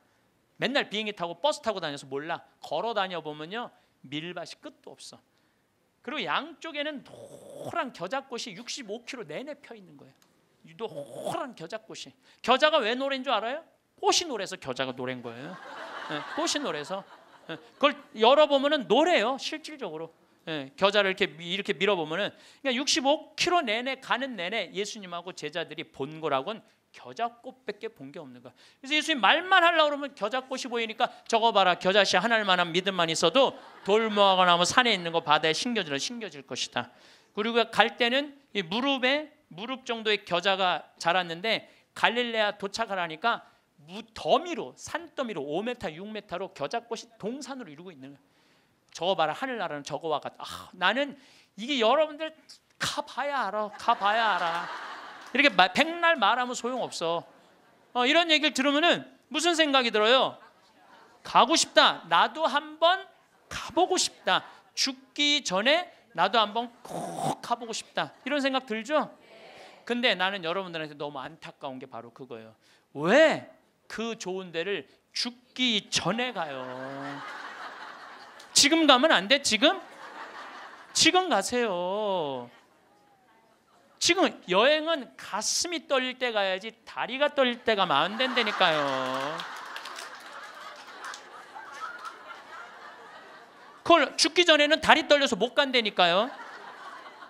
Speaker 1: 맨날 비행기 타고 버스 타고 다녀서 몰라. 걸어 다녀 보면요 밀밭이 끝도 없어. 그리고 양쪽에는 노란 겨자꽃이 65km 내내 펴 있는 거예요. 노란 겨자꽃이. 겨자가 왜 노래인 줄 알아요? 꽃이 노래서 겨자가 노래인 거예요. 네, 꽃이 노래서. 네, 그걸 열어보면 노래요. 실질적으로. 예, 겨자를 이렇게 이렇게 밀어보면은 그러니까 65km 내내 가는 내내 예수님하고 제자들이 본 거라곤 겨자꽃밖에 본 게 없는 거야. 그래서 예수님 말만 하려고 그러면 겨자꽃이 보이니까 저거 봐라 겨자씨 하나만한 믿음만 있어도 돌모화거나뭐 산에 있는 거 바다에 심겨지라겨질 것이다. 그리고 갈 때는 이 무릎에 무릎 정도의 겨자가 자랐는데 갈릴레아 도착을 하니까 무 더미로 산더미로 5m 6m로 겨자꽃이 동산으로 이루고 있는 거야. 저거 봐라 하늘나라는 저거와 같다. 아, 나는 이게 여러분들 가봐야 알아. 가봐야 알아. 이렇게 마, 백날 말하면 소용없어. 어, 이런 얘기를 들으면 무슨 생각이 들어요? 가고 싶다. 나도 한번 가보고 싶다. 죽기 전에 나도 한번 꼭 가보고 싶다. 이런 생각 들죠? 근데 나는 여러분들한테 너무 안타까운 게 바로 그거예요. 왜 그 좋은 데를 죽기 전에 가요? 지금 가면 안 돼? 지금? 지금 가세요. 지금 여행은 가슴이 떨릴 때 가야지 다리가 떨릴 때 가면 안 된다니까요. 그걸 죽기 전에는 다리 떨려서 못 간다니까요.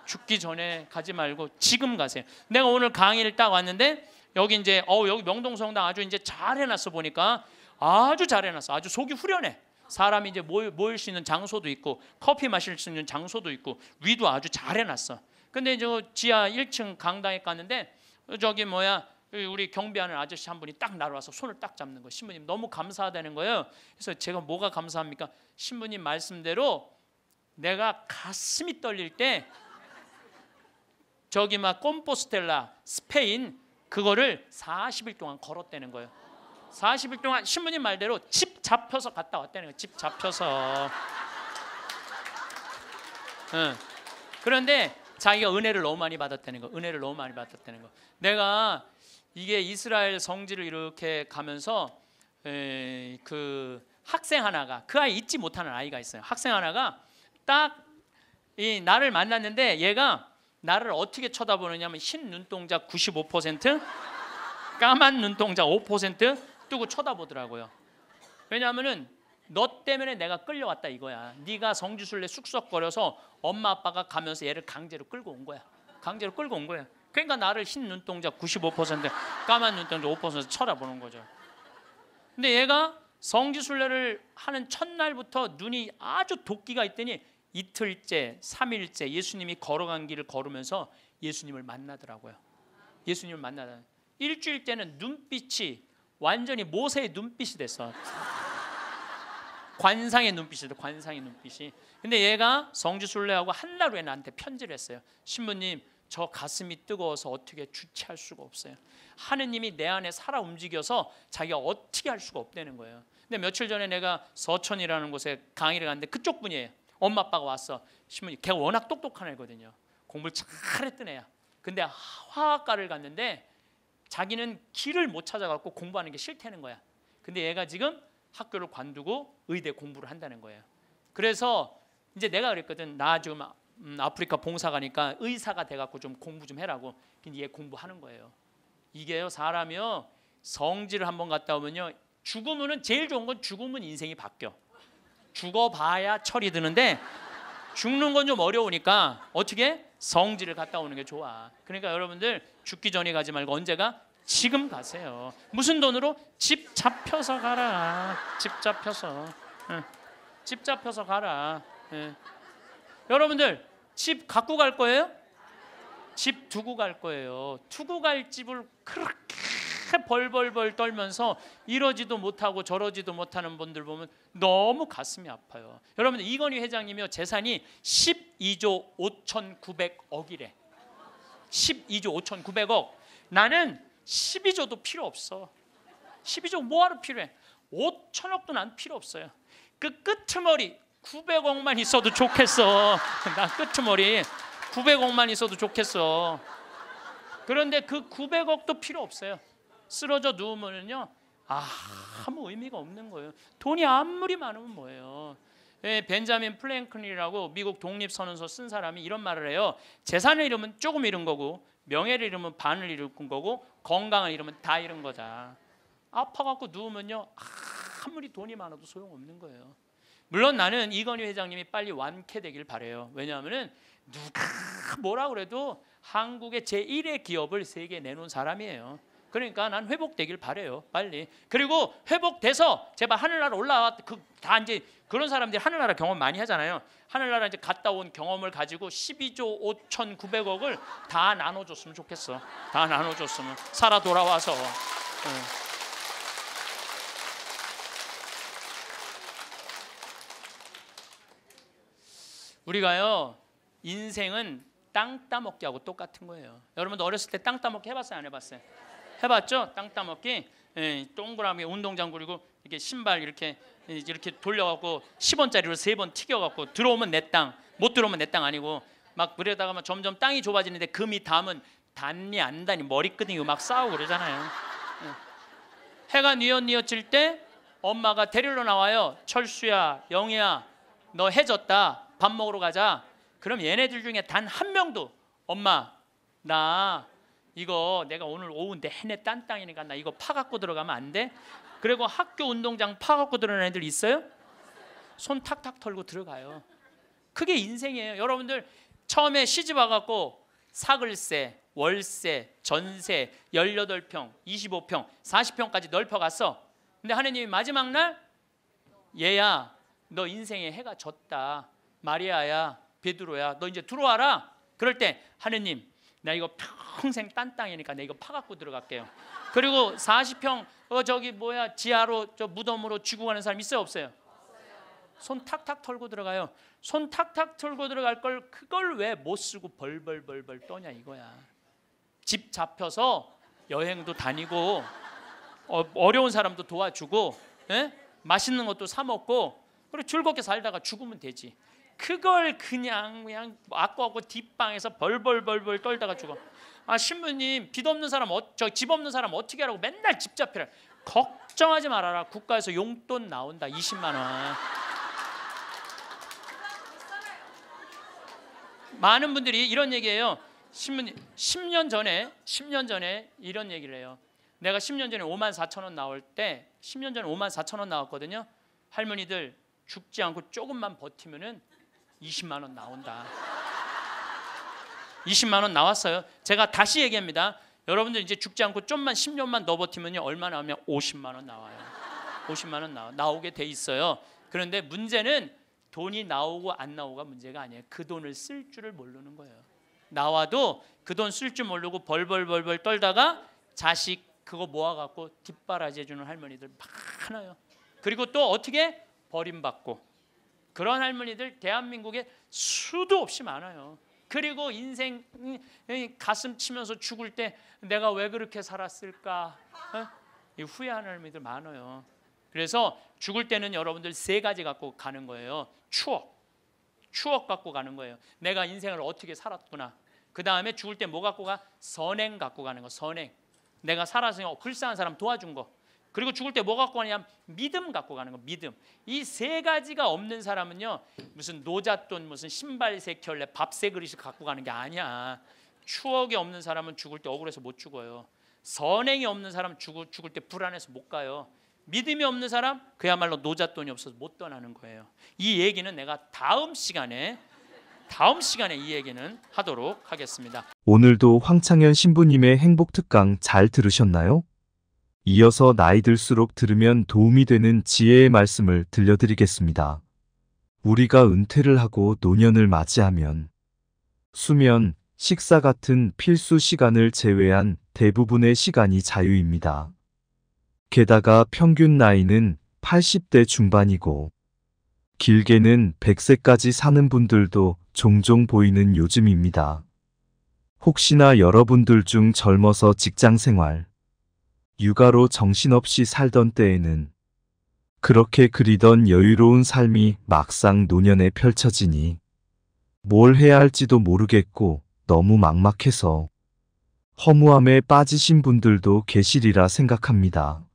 Speaker 1: 죽기 전에 가지 말고 지금 가세요. 내가 오늘 강의를 딱 왔는데 여기 이제 어 여기 명동성당 아주 이제 잘 해놨어 보니까 아주 잘 해놨어. 아주 속이 후련해. 사람이 이제 모일, 모일 수 있는 장소도 있고 커피 마실 수 있는 장소도 있고 위도 아주 잘 해놨어. 근데 저 그 지하 1층 강당에 갔는데 저기 뭐야 우리 경비하는 아저씨 한 분이 딱 날아와서 손을 딱 잡는 거예요. 신부님 너무 감사하다는 거예요. 그래서 제가 뭐가 감사합니까? 신부님 말씀대로 내가 가슴이 떨릴 때 저기 막 꼼포스텔라 스페인 그거를 40일 동안 걸었다는 거예요. 40일 동안 신부님 말대로 집 잡혀서 갔다 왔다는 거예요. 집 잡혀서. 응. 그런데 자기가 은혜를 너무 많이 받았다는 거. 은혜를 너무 많이 받았다는 거. 내가 이게 이스라엘 성지를 이렇게 가면서 에, 그 학생 하나가 그 아이 잊지 못하는 아이가 있어요. 학생 하나가 딱이 나를 만났는데 얘가 나를 어떻게 쳐다보느냐면 흰 눈동자 95% 까만 눈동자 두고 쳐다보더라고요. 왜냐하면은 너 때문에 내가 끌려왔다 이거야. 네가 성지순례 쑥쑥거려서 엄마 아빠가 가면서 얘를 강제로 끌고 온 거야. 강제로 끌고 온 거야. 그러니까 나를 흰 눈동자 95% 까만 눈동자 5% 쳐다보는 거죠. 근데 얘가 성지순례를 하는 첫날부터 눈이 아주 도끼가 있더니 이틀째, 3일째 예수님이 걸어간 길을 걸으면서 예수님을 만나더라고요. 예수님을 만나다. 일주일 때는 눈빛이 완전히 모세의 눈빛이 됐어. 관상의 눈빛이 돼. 관상의 눈빛이. 근데 얘가 성지순례하고 한날 후에 나한테 편지를 했어요. 신부님, 저 가슴이 뜨거워서 어떻게 주체할 수가 없어요. 하느님이 내 안에 살아 움직여서 자기가 어떻게 할 수가 없다는 거예요. 근데 며칠 전에 내가 서천이라는 곳에 강의를 갔는데 그쪽 분이에요. 엄마 아빠가 왔어. 신부님, 걔 워낙 똑똑한 애거든요. 공부를 잘했던 애야. 근데 화학과를 갔는데 자기는 길을 못 찾아갖고 공부하는 게 싫다는 거야. 근데 얘가 지금 학교를 관두고 의대 공부를 한다는 거예요. 그래서 이제 내가 그랬거든. 나 지금 음, 아프리카 봉사 가니까 의사가 돼갖고 좀 공부 좀 해라고. 근데 얘 공부하는 거예요. 이게요 사람이요 성질을 한번 갔다 오면요 죽으면은 제일 좋은 건 죽으면 인생이 바뀌어. 죽어봐야 철이 드는데 죽는 건 좀 어려우니까 어떻게 성지를 갔다 오는 게 좋아. 그러니까 여러분들 죽기 전에 가지 말고 언제가 지금 가세요. 무슨 돈으로 집 잡혀서 가라. 집 잡혀서 네. 집 잡혀서 가라. 네. 여러분들 집 갖고 갈 거예요? 집 두고 갈 거예요. 두고 갈 집을 그렇게 벌벌벌 떨면서 이러지도 못하고 저러지도 못하는 분들 보면 너무 가슴이 아파요. 여러분 이건희 회장님이요 재산이 12조 5,900억이래. 12조 5,900억. 나는 12조도 필요 없어. 12조 뭐하러 필요해? 5천억도 난 필요 없어요. 그끄머리 900억만 있어도 좋겠어. 나끄머리 900억만 있어도 좋겠어. 그런데 그 900억도 필요 없어요. 쓰러져 누우면요 아, 무 의미가 없는 거예요. 돈이 아무리 많으면 뭐예요? 예, 벤자민 플랭클린이라고 미국 독립선언서 쓴 사람이 이런 말을 해요. 재산을 잃으면 조금 잃은 거고 명예를 잃으면 반을 잃은 거고 건강을 잃으면 다 잃은 거다. 아파갖고 누우면요 아무리 돈이 많아도 소용없는 거예요. 물론 나는 이건희 회장님이 빨리 완쾌되길 바래요. 왜냐하면은 누가 뭐라 그래도 한국의 제1의 기업을 세계 에 내놓은 사람이에요. 그러니까 난 회복되길 바래요. 빨리. 그리고 회복돼서 제발 하늘나라 올라와 그다 이제 그런 사람들이 하늘나라 경험 많이 하잖아요. 하늘나라 이제 갔다 온 경험을 가지고 12조 5,900억을 다 나눠 줬으면 좋겠어. 다 나눠 줬으면 살아 돌아와서 응. 우리가요 인생은 땅 따먹기하고 똑같은 거예요. 여러분도 어렸을 때땅 따먹기 해봤어요? 안 해봤어요? 해봤죠? 땅 따먹기 예, 동그라미 운동장 그리고 이렇게 신발 이렇게 이렇게 돌려갖고 10원짜리로 세 번 튀겨갖고 들어오면 내 땅 못 들어오면 내 땅 아니고 막 그러다가 막 점점 땅이 좁아지는데 금이 담은 단니 안 단니 머리끄덩이 막 싸우고 그러잖아요. 예. 해가 뉘엿뉘엿질 때 엄마가 데리러 나와요. 철수야, 영희야, 너 해졌다. 밥 먹으러 가자. 그럼 얘네들 중에 단 한 명도 엄마 나 이거 내가 오늘 오후 내내 딴 땅이니까 나 이거 파갖고 들어가면 안 돼? 그리고 학교 운동장 파갖고 들어가는 애들 있어요? 손 탁탁 털고 들어가요. 그게 인생이에요. 여러분들 처음에 시집 와갖고 사글세, 월세, 전세 18평, 25평, 40평까지 넓혀갔어. 근데 하느님이 마지막 날 얘야 너 인생에 해가 졌다. 마리아야 베드로야 너 이제 들어와라. 그럴 때 하느님 나 이거 평생 딴 땅이니까 내 이거 파갖고 들어갈게요. 그리고 40평 어 저기 뭐야 지하로 저 무덤으로 쥐고 가는 사람 있어요 없어요? 손 탁탁 털고 들어가요. 손 탁탁 털고 들어갈 걸 그걸 왜 못 쓰고 벌벌벌벌 떠냐 이거야. 집 잡혀서 여행도 다니고 어, 려운 사람도 도와주고 에? 예? 맛있는 것도 사 먹고 그리고 즐겁게 살다가 죽으면 되지. 그걸 그냥 그냥 아까하고 뒷방에서 벌벌벌벌 떨다가 죽어. 아 신부님 빚 없는 사람 어, 저집 없는 사람 어떻게 하라고 맨날 집잡혀라 걱정하지 말아라. 국가에서 용돈 나온다. 20만 원. 많은 분들이 이런 얘기해요. 신부님 10년 전에 10년 전에 이런 얘기를 해요. 내가 10년 전에 5만 4천 원 나올 때 10년 전에 5만 4천 원 나왔거든요. 할머니들 죽지 않고 조금만 버티면은 20만 원 나온다. 20만 원 나왔어요. 제가 다시 얘기합니다. 여러분들 이제 죽지 않고 좀만 10년만 더 버티면요. 얼마 나오면 50만 원 나와요. 50만 원 나와, 나오게 돼 있어요. 그런데 문제는 돈이 나오고 안 나오가 문제가 아니에요. 그 돈을 쓸 줄을 모르는 거예요. 나와도 그 돈 쓸 줄 모르고 벌벌벌벌 떨다가 자식 그거 모아갖고 뒷바라지 해주는 할머니들 많아요. 그리고 또 어떻게 버림받고 그런 할머니들 대한민국에 수도 없이 많아요. 그리고 인생 가슴 치면서 죽을 때 내가 왜 그렇게 살았을까 어? 후회하는 할머니들 많아요. 그래서 죽을 때는 여러분들 세 가지 갖고 가는 거예요. 추억, 추억 갖고 가는 거예요. 내가 인생을 어떻게 살았구나. 그 다음에 죽을 때 뭐 갖고 가? 선행 갖고 가는 거. 선행. 내가 살아서 어, 불쌍한 사람 도와준 거. 그리고 죽을 때 뭐 갖고 가냐 믿음 갖고 가는 거 믿음 이 세 가지가 없는 사람은요 무슨 노잣돈 무슨 신발 세 켤레 밥세 그릇을 갖고 가는 게 아니야 추억이 없는 사람은 죽을 때 억울해서 못 죽어요 선행이 없는 사람 죽 죽을 때 불안해서 못 가요 믿음이 없는 사람 그야말로 노잣돈이 없어서 못 떠나는 거예요 이 얘기는 내가 다음 시간에 다음 시간에 이 얘기는 하도록 하겠습니다
Speaker 2: 오늘도 황창현 신부님의 행복 특강 잘 들으셨나요? 이어서 나이 들수록 들으면 도움이 되는 지혜의 말씀을 들려드리겠습니다. 우리가 은퇴를 하고 노년을 맞이하면 수면, 식사 같은 필수 시간을 제외한 대부분의 시간이 자유입니다. 게다가 평균 나이는 80대 중반이고 길게는 100세까지 사는 분들도 종종 보이는 요즘입니다. 혹시나 여러분들 중 젊어서 직장 생활, 육아로 정신없이 살던 때에는 그렇게 그리던 여유로운 삶이 막상 노년에 펼쳐지니 뭘 해야 할지도 모르겠고 너무 막막해서 허무함에 빠지신 분들도 계시리라 생각합니다.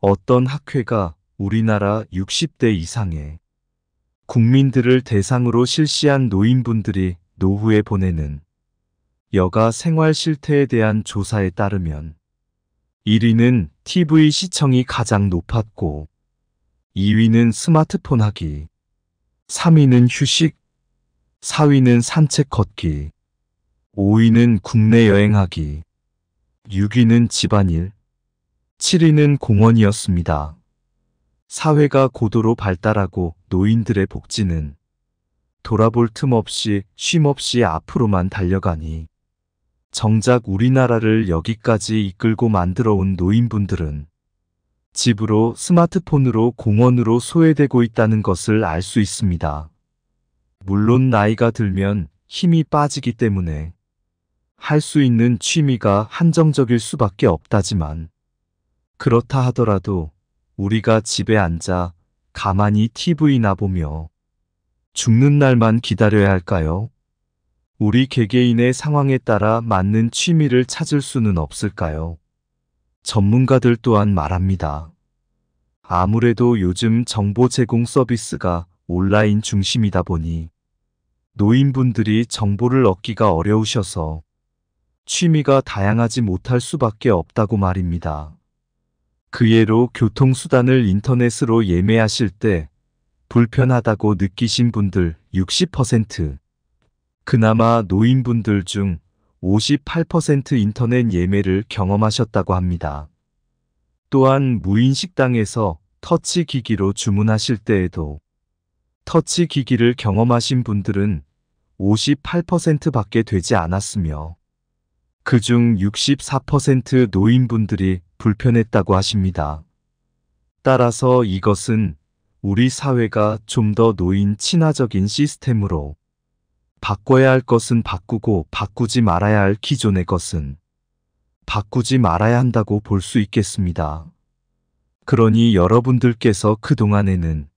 Speaker 2: 어떤 학회가 우리나라 60대 이상의 국민들을 대상으로 실시한 노인분들이 노후에 보내는 여가 생활 실태에 대한 조사에 따르면 1위는 TV 시청이 가장 높았고 2위는 스마트폰 하기 3위는 휴식 4위는 산책 걷기 5위는 국내 여행하기 6위는 집안일 7위는 공원이었습니다. 사회가 고도로 발달하고 노인들의 복지는 돌아볼 틈 없이 쉼 없이 앞으로만 달려가니 정작 우리나라를 여기까지 이끌고 만들어 온 노인분들은 집으로 스마트폰으로 공원으로 소외되고 있다는 것을 알 수 있습니다. 물론 나이가 들면 힘이 빠지기 때문에 할 수 있는 취미가 한정적일 수밖에 없다지만 그렇다 하더라도 우리가 집에 앉아 가만히 TV나 보며 죽는 날만 기다려야 할까요? 우리 개개인의 상황에 따라 맞는 취미를 찾을 수는 없을까요? 전문가들 또한 말합니다. 아무래도 요즘 정보 제공 서비스가 온라인 중심이다 보니 노인분들이 정보를 얻기가 어려우셔서 취미가 다양하지 못할 수밖에 없다고 말입니다. 그 예로 교통수단을 인터넷으로 예매하실 때 불편하다고 느끼신 분들 60%, 그나마 노인분들 중 58% 인터넷 예매를 경험하셨다고 합니다. 또한 무인식당에서 터치기기로 주문하실 때에도 터치기기를 경험하신 분들은 58%밖에 되지 않았으며 그 중 64% 노인분들이 불편했다고 하십니다. 따라서 이것은 우리 사회가 좀 더 노인 친화적인 시스템으로 바꿔야 할 것은 바꾸고 바꾸지 말아야 할 기존의 것은 바꾸지 말아야 한다고 볼 수 있겠습니다. 그러니 여러분들께서 그동안에는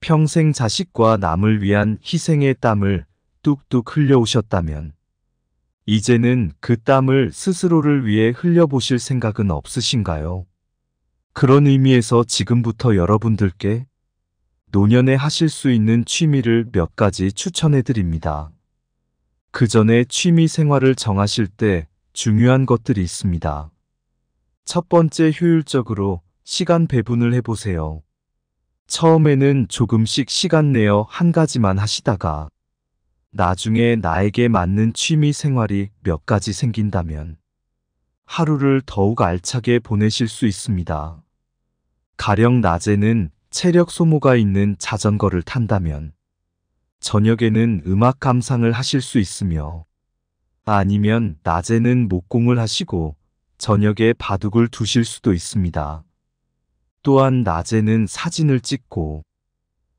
Speaker 2: 평생 자식과 남을 위한 희생의 땀을 뚝뚝 흘려오셨다면 이제는 그 땀을 스스로를 위해 흘려보실 생각은 없으신가요? 그런 의미에서 지금부터 여러분들께 노년에 하실 수 있는 취미를 몇 가지 추천해 드립니다. 그 전에 취미 생활을 정하실 때 중요한 것들이 있습니다. 첫 번째 효율적으로 시간 배분을 해보세요. 처음에는 조금씩 시간 내어 한 가지만 하시다가 나중에 나에게 맞는 취미 생활이 몇 가지 생긴다면 하루를 더욱 알차게 보내실 수 있습니다. 가령 낮에는 체력 소모가 있는 자전거를 탄다면 저녁에는 음악 감상을 하실 수 있으며 아니면 낮에는 목공을 하시고 저녁에 바둑을 두실 수도 있습니다. 또한 낮에는 사진을 찍고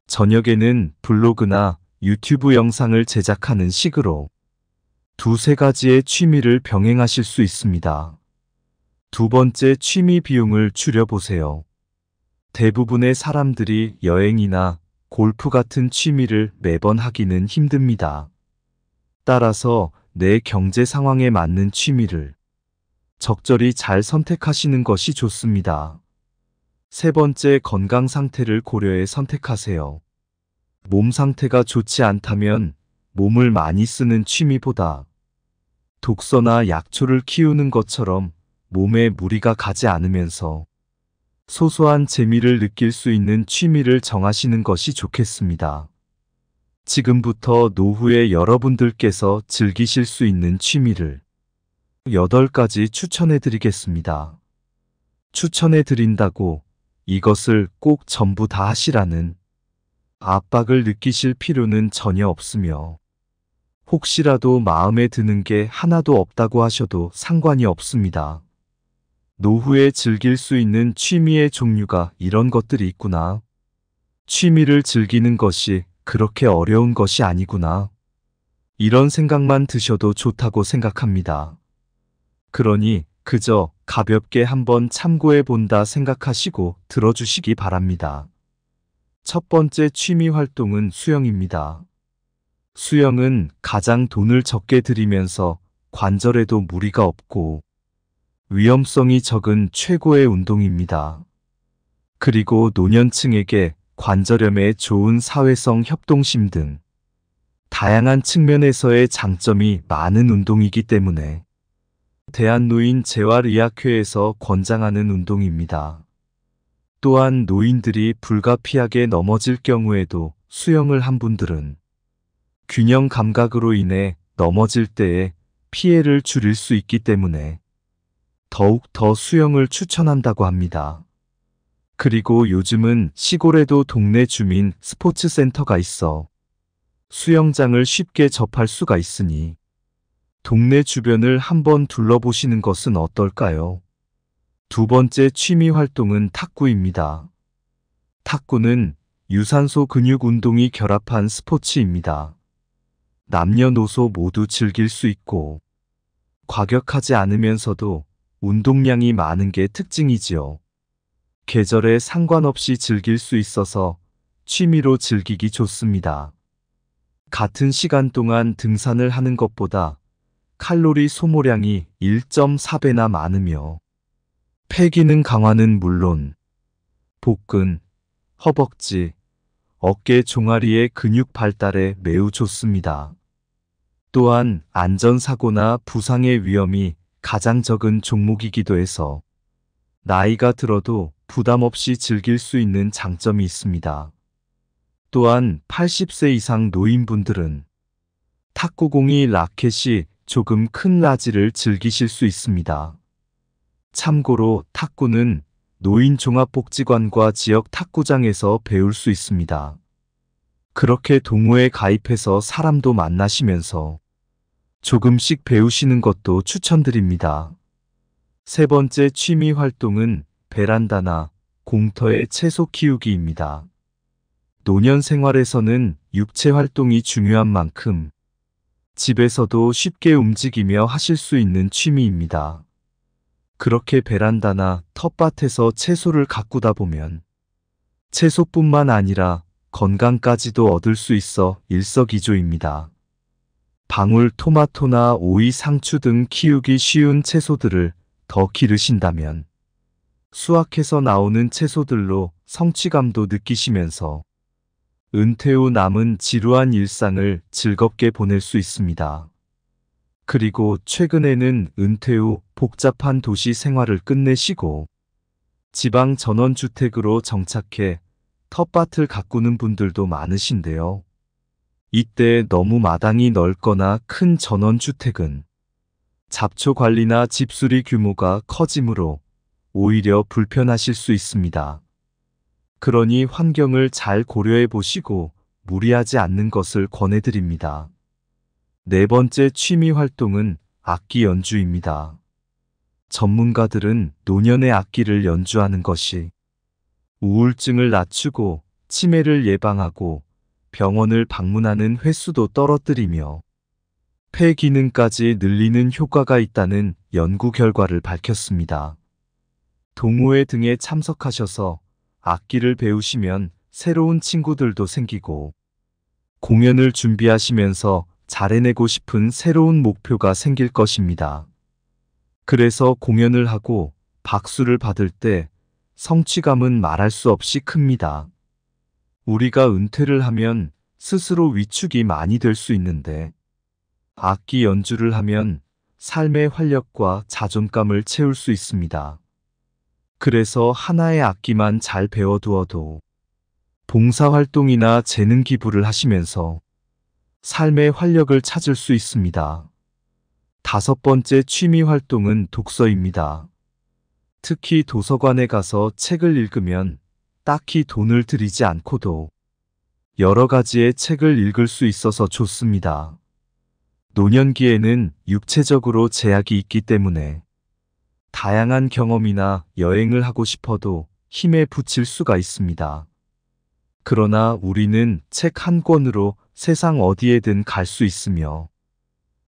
Speaker 2: 저녁에는 블로그나 유튜브 영상을 제작하는 식으로 두세 가지의 취미를 병행하실 수 있습니다. 두 번째 취미 비용을 줄여보세요. 대부분의 사람들이 여행이나 골프 같은 취미를 매번 하기는 힘듭니다. 따라서 내 경제 상황에 맞는 취미를 적절히 잘 선택하시는 것이 좋습니다. 세 번째 건강 상태를 고려해 선택하세요. 몸 상태가 좋지 않다면 몸을 많이 쓰는 취미보다 독서나 약초를 키우는 것처럼 몸에 무리가 가지 않으면서 소소한 재미를 느낄 수 있는 취미를 정하시는 것이 좋겠습니다. 지금부터 노후에 여러분들께서 즐기실 수 있는 취미를 8가지 추천해 드리겠습니다. 추천해 드린다고 이것을 꼭 전부 다 하시라는 압박을 느끼실 필요는 전혀 없으며 혹시라도 마음에 드는 게 하나도 없다고 하셔도 상관이 없습니다. 노후에 즐길 수 있는 취미의 종류가 이런 것들이 있구나. 취미를 즐기는 것이 그렇게 어려운 것이 아니구나. 이런 생각만 드셔도 좋다고 생각합니다. 그러니 그저 가볍게 한번 참고해 본다 생각하시고 들어주시기 바랍니다. 첫 번째 취미 활동은 수영입니다. 수영은 가장 돈을 적게 들이면서 관절에도 무리가 없고 위험성이 적은 최고의 운동입니다. 그리고 노년층에게 관절염에 좋은 사회성 협동심 등 다양한 측면에서의 장점이 많은 운동이기 때문에 대한노인 재활의학회에서 권장하는 운동입니다. 또한 노인들이 불가피하게 넘어질 경우에도 수영을 한 분들은 균형 감각으로 인해 넘어질 때에 피해를 줄일 수 있기 때문에 더욱 더 수영을 추천한다고 합니다. 그리고 요즘은 시골에도 동네 주민 스포츠 센터가 있어 수영장을 쉽게 접할 수가 있으니 동네 주변을 한번 둘러보시는 것은 어떨까요? 두 번째 취미 활동은 탁구입니다. 탁구는 유산소 근육 운동이 결합한 스포츠입니다. 남녀노소 모두 즐길 수 있고 과격하지 않으면서도 운동량이 많은 게 특징이지요. 계절에 상관없이 즐길 수 있어서 취미로 즐기기 좋습니다. 같은 시간 동안 등산을 하는 것보다 칼로리 소모량이 1.4배나 많으며 폐기능 강화는 물론 복근, 허벅지, 어깨 종아리의 근육 발달에 매우 좋습니다. 또한 안전사고나 부상의 위험이 가장 적은 종목이기도 해서 나이가 들어도 부담 없이 즐길 수 있는 장점이 있습니다. 또한 80세 이상 노인분들은 탁구공이 라켓이 조금 큰 라지를 즐기실 수 있습니다. 참고로 탁구는 노인 종합복지관과 지역 탁구장에서 배울 수 있습니다. 그렇게 동호회 가입해서 사람도 만나시면서 조금씩 배우시는 것도 추천드립니다. 세 번째 취미 활동은 베란다나 공터의 채소 키우기입니다. 노년 생활에서는 육체 활동이 중요한 만큼 집에서도 쉽게 움직이며 하실 수 있는 취미입니다. 그렇게 베란다나 텃밭에서 채소를 가꾸다 보면 채소뿐만 아니라 건강까지도 얻을 수 있어 일석이조입니다. 방울 토마토나 오이 상추 등 키우기 쉬운 채소들을 더 기르신다면 수확해서 나오는 채소들로 성취감도 느끼시면서 은퇴 후 남은 지루한 일상을 즐겁게 보낼 수 있습니다. 그리고 최근에는 은퇴 후 복잡한 도시 생활을 끝내시고 지방 전원주택으로 정착해 텃밭을 가꾸는 분들도 많으신데요. 이때 너무 마당이 넓거나 큰 전원주택은 잡초 관리나 집수리 규모가 커지므로 오히려 불편하실 수 있습니다. 그러니 환경을 잘 고려해 보시고 무리하지 않는 것을 권해드립니다. 네 번째 취미 활동은 악기 연주입니다. 전문가들은 노년의 악기를 연주하는 것이 우울증을 낮추고 치매를 예방하고 병원을 방문하는 횟수도 떨어뜨리며 폐 기능까지 늘리는 효과가 있다는 연구 결과를 밝혔습니다. 동호회 등에 참석하셔서 악기를 배우시면 새로운 친구들도 생기고 공연을 준비하시면서 잘해내고 싶은 새로운 목표가 생길 것입니다. 그래서 공연을 하고 박수를 받을 때 성취감은 말할 수 없이 큽니다. 우리가 은퇴를 하면 스스로 위축이 많이 될 수 있는데 악기 연주를 하면 삶의 활력과 자존감을 채울 수 있습니다. 그래서 하나의 악기만 잘 배워두어도 봉사활동이나 재능 기부를 하시면서 삶의 활력을 찾을 수 있습니다. 다섯 번째 취미 활동은 독서입니다. 특히 도서관에 가서 책을 읽으면 딱히 돈을 들이지 않고도 여러 가지의 책을 읽을 수 있어서 좋습니다. 노년기에는 육체적으로 제약이 있기 때문에 다양한 경험이나 여행을 하고 싶어도 힘에 부칠 수가 있습니다. 그러나 우리는 책 한 권으로 세상 어디에든 갈 수 있으며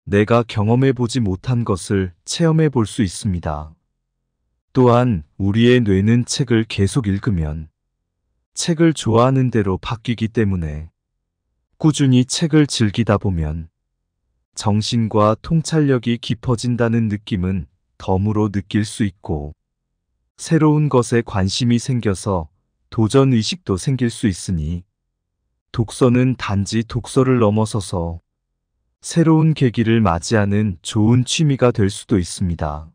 Speaker 2: 내가 경험해 보지 못한 것을 체험해 볼 수 있습니다. 또한 우리의 뇌는 책을 계속 읽으면 책을 좋아하는 대로 바뀌기 때문에 꾸준히 책을 즐기다 보면 정신과 통찰력이 깊어진다는 느낌은 덤으로 느낄 수 있고 새로운 것에 관심이 생겨서 도전 의식도 생길 수 있으니 독서는 단지 독서를 넘어서서 새로운 계기를 맞이하는 좋은 취미가 될 수도 있습니다.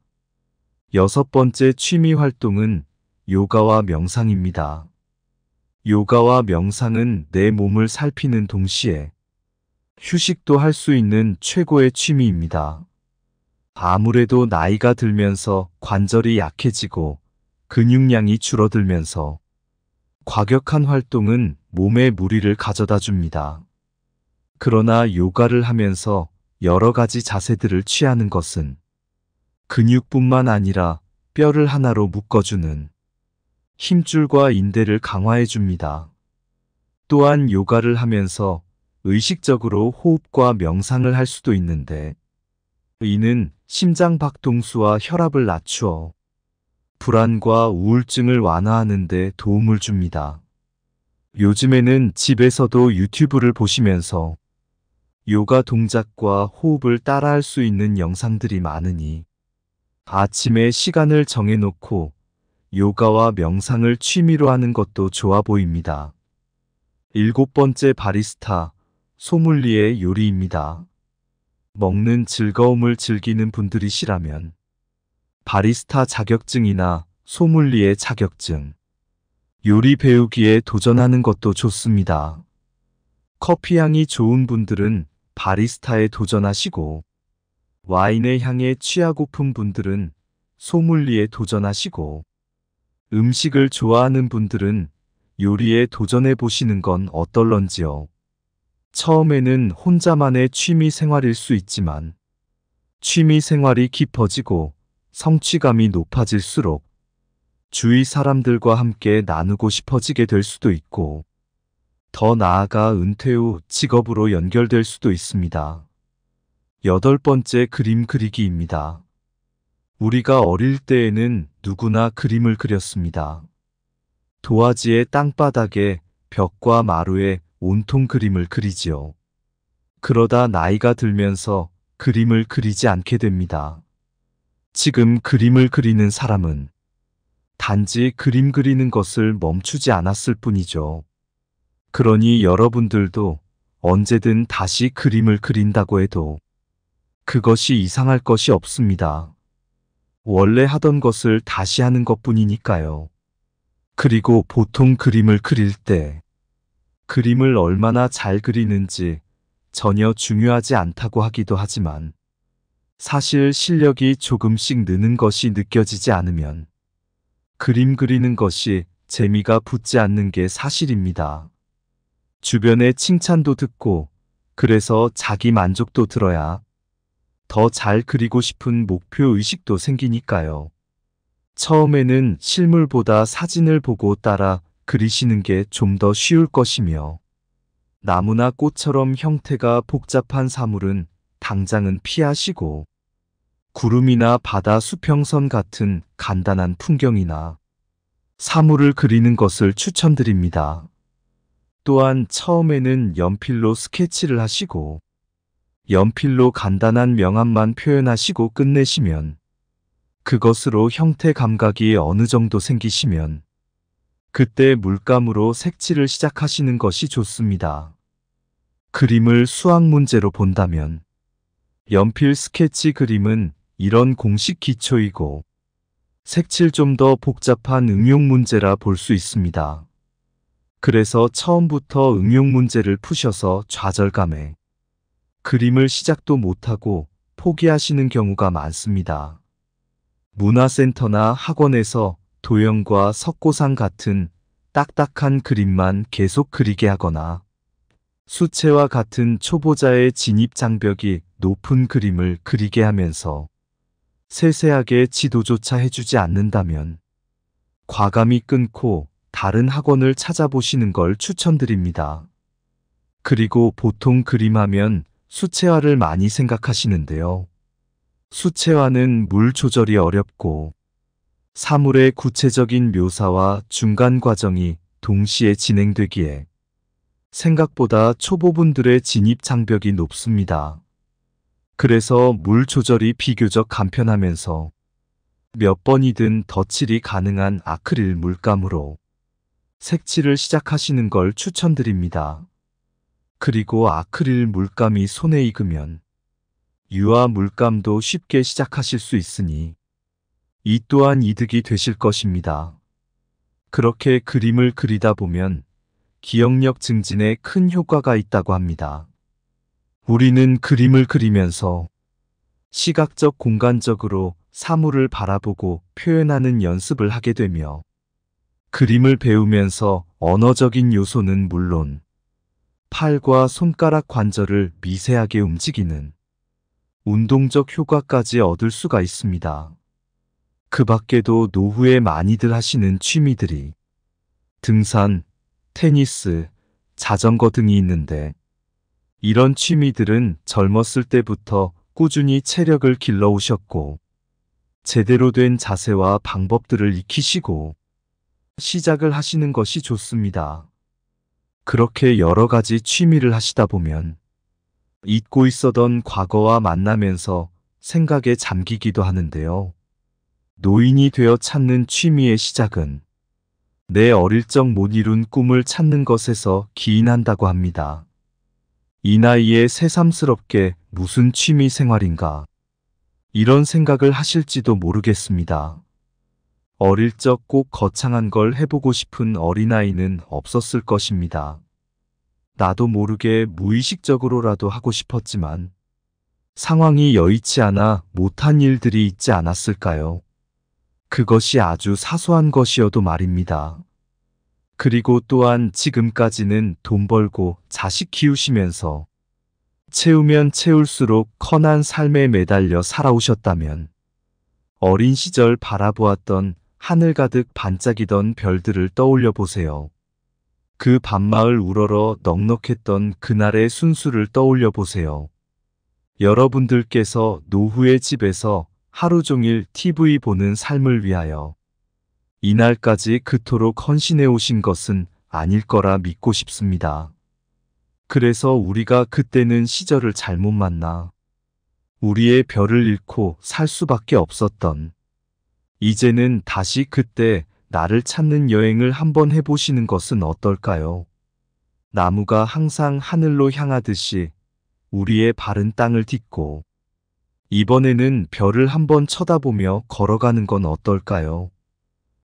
Speaker 2: 여섯 번째 취미 활동은 요가와 명상입니다. 요가와 명상은 내 몸을 살피는 동시에 휴식도 할 수 있는 최고의 취미입니다. 아무래도 나이가 들면서 관절이 약해지고 근육량이 줄어들면서 과격한 활동은 몸에 무리를 가져다 줍니다. 그러나 요가를 하면서 여러 가지 자세들을 취하는 것은 근육뿐만 아니라 뼈를 하나로 묶어주는 힘줄과 인대를 강화해 줍니다. 또한 요가를 하면서 의식적으로 호흡과 명상을 할 수도 있는데 이는 심장 박동수와 혈압을 낮추어 불안과 우울증을 완화하는 데 도움을 줍니다. 요즘에는 집에서도 유튜브를 보시면서 요가 동작과 호흡을 따라할 수 있는 영상들이 많으니 아침에 시간을 정해놓고 요가와 명상을 취미로 하는 것도 좋아 보입니다. 일곱 번째 바리스타, 소믈리에 요리입니다. 먹는 즐거움을 즐기는 분들이시라면 바리스타 자격증이나 소믈리에 자격증, 요리 배우기에 도전하는 것도 좋습니다. 커피 향이 좋은 분들은 바리스타에 도전하시고 와인의 향에 취하고픈 분들은 소믈리에 도전하시고 음식을 좋아하는 분들은 요리에 도전해 보시는 건 어떨런지요. 처음에는 혼자만의 취미 생활일 수 있지만 취미 생활이 깊어지고 성취감이 높아질수록 주위 사람들과 함께 나누고 싶어지게 될 수도 있고 더 나아가 은퇴 후 직업으로 연결될 수도 있습니다. 여덟 번째 그림 그리기입니다. 우리가 어릴 때에는 누구나 그림을 그렸습니다. 도화지의 땅바닥에 벽과 마루에 온통 그림을 그리지요. 그러다 나이가 들면서 그림을 그리지 않게 됩니다. 지금 그림을 그리는 사람은 단지 그림 그리는 것을 멈추지 않았을 뿐이죠. 그러니 여러분들도 언제든 다시 그림을 그린다고 해도 그것이 이상할 것이 없습니다. 원래 하던 것을 다시 하는 것 뿐이니까요. 그리고 보통 그림을 그릴 때 그림을 얼마나 잘 그리는지 전혀 중요하지 않다고 하기도 하지만 사실 실력이 조금씩 느는 것이 느껴지지 않으면 그림 그리는 것이 재미가 붙지 않는 게 사실입니다. 주변의 칭찬도 듣고 그래서 자기 만족도 들어야 더잘 그리고 싶은 목표 의식도 생기니까요. 처음에는 실물보다 사진을 보고 따라 그리시는 게 좀 더 쉬울 것이며 나무나 꽃처럼 형태가 복잡한 사물은 당장은 피하시고 구름이나 바다 수평선 같은 간단한 풍경이나 사물을 그리는 것을 추천드립니다. 또한 처음에는 연필로 스케치를 하시고 연필로 간단한 명암만 표현하시고 끝내시면 그것으로 형태 감각이 어느 정도 생기시면 그때 물감으로 색칠을 시작하시는 것이 좋습니다. 그림을 수학 문제로 본다면 연필 스케치 그림은 이런 공식 기초이고 색칠 좀 더 복잡한 응용 문제라 볼 수 있습니다. 그래서 처음부터 응용 문제를 푸셔서 좌절감에 그림을 시작도 못하고 포기하시는 경우가 많습니다. 문화센터나 학원에서 도형과 석고상 같은 딱딱한 그림만 계속 그리게 하거나 수채화 같은 초보자의 진입 장벽이 높은 그림을 그리게 하면서 세세하게 지도조차 해주지 않는다면 과감히 끊고 다른 학원을 찾아보시는 걸 추천드립니다. 그리고 보통 그림하면 수채화를 많이 생각하시는데요. 수채화는 물 조절이 어렵고 사물의 구체적인 묘사와 중간 과정이 동시에 진행되기에 생각보다 초보분들의 진입 장벽이 높습니다. 그래서 물 조절이 비교적 간편하면서 몇 번이든 덧칠이 가능한 아크릴 물감으로 색칠을 시작하시는 걸 추천드립니다. 그리고 아크릴 물감이 손에 익으면 유화 물감도 쉽게 시작하실 수 있으니 이 또한 이득이 되실 것입니다. 그렇게 그림을 그리다 보면 기억력 증진에 큰 효과가 있다고 합니다. 우리는 그림을 그리면서 시각적 공간적으로 사물을 바라보고 표현하는 연습을 하게 되며 그림을 배우면서 언어적인 요소는 물론 팔과 손가락 관절을 미세하게 움직이는 운동적 효과까지 얻을 수가 있습니다. 그 밖에도 노후에 많이들 하시는 취미들이 등산, 테니스, 자전거 등이 있는데 이런 취미들은 젊었을 때부터 꾸준히 체력을 길러오셨고 제대로 된 자세와 방법들을 익히시고 시작을 하시는 것이 좋습니다. 그렇게 여러 가지 취미를 하시다 보면 잊고 있었던 과거와 만나면서 생각에 잠기기도 하는데요. 노인이 되어 찾는 취미의 시작은 내 어릴 적 못 이룬 꿈을 찾는 것에서 기인한다고 합니다. 이 나이에 새삼스럽게 무슨 취미 생활인가 이런 생각을 하실지도 모르겠습니다. 어릴 적 꼭 거창한 걸 해보고 싶은 어린아이는 없었을 것입니다. 나도 모르게 무의식적으로라도 하고 싶었지만 상황이 여의치 않아 못한 일들이 있지 않았을까요? 그것이 아주 사소한 것이어도 말입니다. 그리고 또한 지금까지는 돈 벌고 자식 키우시면서 채우면 채울수록 커난 삶에 매달려 살아오셨다면 어린 시절 바라보았던 하늘 가득 반짝이던 별들을 떠올려 보세요. 그 밤마을 우러러 넉넉했던 그날의 순수를 떠올려 보세요. 여러분들께서 노후의 집에서 하루 종일 TV 보는 삶을 위하여 이날까지 그토록 헌신해 오신 것은 아닐 거라 믿고 싶습니다. 그래서 우리가 그때는 시절을 잘못 만나 우리의 별을 잃고 살 수밖에 없었던 이제는 다시 그때 나를 찾는 여행을 한번 해보시는 것은 어떨까요? 나무가 항상 하늘로 향하듯이 우리의 바른 땅을 딛고 이번에는 별을 한번 쳐다보며 걸어가는 건 어떨까요?